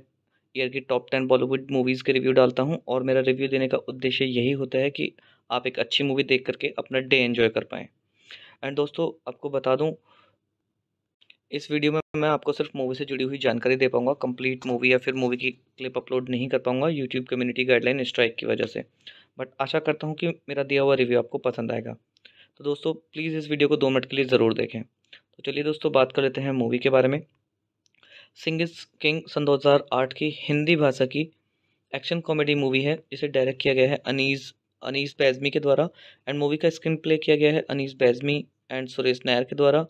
ईयर की टॉप टेन बॉलीवुड मूवीज़ के रिव्यू डालता हूँ और मेरा रिव्यू देने का उद्देश्य यही होता है कि आप एक अच्छी मूवी देख करके अपना डे इन्जॉय कर पाएँ एंड दोस्तों आपको बता दूँ इस वीडियो में मैं आपको सिर्फ मूवी से जुड़ी हुई जानकारी दे पाऊँगा कंप्लीट मूवी या फिर मूवी की क्लिप अपलोड नहीं कर पाऊँगा यूट्यूब कम्युनिटी गाइडलाइन स्ट्राइक की वजह से बट आशा करता हूँ कि मेरा दिया हुआ रिव्यू आपको पसंद आएगा तो दोस्तों प्लीज़ इस वीडियो को दो मिनट के लिए ज़रूर देखें तो चलिए दोस्तों बात कर लेते हैं मूवी के बारे में सिंगिस किंग सन दो की हिंदी भाषा की एक्शन कॉमेडी मूवी है जिसे डायरेक्ट किया गया है अनीस अनीस बैजमी के द्वारा एंड मूवी का स्क्रीन प्ले किया गया है अनीस बैजमी एंड सुरेश नायर के द्वारा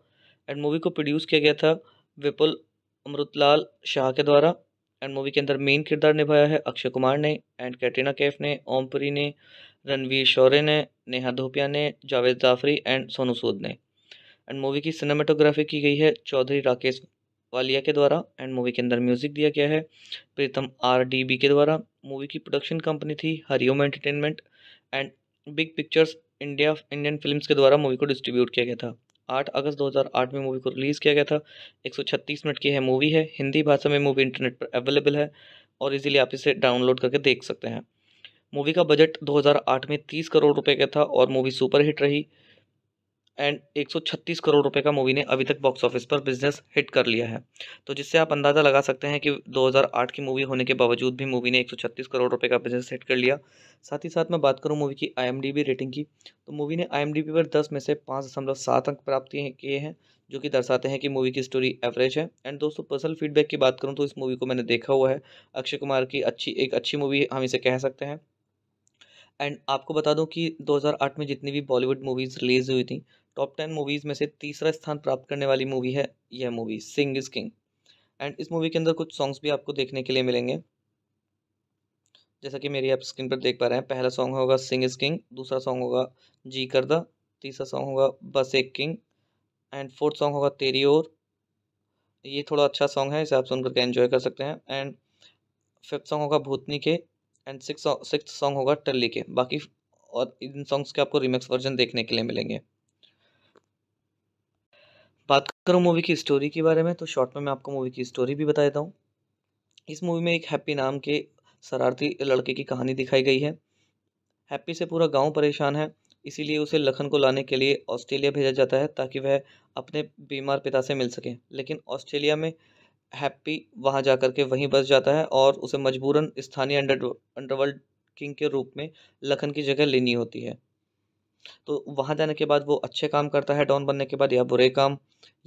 एंड मूवी को प्रोड्यूस किया गया था विपुल अमृतलाल शाह के द्वारा एंड मूवी के अंदर मेन किरदार निभाया है अक्षय कुमार ने एंड कैटरीना कैफ ने ओमपुरी ने रणवीर शौर्य ने नेहा धोपिया ने जावेद जाफरी एंड सोनू सूद ने एंड मूवी की सिनेमाटोग्राफी की गई है चौधरी राकेश वालिया के द्वारा एंड मूवी के अंदर म्यूजिक दिया गया है प्रीतम आर डी बी के द्वारा मूवी की प्रोडक्शन कंपनी थी Hariom entertainment and big pictures India Indian films के द्वारा मूवी को डिस्ट्रीब्यूट किया गया था 8 अगस्त 2008 में मूवी को रिलीज़ किया गया था 136 मिनट की है मूवी है हिंदी भाषा में मूवी इंटरनेट पर अवेलेबल है और इजीली आप इसे डाउनलोड करके देख सकते हैं मूवी का बजट 2008 में 30 करोड़ रुपए का था और मूवी सुपरहिट रही एंड 136 करोड़ रुपए का मूवी ने अभी तक बॉक्स ऑफिस पर बिजनेस हिट कर लिया है तो जिससे आप अंदाज़ा लगा सकते हैं कि 2008 की मूवी होने के बावजूद भी मूवी ने 136 करोड़ रुपए का बिजनेस हिट कर लिया साथ ही साथ मैं बात करूं मूवी की आईएमडीबी रेटिंग की तो मूवी ने आईएमडीबी पर 10 में से पाँच दशमलव सात अंक प्राप्त किए हैं जो कि दर्शाते हैं कि मूवी की स्टोरी एवरेज है एंड दोस्तों पर्सनल फीडबैक की बात करूँ तो इस मूवी को मैंने देखा हुआ है अक्षय कुमार की अच्छी एक अच्छी मूवी हम इसे कह सकते हैं एंड आपको बता दूं कि 2008 में जितनी भी बॉलीवुड मूवीज़ रिलीज़ हुई थी टॉप टेन मूवीज़ में से तीसरा स्थान प्राप्त करने वाली मूवी है यह movie Singh is king and इस मूवी के अंदर कुछ सॉन्ग्स भी आपको देखने के लिए मिलेंगे जैसा कि मेरी आप स्क्रीन पर देख पा रहे हैं पहला सॉन्ग होगा सिंग इज़ किंग दूसरा सॉन्ग होगा जी करदा तीसरा सॉन्ग होगा बस एक किंग एंड फोर्थ सॉन्ग होगा तेरी और ये थोड़ा अच्छा सॉन्ग है इसे आप सुन करके एंजॉय कर सकते हैं एंड फिफ्थ सॉन्ग होगा भूतनी के एंड सिक्स सिक्स सॉन्ग होगा टल्ली के बाकी और इन सॉन्ग्स के आपको रिमिक्स वर्जन देखने के लिए मिलेंगे बात करूँ मूवी की स्टोरी के बारे में तो शॉर्ट में मैं आपको मूवी की स्टोरी भी बता देता हूँ इस मूवी में एक हैप्पी नाम के शरारती लड़के की कहानी दिखाई गई है हैप्पी से पूरा गांव परेशान है इसीलिए उसे लखन को लाने के लिए ऑस्ट्रेलिया भेजा जाता है ताकि वह अपने बीमार पिता से मिल सके लेकिन ऑस्ट्रेलिया में हैप्पी वहाँ जा कर के वहीं बस जाता है और उसे मजबूरन स्थानीय अंडर अंडरवर्ल्ड किंग के रूप में लखन की जगह लेनी होती है तो वहाँ जाने के बाद वो अच्छे काम करता है डॉन बनने के बाद या बुरे काम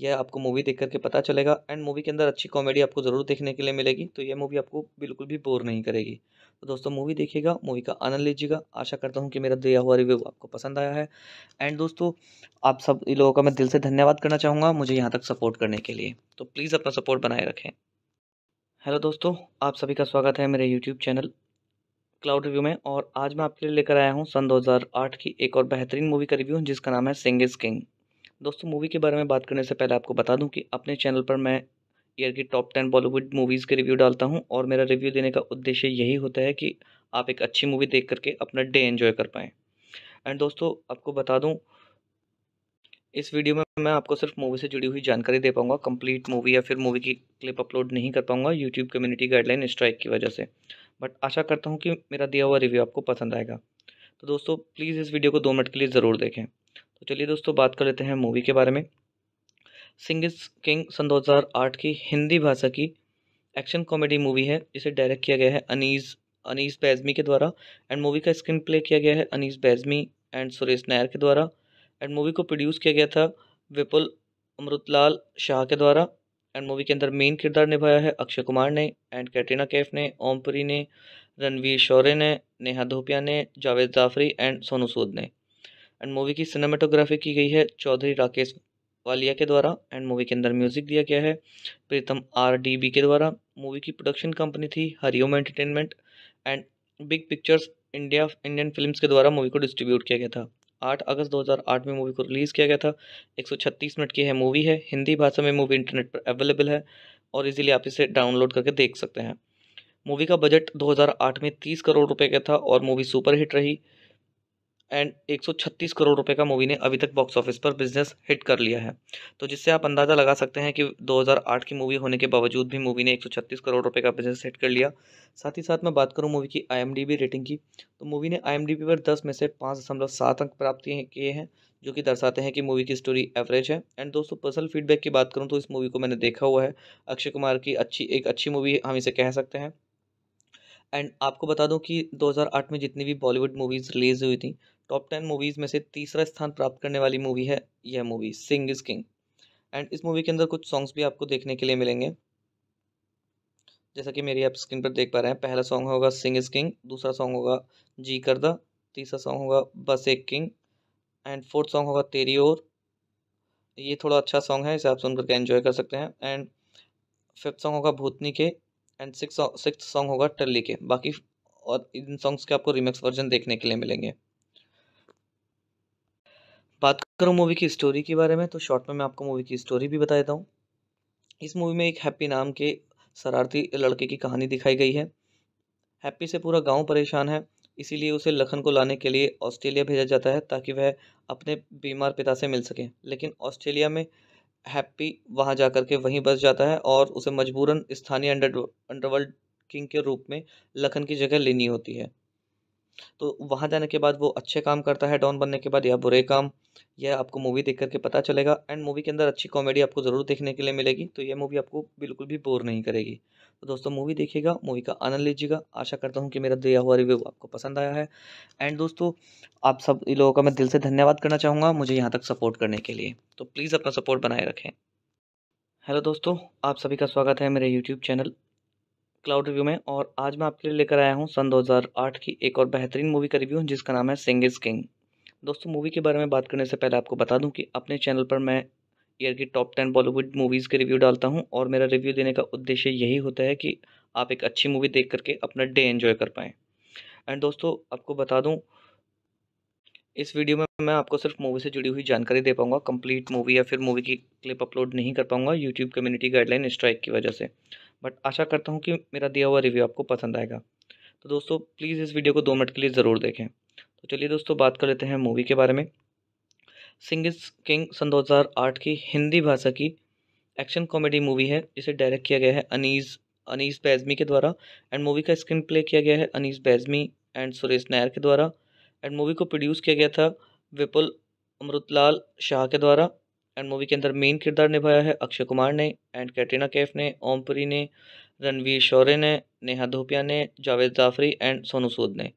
यह आपको मूवी देख करके पता चलेगा एंड मूवी के अंदर अच्छी कॉमेडी आपको ज़रूर देखने के लिए मिलेगी तो यह मूवी आपको बिल्कुल भी बोर नहीं करेगी तो दोस्तों मूवी देखिएगा मूवी का आनंद लीजिएगा आशा करता हूँ कि मेरा दिया हुआ रिव्यू आपको पसंद आया है एंड दोस्तों आप सब इन लोगों का मैं दिल से धन्यवाद करना चाहूँगा मुझे यहाँ तक सपोर्ट करने के लिए तो प्लीज़ अपना सपोर्ट बनाए रखें हेलो दोस्तों आप सभी का स्वागत है मेरे यूट्यूब चैनल क्लाउड रिव्यू में और आज मैं आपके लिए लेकर आया हूँ सन 2008 की एक और बेहतरीन मूवी का रिव्यू जिसका नाम है सिंग इज़ किंग दोस्तों मूवी के बारे में बात करने से पहले आपको बता दूँ कि अपने चैनल पर मैं ईयर की टॉप टेन बॉलीवुड मूवीज़ के रिव्यू डालता हूँ और मेरा रिव्यू देने का उद्देश्य यही होता है कि आप एक अच्छी मूवी देख करके अपना डे इन्जॉय कर पाएँ एंड दोस्तों आपको बता दूँ इस वीडियो में मैं आपको सिर्फ मूवी से जुड़ी हुई जानकारी दे पाऊँगा कंप्लीट मूवी या फिर मूवी की क्लिप अपलोड नहीं कर पाऊँगा यूट्यूब कम्युनिटी गाइडलाइन स्ट्राइक की वजह से बट आशा करता हूँ कि मेरा दिया हुआ रिव्यू आपको पसंद आएगा तो दोस्तों प्लीज़ इस वीडियो को दो मिनट के लिए ज़रूर देखें तो चलिए दोस्तों बात कर लेते हैं मूवी के बारे में सिंगिस किंग सन दो की हिंदी भाषा की एक्शन कॉमेडी मूवी है जिसे डायरेक्ट किया गया है अनीस अनीस बैजमी के द्वारा एंड मूवी का स्क्रीन प्ले किया गया है अनीस बैजमी एंड सुरेश नायर के द्वारा एंड मूवी को प्रोड्यूस किया गया था विपुल अमृतलाल शाह के द्वारा एंड मूवी के अंदर मेन किरदार निभाया है अक्षय कुमार ने एंड कैटरीना कैफ ने ओमपुरी ने रणवीर शौर्य ने नेहा धोपिया ने जावेद जाफरी एंड सोनू सूद ने एंड मूवी की सिनेमाटोग्राफी की गई है चौधरी राकेश वालिया के द्वारा एंड मूवी के अंदर म्यूजिक दिया गया है प्रीतम आर डी बी के द्वारा मूवी की प्रोडक्शन कंपनी थी Hariom entertainment and big pictures India Indian films के द्वारा मूवी को डिस्ट्रीब्यूट किया गया था 8 अगस्त 2008 में मूवी को रिलीज़ किया गया था 136 मिनट की है मूवी है हिंदी भाषा में मूवी इंटरनेट पर अवेलेबल है और इजीली आप इसे डाउनलोड करके देख सकते हैं मूवी का बजट 2008 में 30 करोड़ रुपए का था और मूवी सुपरहिट रही एंड 136 करोड़ रुपए का मूवी ने अभी तक बॉक्स ऑफिस पर बिजनेस हिट कर लिया है तो जिससे आप अंदाज़ा लगा सकते हैं कि 2008 की मूवी होने के बावजूद भी मूवी ने 136 करोड़ रुपए का बिजनेस हिट कर लिया साथ ही साथ मैं बात करूं मूवी की आईएमडीबी रेटिंग की तो मूवी ने आईएमडीबी पर 10 में से पाँच दशमलव सात अंक प्राप्त किए हैं जो कि दर्शाते हैं कि मूवी की स्टोरी एवरेज है एंड दोस्तों पर्सनल फीडबैक की बात करूँ तो इस मूवी को मैंने देखा हुआ है अक्षय कुमार की अच्छी एक अच्छी मूवी हम इसे कह सकते हैं एंड आपको बता दूं कि 2008 में जितनी भी बॉलीवुड मूवीज़ रिलीज़ हुई थी टॉप टेन मूवीज़ में से तीसरा स्थान प्राप्त करने वाली मूवी है यह movie Singh is king and इस मूवी के अंदर कुछ सॉन्ग्स भी आपको देखने के लिए मिलेंगे जैसा कि मेरी आप स्क्रीन पर देख पा रहे हैं पहला सॉन्ग होगा सिंग इज़ किंग दूसरा सॉन्ग होगा जी करदा तीसरा सॉन्ग होगा बस एक किंग एंड फोर्थ सॉन्ग होगा तेरी और ये थोड़ा अच्छा सॉन्ग है इसे आप सुन करके एंजॉय कर सकते हैं एंड फिफ्थ सॉन्ग होगा भूतनी के एंड सिक्स सिक्स सॉन्ग होगा टल्ली के बाकी और इन सॉन्ग्स के आपको रिमिक्स वर्जन देखने के लिए मिलेंगे बात करूँ मूवी की स्टोरी के बारे में तो शॉर्ट में मैं आपको मूवी की स्टोरी भी बता देता हूँ इस मूवी में एक हैप्पी नाम के शरारती लड़के की कहानी दिखाई गई है हैप्पी से पूरा गांव परेशान है इसीलिए उसे लखन को लाने के लिए ऑस्ट्रेलिया भेजा जाता है ताकि वह अपने बीमार पिता से मिल सके लेकिन ऑस्ट्रेलिया में हैप्पी वहाँ जा कर के वहीं बस जाता है और उसे मजबूरन स्थानीय अंडर अंडरवर्ल्ड किंग के रूप में लखन की जगह लेनी होती है तो वहाँ जाने के बाद वो अच्छे काम करता है डॉन बनने के बाद या बुरे काम यह आपको मूवी देख करके पता चलेगा एंड मूवी के अंदर अच्छी कॉमेडी आपको ज़रूर देखने के लिए मिलेगी तो यह मूवी आपको बिल्कुल भी बोर नहीं करेगी तो दोस्तों मूवी देखिएगा मूवी का आनंद लीजिएगा आशा करता हूँ कि मेरा दिया हुआ रिव्यू आपको पसंद आया है एंड दोस्तों आप सब इन लोगों का मैं दिल से धन्यवाद करना चाहूँगा मुझे यहाँ तक सपोर्ट करने के लिए तो प्लीज़ अपना सपोर्ट बनाए रखें हेलो दोस्तों आप सभी का स्वागत है मेरे यूट्यूब चैनल क्लाउड रिव्यू में और आज मैं आपके लिए लेकर आया हूँ सन 2008 की एक और बेहतरीन मूवी का रिव्यू जिसका नाम है सिंग इज़ किंग दोस्तों मूवी के बारे में बात करने से पहले आपको बता दूं कि अपने चैनल पर मैं ईयर की टॉप टेन बॉलीवुड मूवीज़ के रिव्यू डालता हूं और मेरा रिव्यू देने का उद्देश्य यही होता है कि आप एक अच्छी मूवी देख करके अपना डे एंजॉय कर पाएँ एंड दोस्तों आपको बता दूँ इस वीडियो में मैं आपको सिर्फ मूवी से जुड़ी हुई जानकारी दे पाऊँगा कंप्लीट मूवी या फिर मूवी की क्लिप अपलोड नहीं कर पाऊँगा यूट्यूब कम्युनिटी गाइडलाइन स्ट्राइक की वजह से बट आशा करता हूँ कि मेरा दिया हुआ रिव्यू आपको पसंद आएगा तो दोस्तों प्लीज़ इस वीडियो को दो मिनट के लिए ज़रूर देखें तो चलिए दोस्तों बात कर लेते हैं मूवी के बारे में सिंगिस किंग सन 2008 की हिंदी भाषा की एक्शन कॉमेडी मूवी है जिसे डायरेक्ट किया गया है अनीस अनीस बैजमी के द्वारा एंड मूवी का स्क्रीन प्ले किया गया है अनीस बैजमी एंड सुरेश नायर के द्वारा एंड मूवी को प्रोड्यूस किया गया था विपुल अमृतलाल शाह के द्वारा एंड मूवी के अंदर मेन किरदार निभाया है अक्षय कुमार ने एंड कैटरीना कैफ ने ओमपुरी ने रणवीर शौर्य ने नेहा धोपिया ने जावेद जाफरी एंड सोनू सूद ने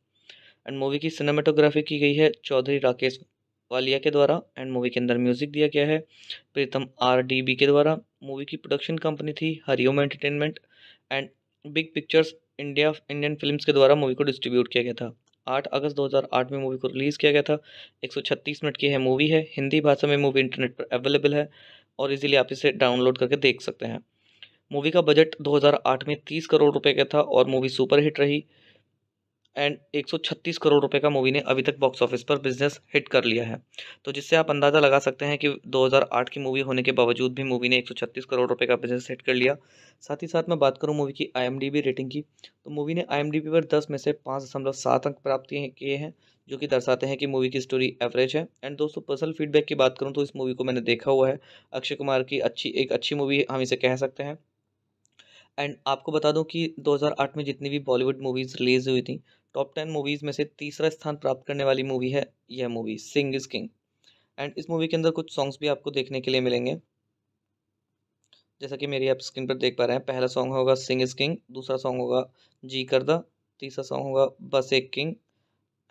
एंड मूवी की सिनेमाटोग्राफी की गई है चौधरी राकेश वालिया के द्वारा एंड मूवी के अंदर म्यूजिक दिया गया है प्रीतम आर डी बी के द्वारा मूवी की प्रोडक्शन कंपनी थी Hariom entertainment and big pictures India Indian films के द्वारा मूवी को डिस्ट्रीब्यूट किया गया था 8 अगस्त 2008 में मूवी को रिलीज़ किया गया था 136 मिनट की है मूवी है हिंदी भाषा में मूवी इंटरनेट पर अवेलेबल है और इजीली आप इसे डाउनलोड करके देख सकते हैं मूवी का बजट 2008 में 30 करोड़ रुपए का था और मूवी सुपरहिट रही एंड 136 करोड़ रुपए का मूवी ने अभी तक बॉक्स ऑफिस पर बिजनेस हिट कर लिया है तो जिससे आप अंदाज़ा लगा सकते हैं कि 2008 की मूवी होने के बावजूद भी मूवी ने 136 करोड़ रुपए का बिजनेस हिट कर लिया साथ ही साथ मैं बात करूं मूवी की आई रेटिंग की तो मूवी ने आई पर दस में से पाँच दशमलव सात अंक प्राप्त किए हैं जो कि दर्शाते हैं कि मूवी की स्टोरी एवरेज है एंड दोस्तों पर्सनल फीडबैक की बात करूँ तो इस मूवी को मैंने देखा हुआ है अक्षय कुमार की अच्छी एक अच्छी मूवी हम इसे कह सकते हैं एंड आपको बता दूं कि 2008 में जितनी भी बॉलीवुड मूवीज़ रिलीज़ हुई थी टॉप टेन मूवीज़ में से तीसरा स्थान प्राप्त करने वाली मूवी है यह movie Singh is king and इस मूवी के अंदर कुछ सॉन्ग्स भी आपको देखने के लिए मिलेंगे जैसा कि मेरी आप स्क्रीन पर देख पा रहे हैं पहला सॉन्ग होगा सिंग इज़ किंग दूसरा सॉन्ग होगा जी करदा तीसरा सॉन्ग होगा बस एक किंग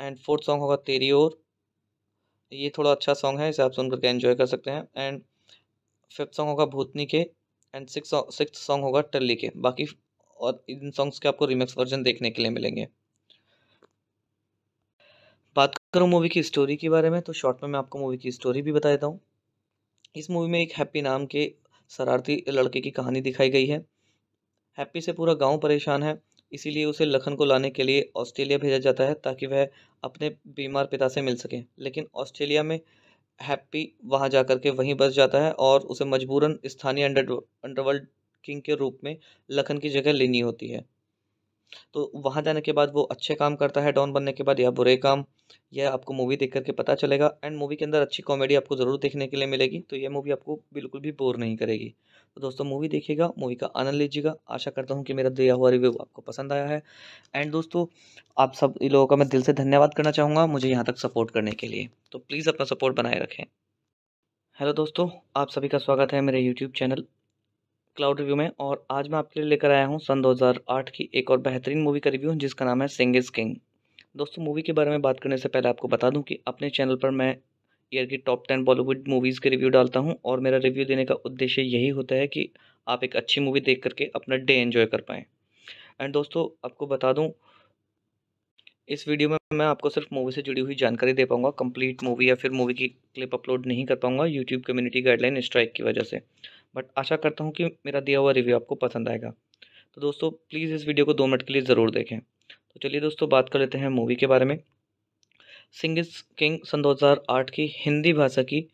एंड फोर्थ सॉन्ग होगा तेरी और ये थोड़ा अच्छा सॉन्ग है इसे आप सुन करके एंजॉय कर सकते हैं एंड फिफ्थ सॉन्ग होगा भूतनी के एंड सिक्स सिक्स सॉन्ग होगा टल्ली के बाकी और इन सॉन्ग्स के आपको रिमिक्स वर्जन देखने के लिए मिलेंगे करूँ मूवी की स्टोरी के बारे में तो शॉर्ट में मैं आपको मूवी की स्टोरी भी बता देता हूँ इस मूवी में एक हैप्पी नाम के शरारती लड़के की कहानी दिखाई गई है हैप्पी से पूरा गांव परेशान है इसीलिए उसे लखन को लाने के लिए ऑस्ट्रेलिया भेजा जाता है ताकि वह अपने बीमार पिता से मिल सके लेकिन ऑस्ट्रेलिया में हैप्पी वहाँ जा कर के वहीं बस जाता है और उसे मजबूरन स्थानीय अंडर अंडरवर्ल्ड किंग के रूप में लखन की जगह लेनी होती है तो वहाँ जाने के बाद वो अच्छे काम करता है डॉन बनने के बाद या बुरे काम यह आपको मूवी देख करके पता चलेगा एंड मूवी के अंदर अच्छी कॉमेडी आपको ज़रूर देखने के लिए मिलेगी तो यह मूवी आपको बिल्कुल भी बोर नहीं करेगी तो दोस्तों मूवी देखिएगा मूवी का आनंद लीजिएगा आशा करता हूँ कि मेरा दिया हुआ रिव्यू आपको पसंद आया है एंड दोस्तों आप सब लोगों का मैं दिल से धन्यवाद करना चाहूँगा मुझे यहाँ तक सपोर्ट करने के लिए तो प्लीज़ अपना सपोर्ट बनाए रखें हेलो दोस्तों आप सभी का स्वागत है मेरे यूट्यूब चैनल क्लाउड रिव्यू में और आज मैं आपके लिए लेकर आया हूँ सन 2008 की एक और बेहतरीन मूवी का रिव्यू जिसका नाम है सिंग इज़ किंग दोस्तों मूवी के बारे में बात करने से पहले आपको बता दूं कि अपने चैनल पर मैं ईयर की टॉप टेन बॉलीवुड मूवीज़ के रिव्यू डालता हूं और मेरा रिव्यू देने का उद्देश्य यही होता है कि आप एक अच्छी मूवी देख करके अपना डे इन्जॉय कर पाएँ एंड दोस्तों आपको बता दूँ इस वीडियो में मैं आपको सिर्फ मूवी से जुड़ी हुई जानकारी दे पाऊँगा कंप्लीट मूवी या फिर मूवी की क्लिप अपलोड नहीं कर पाऊँगा यूट्यूब कम्युनिटी गाइडलाइन स्ट्राइक की वजह से बट आशा करता हूँ कि मेरा दिया हुआ रिव्यू आपको पसंद आएगा तो दोस्तों प्लीज़ इस वीडियो को दो मिनट के लिए ज़रूर देखें तो चलिए दोस्तों बात कर लेते हैं मूवी के बारे में सिंगिस किंग सन दो की हिंदी भाषा की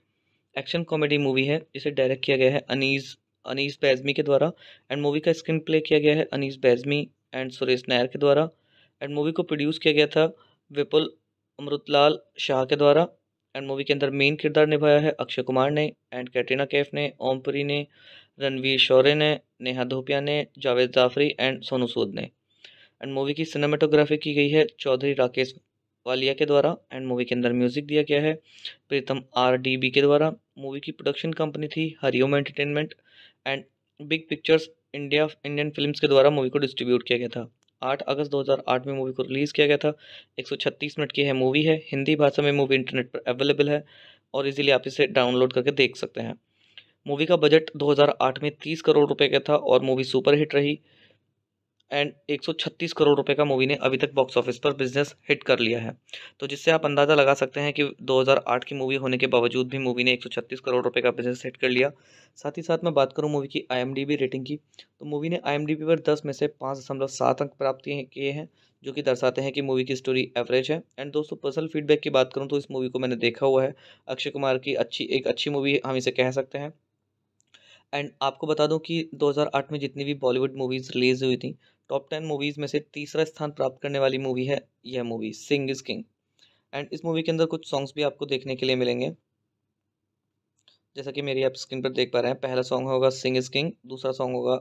एक्शन कॉमेडी मूवी है जिसे डायरेक्ट किया गया है अनीस अनीस बैजमी के द्वारा एंड मूवी का स्क्रीन प्ले किया गया है अनीस बैजमी एंड सुरेश नायर के द्वारा एंड मूवी को प्रोड्यूस किया गया था विपुल अमृतलाल शाह के द्वारा एंड मूवी के अंदर मेन किरदार निभाया है अक्षय कुमार ने एंड कैटरीना कैफ ने ओमपुरी ने रणवीर शौर्य ने नेहा धोपिया ने जावेद जाफरी एंड सोनू सूद ने एंड मूवी की सिनेमाटोग्राफी की गई है चौधरी राकेश वालिया के द्वारा एंड मूवी के अंदर म्यूजिक दिया गया है प्रीतम आर डी बी के द्वारा मूवी की प्रोडक्शन कंपनी थी Hariom entertainment and big pictures India Indian films के द्वारा मूवी को डिस्ट्रीब्यूट किया गया था 8 अगस्त 2008 में मूवी को रिलीज़ किया गया था 136 मिनट की है मूवी है हिंदी भाषा में मूवी इंटरनेट पर अवेलेबल है और इजीली आप इसे डाउनलोड करके देख सकते हैं मूवी का बजट 2008 में 30 करोड़ रुपए का था और मूवी सुपरहिट रही एंड 136 करोड़ रुपए का मूवी ने अभी तक बॉक्स ऑफिस पर बिजनेस हिट कर लिया है तो जिससे आप अंदाज़ा लगा सकते हैं कि 2008 की मूवी होने के बावजूद भी मूवी ने 136 करोड़ रुपए का बिजनेस हिट कर लिया साथ ही साथ मैं बात करूं मूवी की आईएमडीबी रेटिंग की तो मूवी ने आईएमडीबी पर 10 में से पाँच दशमलव सात अंक प्राप्त किए हैं जो कि दर्शाते हैं कि मूवी की स्टोरी एवरेज है एंड दोस्तों पर्सनल फीडबैक की बात करूँ तो इस मूवी को मैंने देखा हुआ है अक्षय कुमार की अच्छी एक अच्छी मूवी हम इसे कह सकते हैं एंड आपको बता दूं कि 2008 में जितनी भी बॉलीवुड मूवीज़ रिलीज़ हुई थी टॉप टेन मूवीज़ में से तीसरा स्थान प्राप्त करने वाली मूवी है यह movie Singh is king and इस मूवी के अंदर कुछ सॉन्ग्स भी आपको देखने के लिए मिलेंगे जैसा कि मेरी आप स्क्रीन पर देख पा रहे हैं पहला सॉन्ग होगा सिंग इज़ किंग दूसरा सॉन्ग होगा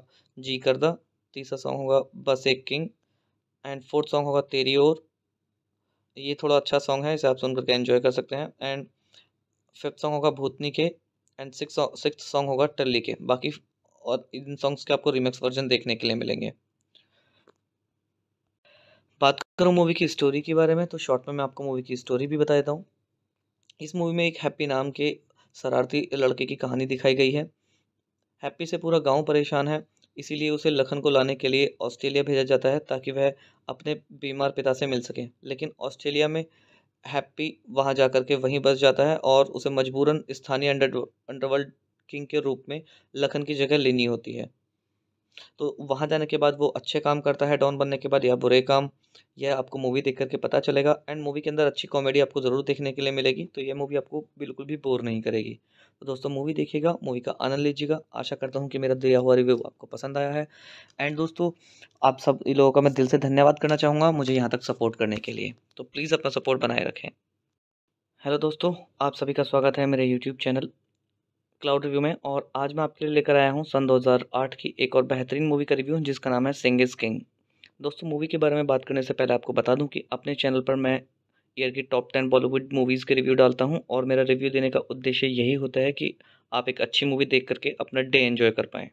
जी करदा तीसरा सॉन्ग होगा बस एक किंग एंड फोर्थ सॉन्ग होगा तेरी और ये थोड़ा अच्छा सॉन्ग है इसे आप सुन करके एंजॉय कर सकते हैं एंड फिफ्थ सॉन्ग होगा भूतनी के एंड सिक्स सिक्स सॉन्ग होगा टल्ली के बाकी और इन सॉन्ग्स के आपको रिमिक्स वर्जन देखने के लिए मिलेंगे बात करूँ मूवी की स्टोरी के बारे में तो शॉर्ट में मैं आपको मूवी की स्टोरी भी बता देता हूँ इस मूवी में एक हैप्पी नाम के शरारती लड़के की कहानी दिखाई गई है हैप्पी से पूरा गांव परेशान है इसीलिए उसे लखन को लाने के लिए ऑस्ट्रेलिया भेजा जाता है ताकि वह अपने बीमार पिता से मिल सके लेकिन ऑस्ट्रेलिया में हैप्पी वहाँ जा कर के वहीं बस जाता है और उसे मजबूरन स्थानीय अंडर अंडरवर्ल्ड किंग के रूप में लखन की जगह लेनी होती है तो वहाँ जाने के बाद वो अच्छे काम करता है डॉन बनने के बाद या बुरे काम यह आपको मूवी देख करके पता चलेगा एंड मूवी के अंदर अच्छी कॉमेडी आपको ज़रूर देखने के लिए मिलेगी तो यह मूवी आपको बिल्कुल भी बोर नहीं करेगी तो दोस्तों मूवी देखिएगा मूवी का आनंद लीजिएगा आशा करता हूँ कि मेरा दिया हुआ रिव्यू आपको पसंद आया है एंड दोस्तों आप सब लोगों का मैं दिल से धन्यवाद करना चाहूँगा मुझे यहाँ तक सपोर्ट करने के लिए तो प्लीज़ अपना सपोर्ट बनाए रखें हेलो दोस्तों आप सभी का स्वागत है मेरे यूट्यूब चैनल क्लाउड रिव्यू में और आज मैं आपके लिए लेकर आया हूँ सन 2008 की एक और बेहतरीन मूवी का रिव्यू जिसका नाम है सिंग इज़ किंग दोस्तों मूवी के बारे में बात करने से पहले आपको बता दूं कि अपने चैनल पर मैं ईयर की टॉप टेन बॉलीवुड मूवीज़ के रिव्यू डालता हूं और मेरा रिव्यू देने का उद्देश्य यही होता है कि आप एक अच्छी मूवी देख करके अपना डे इन्जॉय कर पाएँ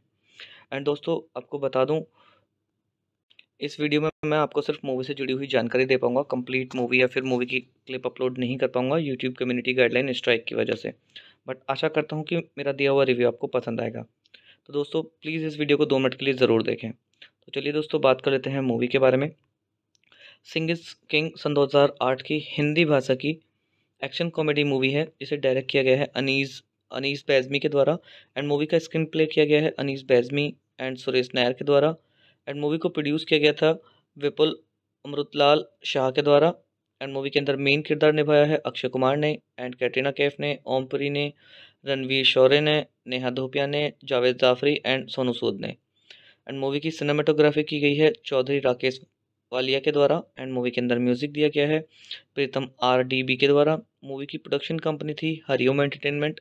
एंड दोस्तों आपको बता दूँ इस वीडियो में मैं आपको सिर्फ मूवी से जुड़ी हुई जानकारी दे पाऊँगा कंप्लीट मूवी या फिर मूवी की क्लिप अपलोड नहीं कर पाऊँगा यूट्यूब कम्युनिटी गाइडलाइन स्ट्राइक की वजह से बट आशा करता हूँ कि मेरा दिया हुआ रिव्यू आपको पसंद आएगा तो दोस्तों प्लीज़ इस वीडियो को दो मिनट के लिए ज़रूर देखें तो चलिए दोस्तों बात कर लेते हैं मूवी के बारे में सिंग किंग सन दो की हिंदी भाषा की एक्शन कॉमेडी मूवी है जिसे डायरेक्ट किया गया है अनीस अनीस बैजमी के द्वारा एंड मूवी का स्क्रीन प्ले किया गया है अनीस बैजमी एंड सुरेश नायर के द्वारा एंड मूवी को प्रोड्यूस किया गया था विपुल अमृतलाल शाह के द्वारा एंड मूवी के अंदर मेन किरदार निभाया है अक्षय कुमार ने एंड कैटरीना कैफ ने ओमपुरी ने रणवीर शौर्य ने नेहा धोपिया ने जावेद जाफरी एंड सोनू सूद ने एंड मूवी की सिनेमाटोग्राफी की गई है चौधरी राकेश वालिया के द्वारा एंड मूवी के अंदर म्यूजिक दिया गया है प्रीतम आर डी बी के द्वारा मूवी की प्रोडक्शन कंपनी थी Hariom entertainment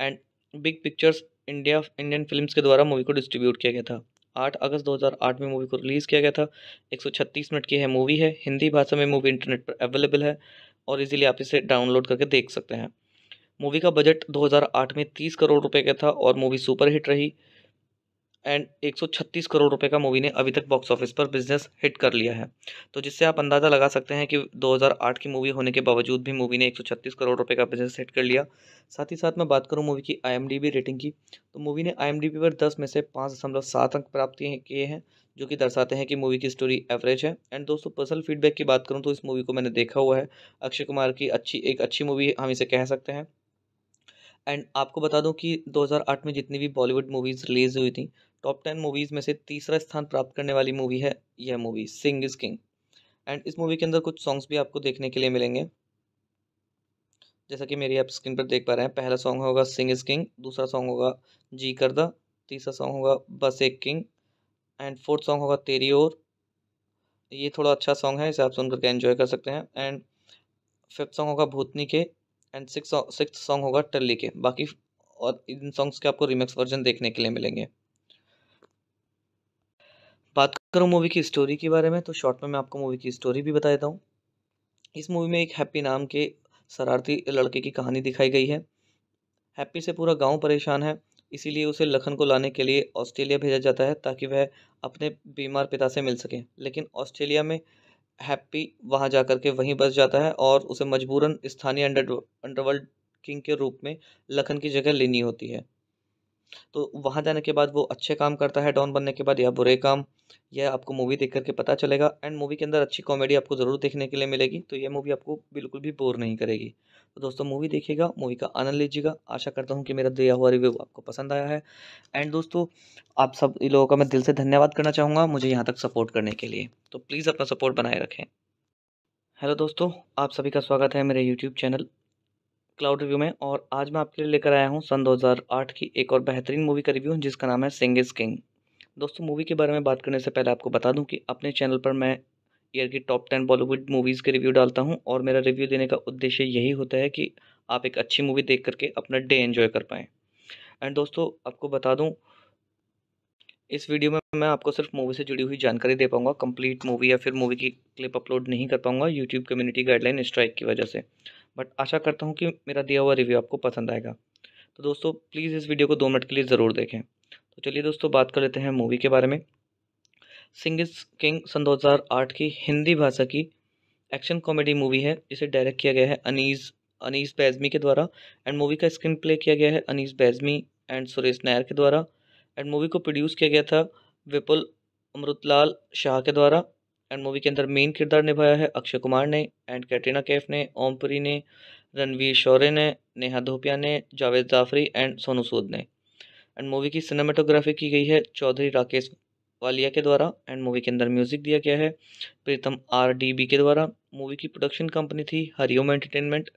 and big pictures India Indian films के द्वारा मूवी को डिस्ट्रीब्यूट किया गया था 8 अगस्त 2008 में मूवी को रिलीज़ किया गया था 136 मिनट की है मूवी है हिंदी भाषा में मूवी इंटरनेट पर अवेलेबल है और इजीली आप इसे डाउनलोड करके देख सकते हैं मूवी का बजट 2008 में 30 करोड़ रुपए का था और मूवी सुपरहिट रही एंड 136 करोड़ रुपए का मूवी ने अभी तक बॉक्स ऑफिस पर बिजनेस हिट कर लिया है तो जिससे आप अंदाज़ा लगा सकते हैं कि 2008 की मूवी होने के बावजूद भी मूवी ने 136 करोड़ रुपए का बिजनेस हिट कर लिया साथ ही साथ मैं बात करूं मूवी की आईएमडीबी रेटिंग की तो मूवी ने आईएमडीबी पर 10 में से पाँच दशमलव सात अंक प्राप्त किए हैं जो कि दर्शाते हैं कि मूवी की स्टोरी एवरेज है एंड दोस्तों पर्सनल फीडबैक की बात करूँ तो इस मूवी को मैंने देखा हुआ है अक्षय कुमार की अच्छी एक अच्छी मूवी हम इसे कह सकते हैं एंड आपको बता दूं कि 2008 में जितनी भी बॉलीवुड मूवीज़ रिलीज़ हुई थी टॉप टेन मूवीज़ में से तीसरा स्थान प्राप्त करने वाली मूवी है यह movie Singh is king and इस मूवी के अंदर कुछ सॉन्ग्स भी आपको देखने के लिए मिलेंगे जैसा कि मेरी आप स्क्रीन पर देख पा रहे हैं पहला सॉन्ग होगा सिंग इज़ किंग दूसरा सॉन्ग होगा जी करदा तीसरा सॉन्ग होगा बस एक किंग एंड फोर्थ सॉन्ग होगा तेरी और ये थोड़ा अच्छा सॉन्ग है इसे आप सुन करके एंजॉय कर सकते हैं एंड फिफ्थ सॉन्ग होगा भूतनी के एंड सिक्स सिक्स सॉन्ग होगा टल्ली के बाकी और इन सॉन्ग्स के आपको रिमिक्स वर्जन देखने के लिए मिलेंगे बात करूँ मूवी की स्टोरी के बारे में तो शॉर्ट में मैं आपको मूवी की स्टोरी भी बता देता हूँ इस मूवी में एक हैप्पी नाम के शरारती लड़के की कहानी दिखाई गई है हैप्पी से पूरा गांव परेशान है इसीलिए उसे लखन को लाने के लिए ऑस्ट्रेलिया भेजा जाता है ताकि वह अपने बीमार पिता से मिल सके लेकिन ऑस्ट्रेलिया में हैप्पी वहाँ जा कर के वहीं बस जाता है और उसे मजबूरन स्थानीय अंडर अंडरवर्ल्ड किंग के रूप में लखन की जगह लेनी होती है तो वहाँ जाने के बाद वो अच्छे काम करता है डॉन बनने के बाद या बुरे काम यह आपको मूवी देख करके पता चलेगा एंड मूवी के अंदर अच्छी कॉमेडी आपको ज़रूर देखने के लिए मिलेगी तो यह मूवी आपको बिल्कुल भी बोर नहीं करेगी तो दोस्तों मूवी देखिएगा मूवी का आनंद लीजिएगा आशा करता हूँ कि मेरा दिया हुआ रिव्यू आपको पसंद आया है एंड दोस्तों आप सब लोगों का मैं दिल से धन्यवाद करना चाहूँगा मुझे यहाँ तक सपोर्ट करने के लिए तो प्लीज़ अपना सपोर्ट बनाए रखें हेलो दोस्तों आप सभी का स्वागत है मेरे यूट्यूब चैनल क्लाउड रिव्यू में और आज मैं आपके लिए लेकर आया हूँ सन 2008 की एक और बेहतरीन मूवी का रिव्यू जिसका नाम है सिंग इज़ किंग दोस्तों मूवी के बारे में बात करने से पहले आपको बता दूं कि अपने चैनल पर मैं ईयर की टॉप टेन बॉलीवुड मूवीज़ के रिव्यू डालता हूं और मेरा रिव्यू देने का उद्देश्य यही होता है कि आप एक अच्छी मूवी देख करके अपना डे इन्जॉय कर पाएँ एंड दोस्तों आपको बता दूँ इस वीडियो में मैं आपको सिर्फ मूवी से जुड़ी हुई जानकारी दे पाऊँगा कंप्लीट मूवी या फिर मूवी की क्लिप अपलोड नहीं कर पाऊँगा यूट्यूब कम्युनिटी गाइडलाइन स्ट्राइक की वजह से बट आशा करता हूँ कि मेरा दिया हुआ रिव्यू आपको पसंद आएगा तो दोस्तों प्लीज़ इस वीडियो को दो मिनट के लिए ज़रूर देखें तो चलिए दोस्तों बात कर लेते हैं मूवी के बारे में सिंग इज किंग सन दो की हिंदी भाषा की एक्शन कॉमेडी मूवी है जिसे डायरेक्ट किया गया है अनीस अनीस बैजमी के द्वारा एंड मूवी का स्क्रीन प्ले किया गया है अनीस बैजमी एंड सुरेश नायर के द्वारा एंड मूवी को प्रोड्यूस किया गया था विपुल अमृतलाल शाह के द्वारा एंड मूवी के अंदर मेन किरदार निभाया है अक्षय कुमार ने एंड कैटरीना कैफ ने ओमपुरी ने रणवीर शौर्य ने नेहा धोपिया ने जावेद जाफरी एंड सोनू सूद ने एंड मूवी की सिनेमाटोग्राफी की गई है चौधरी राकेश वालिया के द्वारा एंड मूवी के अंदर म्यूजिक दिया गया है प्रीतम आर डी बी के द्वारा मूवी की प्रोडक्शन कंपनी थी Hariom entertainment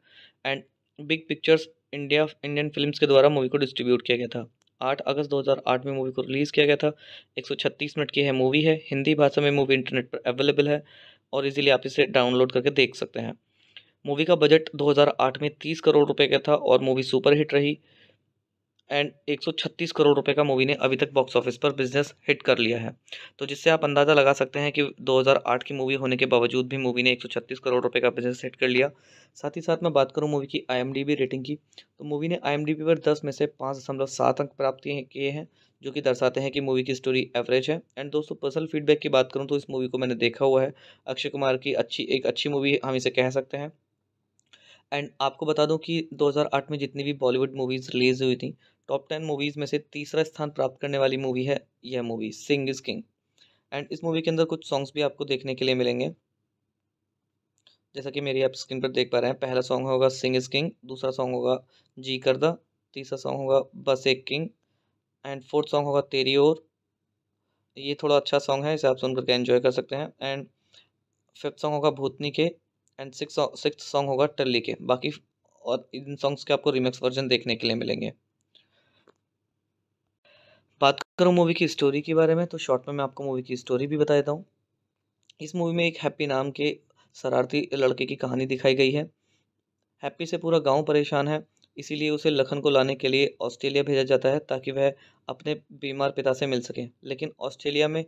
and big pictures India Indian films के द्वारा मूवी को डिस्ट्रीब्यूट किया गया था 8 अगस्त 2008 में मूवी को रिलीज़ किया गया था 136 मिनट की है मूवी है हिंदी भाषा में मूवी इंटरनेट पर अवेलेबल है और इजीली आप इसे डाउनलोड करके देख सकते हैं मूवी का बजट 2008 में 30 करोड़ रुपए का था और मूवी सुपरहिट रही एंड 136 करोड़ रुपए का मूवी ने अभी तक बॉक्स ऑफिस पर बिजनेस हिट कर लिया है तो जिससे आप अंदाज़ा लगा सकते हैं कि 2008 की मूवी होने के बावजूद भी मूवी ने 136 करोड़ रुपए का बिजनेस हिट कर लिया साथ ही साथ मैं बात करूं मूवी की आईएमडीबी रेटिंग की तो मूवी ने आईएमडीबी पर 10 में से पाँच दशमलव सात अंक प्राप्त किए हैं जो कि दर्शाते हैं कि मूवी की स्टोरी एवरेज है एंड दोस्तों पर्सनल फीडबैक की बात करूँ तो इस मूवी को मैंने देखा हुआ है अक्षय कुमार की अच्छी एक अच्छी मूवी हम इसे कह सकते हैं एंड आपको बता दूं कि 2008 में जितनी भी बॉलीवुड मूवीज़ रिलीज़ हुई थी टॉप टेन मूवीज़ में से तीसरा स्थान प्राप्त करने वाली मूवी है यह movie Singh is king and इस मूवी के अंदर कुछ सॉन्ग्स भी आपको देखने के लिए मिलेंगे जैसा कि मेरी आप स्क्रीन पर देख पा रहे हैं पहला सॉन्ग होगा सिंग इज़ किंग दूसरा सॉन्ग होगा जी करदा तीसरा सॉन्ग होगा बस एक किंग एंड फोर्थ सॉन्ग होगा तेरी और ये थोड़ा अच्छा सॉन्ग है इसे आप सुन करके एंजॉय कर सकते हैं एंड फिफ्थ सॉन्ग होगा भूतनी के एंड सिक्स सिक्स सॉन्ग होगा टल्ली के बाकी और इन सॉन्ग्स के आपको रिमिक्स वर्जन देखने के लिए मिलेंगे बात करूँ मूवी की स्टोरी के बारे में तो शॉर्ट में मैं आपको मूवी की स्टोरी भी बता देता हूँ इस मूवी में एक हैप्पी नाम के शरारती लड़के की कहानी दिखाई गई है हैप्पी से पूरा गांव परेशान है इसीलिए उसे लखन को लाने के लिए ऑस्ट्रेलिया भेजा जाता है ताकि वह अपने बीमार पिता से मिल सके लेकिन ऑस्ट्रेलिया में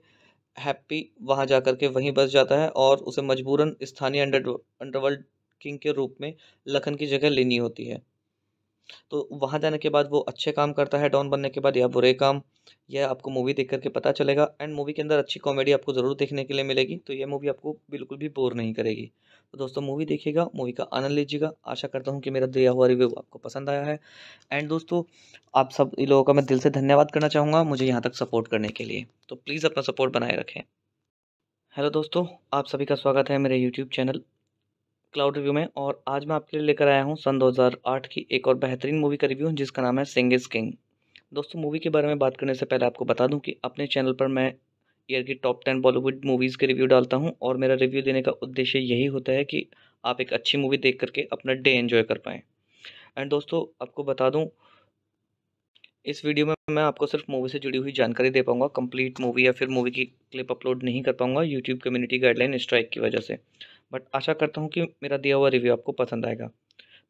हैप्पी वहाँ जा कर के वहीं बस जाता है और उसे मजबूरन स्थानीय अंडर अंडरवर्ल्ड किंग के रूप में लखन की जगह लेनी होती है तो वहाँ जाने के बाद वो अच्छे काम करता है डॉन बनने के बाद या बुरे काम यह आपको मूवी देख करके पता चलेगा एंड मूवी के अंदर अच्छी कॉमेडी आपको ज़रूर देखने के लिए मिलेगी तो यह मूवी आपको बिल्कुल भी बोर नहीं करेगी तो दोस्तों मूवी देखिएगा मूवी का आनंद लीजिएगा आशा करता हूँ कि मेरा दिया हुआ रिव्यू आपको पसंद आया है एंड दोस्तों आप सब इन लोगों का मैं दिल से धन्यवाद करना चाहूँगा मुझे यहाँ तक सपोर्ट करने के लिए तो प्लीज़ अपना सपोर्ट बनाए रखें हेलो दोस्तों आप सभी का स्वागत है मेरे यूट्यूब चैनल क्लाउड रिव्यू में और आज मैं आपके लिए लेकर आया हूँ सन दो की एक और बेहतरीन मूवी का रिव्यू जिसका नाम है सिंग इज़ किंग दोस्तों मूवी के बारे में बात करने से पहले आपको बता दूं कि अपने चैनल पर मैं ईयर की टॉप टेन बॉलीवुड मूवीज़ के रिव्यू डालता हूं और मेरा रिव्यू देने का उद्देश्य यही होता है कि आप एक अच्छी मूवी देख करके अपना डे इन्जॉय कर पाएँ एंड दोस्तों आपको बता दूँ इस वीडियो में मैं आपको सिर्फ मूवी से जुड़ी हुई जानकारी दे पाऊँगा कंप्लीट मूवी या फिर मूवी की क्लिप अपलोड नहीं कर पाऊँगा यूट्यूब कम्युनिटी गाइडलाइन स्ट्राइक की वजह से बट आशा करता हूँ कि मेरा दिया हुआ रिव्यू आपको पसंद आएगा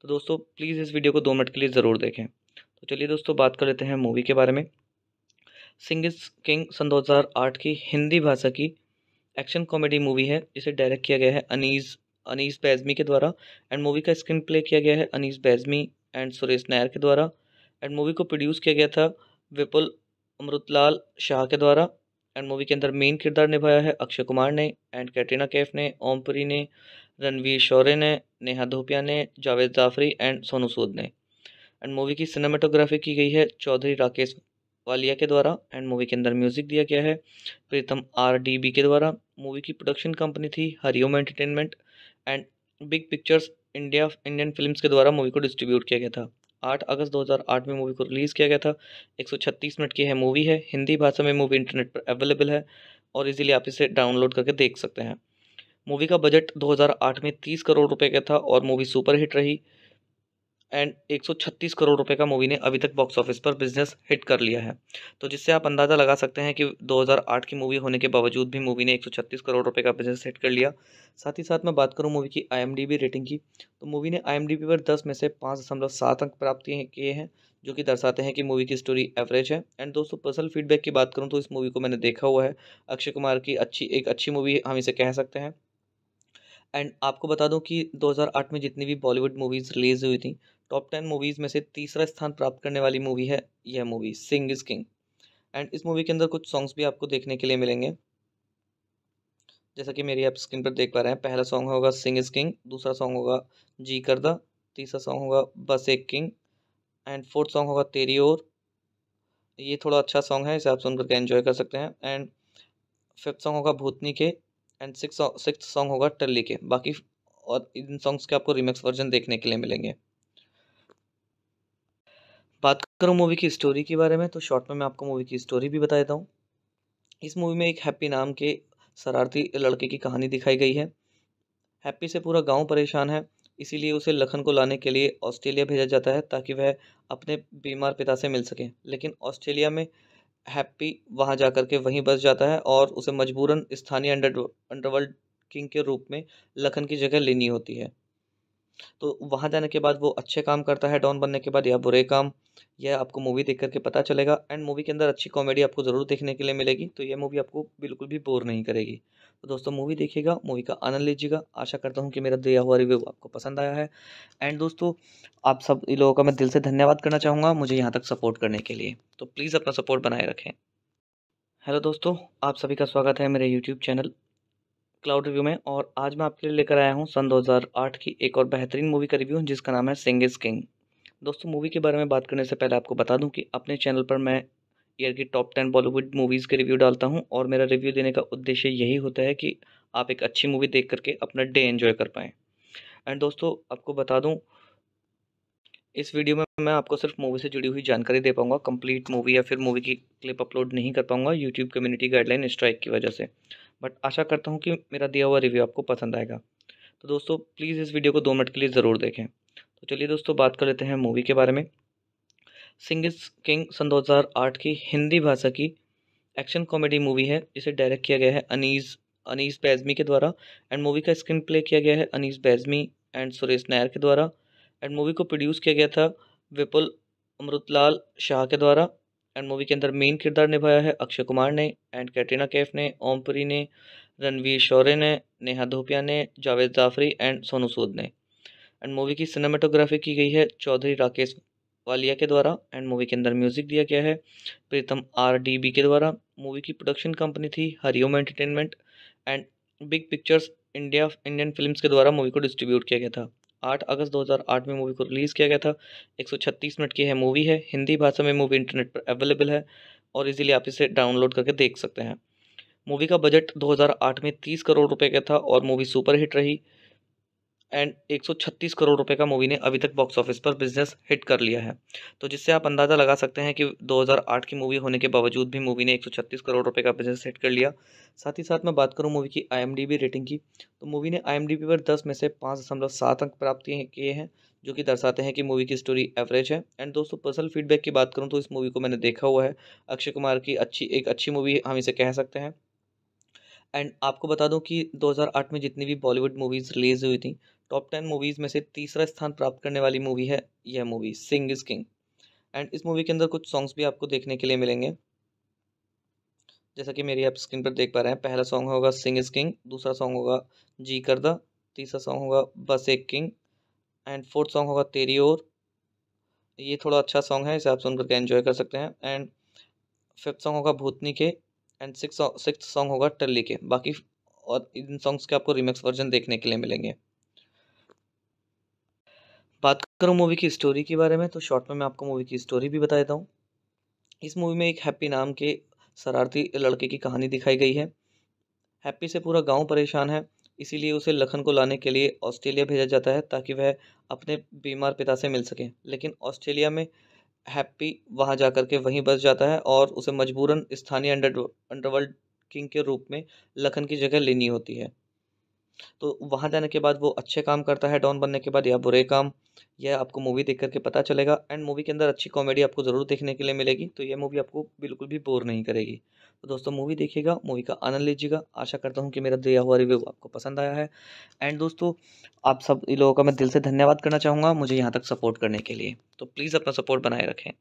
तो दोस्तों प्लीज़ इस वीडियो को दो मिनट के लिए ज़रूर देखें तो चलिए दोस्तों बात कर लेते हैं मूवी के बारे में सिंगिस किंग सन 2008 की हिंदी भाषा की एक्शन कॉमेडी मूवी है जिसे डायरेक्ट किया गया है अनीस अनीस बैजमी के द्वारा एंड मूवी का स्क्रीन प्ले किया गया है अनीस बैजमी एंड सुरेश नायर के द्वारा एंड मूवी को प्रोड्यूस किया गया था विपुल अमृतलाल शाह के द्वारा एंड मूवी के अंदर मेन किरदार निभाया है अक्षय कुमार ने एंड कैटरीना कैफ ने ओमपुरी ने रणवीर शौर्य ने नेहा धोपिया ने जावेद जाफरी एंड सोनू सूद ने एंड मूवी की सिनेमाटोग्राफी की गई है चौधरी राकेश वालिया के द्वारा एंड मूवी के अंदर म्यूजिक दिया गया है प्रीतम आर डी बी के द्वारा मूवी की प्रोडक्शन कंपनी थी Hariom entertainment and big pictures India Indian films के द्वारा मूवी को डिस्ट्रीब्यूट किया गया था 8 अगस्त 2008 में मूवी को रिलीज़ किया गया था 136 मिनट की है मूवी है हिंदी भाषा में मूवी इंटरनेट पर अवेलेबल है और इजीली आप इसे डाउनलोड करके देख सकते हैं मूवी का बजट 2008 में 30 करोड़ रुपए का था और मूवी सुपरहिट रही एंड 136 करोड़ रुपए का मूवी ने अभी तक बॉक्स ऑफिस पर बिजनेस हिट कर लिया है तो जिससे आप अंदाज़ा लगा सकते हैं कि 2008 की मूवी होने के बावजूद भी मूवी ने 136 करोड़ रुपए का बिजनेस हिट कर लिया साथ ही साथ मैं बात करूं मूवी की आईएमडीबी रेटिंग की तो मूवी ने आईएमडीबी पर 10 में से पाँच दशमलव सात अंक प्राप्त किए हैं जो कि दर्शाते हैं कि मूवी की स्टोरी एवरेज है एंड दोस्तों पर्सनल फीडबैक की बात करूँ तो इस मूवी को मैंने देखा हुआ है अक्षय कुमार की अच्छी एक अच्छी मूवी हम इसे कह सकते हैं एंड आपको बता दूं कि 2008 में जितनी भी बॉलीवुड मूवीज़ रिलीज़ हुई थी टॉप टेन मूवीज़ में से तीसरा स्थान प्राप्त करने वाली मूवी है यह movie Singh is king and इस मूवी के अंदर कुछ सॉन्ग्स भी आपको देखने के लिए मिलेंगे जैसा कि मेरी आप स्क्रीन पर देख पा रहे हैं पहला सॉन्ग होगा सिंग इज़ किंग दूसरा सॉन्ग होगा जी करदा तीसरा सॉन्ग होगा बस एक किंग एंड फोर्थ सॉन्ग होगा तेरी ओर ये थोड़ा अच्छा सॉन्ग है इसे आप सुन करके एंजॉय कर सकते हैं एंड फिफ्थ सॉन्ग होगा भूतनी के एंड सिक्स सिक्स सॉन्ग होगा टल्ली के बाकी और इन सॉन्ग्स के आपको रिमिक्स वर्जन देखने के लिए मिलेंगे बात करूँ मूवी की स्टोरी के बारे में तो शॉर्ट में मैं आपको मूवी की स्टोरी भी बता देता हूँ इस मूवी में एक हैप्पी नाम के शरारती लड़के की कहानी दिखाई गई है हैप्पी से पूरा गांव परेशान है इसीलिए उसे लखन को लाने के लिए ऑस्ट्रेलिया भेजा जाता है ताकि वह अपने बीमार पिता से मिल सके लेकिन ऑस्ट्रेलिया में हैप्पी वहाँ जा कर के वहीं बस जाता है और उसे मजबूरन स्थानीय अंडर अंडरवर्ल्ड किंग के रूप में लखन की जगह लेनी होती है तो वहाँ जाने के बाद वो अच्छे काम करता है डॉन बनने के बाद या बुरे काम यह आपको मूवी देख करके पता चलेगा एंड मूवी के अंदर अच्छी कॉमेडी आपको ज़रूर देखने के लिए मिलेगी तो यह मूवी आपको बिल्कुल भी बोर नहीं करेगी तो दोस्तों मूवी देखिएगा मूवी का आनंद लीजिएगा आशा करता हूँ कि मेरा दिया हुआ रिव्यू आपको पसंद आया है एंड दोस्तों आप सब इन लोगों का मैं दिल से धन्यवाद करना चाहूँगा मुझे यहाँ तक सपोर्ट करने के लिए तो प्लीज़ अपना सपोर्ट बनाए रखें हेलो दोस्तों आप सभी का स्वागत है मेरे यूट्यूब चैनल क्लाउड रिव्यू में और आज मैं आपके लिए लेकर आया हूँ सन दो की एक और बेहतरीन मूवी का रिव्यू जिसका नाम है सिंग इज़ किंग दोस्तों मूवी के बारे में बात करने से पहले आपको बता दूं कि अपने चैनल पर मैं ईयर की टॉप टेन बॉलीवुड मूवीज़ के रिव्यू डालता हूं और मेरा रिव्यू देने का उद्देश्य यही होता है कि आप एक अच्छी मूवी देख करके अपना डे एंजॉय कर पाएँ एंड दोस्तों आपको बता दूँ इस वीडियो में मैं आपको सिर्फ मूवी से जुड़ी हुई जानकारी दे पाऊँगा कंप्लीट मूवी या फिर मूवी की क्लिप अपलोड नहीं कर पाऊँगा यूट्यूब कम्युनिटी गाइडलाइन स्ट्राइक की वजह से बट आशा करता हूँ कि मेरा दिया हुआ रिव्यू आपको पसंद आएगा तो दोस्तों प्लीज़ इस वीडियो को दो मिनट के लिए ज़रूर देखें तो चलिए दोस्तों बात कर लेते हैं मूवी के बारे में सिंगिस किंग सन 2008 की हिंदी भाषा की एक्शन कॉमेडी मूवी है जिसे डायरेक्ट किया गया है अनीस अनीस बैजमी के द्वारा एंड मूवी का स्क्रीन प्ले किया गया है अनीस बैजमी एंड सुरेश नायर के द्वारा एंड मूवी को प्रोड्यूस किया गया था विपुल अमृतलाल शाह के द्वारा एंड मूवी के अंदर मेन किरदार निभाया है अक्षय कुमार ने एंड कैटरीना कैफ ने ओमपुरी ने रणवीर शौर्य ने नेहा धोपिया ने जावेद जाफरी एंड सोनू सूद ने एंड मूवी की सिनेमाटोग्राफी की गई है चौधरी राकेश वालिया के द्वारा एंड मूवी के अंदर म्यूजिक दिया गया है प्रीतम आर डी बी के द्वारा मूवी की प्रोडक्शन कंपनी थी Hariom entertainment and big pictures India Indian films के द्वारा मूवी को डिस्ट्रीब्यूट किया गया था 8 अगस्त 2008 में मूवी को रिलीज़ किया गया था 136 मिनट की है मूवी है हिंदी भाषा में मूवी इंटरनेट पर अवेलेबल है और इजीली आप इसे डाउनलोड करके देख सकते हैं मूवी का बजट 2008 में 30 करोड़ रुपए का था और मूवी सुपरहिट रही एंड 136 करोड़ रुपए का मूवी ने अभी तक बॉक्स ऑफिस पर बिजनेस हिट कर लिया है तो जिससे आप अंदाज़ा लगा सकते हैं कि 2008 की मूवी होने के बावजूद भी मूवी ने 136 करोड़ रुपए का बिजनेस हिट कर लिया साथ ही साथ मैं बात करूं मूवी की आई रेटिंग की तो मूवी ने आई पर दस में से पाँच दशमलव सात अंक प्राप्त किए हैं जो कि दर्शाते हैं कि मूवी की स्टोरी एवरेज है एंड दोस्तों पर्सनल फीडबैक की बात करूँ तो इस मूवी को मैंने देखा हुआ है अक्षय कुमार की अच्छी एक अच्छी मूवी हम इसे कह सकते हैं एंड आपको बता दूं कि 2008 में जितनी भी बॉलीवुड मूवीज़ रिलीज़ हुई थी टॉप टेन मूवीज़ में से तीसरा स्थान प्राप्त करने वाली मूवी है यह movie Singh is king and इस मूवी के अंदर कुछ सॉन्ग्स भी आपको देखने के लिए मिलेंगे जैसा कि मेरी आप स्क्रीन पर देख पा रहे हैं पहला सॉन्ग होगा सिंग इज़ किंग दूसरा सॉन्ग होगा जी करदा तीसरा सॉन्ग होगा बस एक किंग एंड फोर्थ सॉन्ग होगा तेरी और ये थोड़ा अच्छा सॉन्ग है इसे आप सुन करके एंजॉय कर सकते हैं एंड फिफ्थ सॉन्ग होगा भूतनी के एंड सिक्स सिक्स सॉन्ग होगा टल्ली के बाकी और इन सॉन्ग्स के आपको रिमिक्स वर्जन देखने के लिए मिलेंगे बात करूँ मूवी की स्टोरी के बारे में तो शॉर्ट में मैं आपको मूवी की स्टोरी भी बता देता हूँ इस मूवी में एक हैप्पी नाम के शरारती लड़के की कहानी दिखाई गई है हैप्पी से पूरा गांव परेशान है इसीलिए उसे लखन को लाने के लिए ऑस्ट्रेलिया भेजा जाता है ताकि वह अपने बीमार पिता से मिल सके लेकिन ऑस्ट्रेलिया में हैप्पी वहाँ जा कर के वहीं बस जाता है और उसे मजबूरन स्थानीय अंडर अंडरवर्ल्ड किंग के रूप में लखन की जगह लेनी होती है तो वहाँ जाने के बाद वो अच्छे काम करता है डॉन बनने के बाद या बुरे काम यह आपको मूवी देख करके पता चलेगा एंड मूवी के अंदर अच्छी कॉमेडी आपको ज़रूर देखने के लिए मिलेगी तो यह मूवी आपको बिल्कुल भी बोर नहीं करेगी तो दोस्तों मूवी देखिएगा मूवी का आनंद लीजिएगा आशा करता हूँ कि मेरा दिया हुआ रिव्यू आपको पसंद आया है एंड दोस्तों आप सब लोगों का मैं दिल से धन्यवाद करना चाहूँगा मुझे यहाँ तक सपोर्ट करने के लिए तो प्लीज़ अपना सपोर्ट बनाए रखें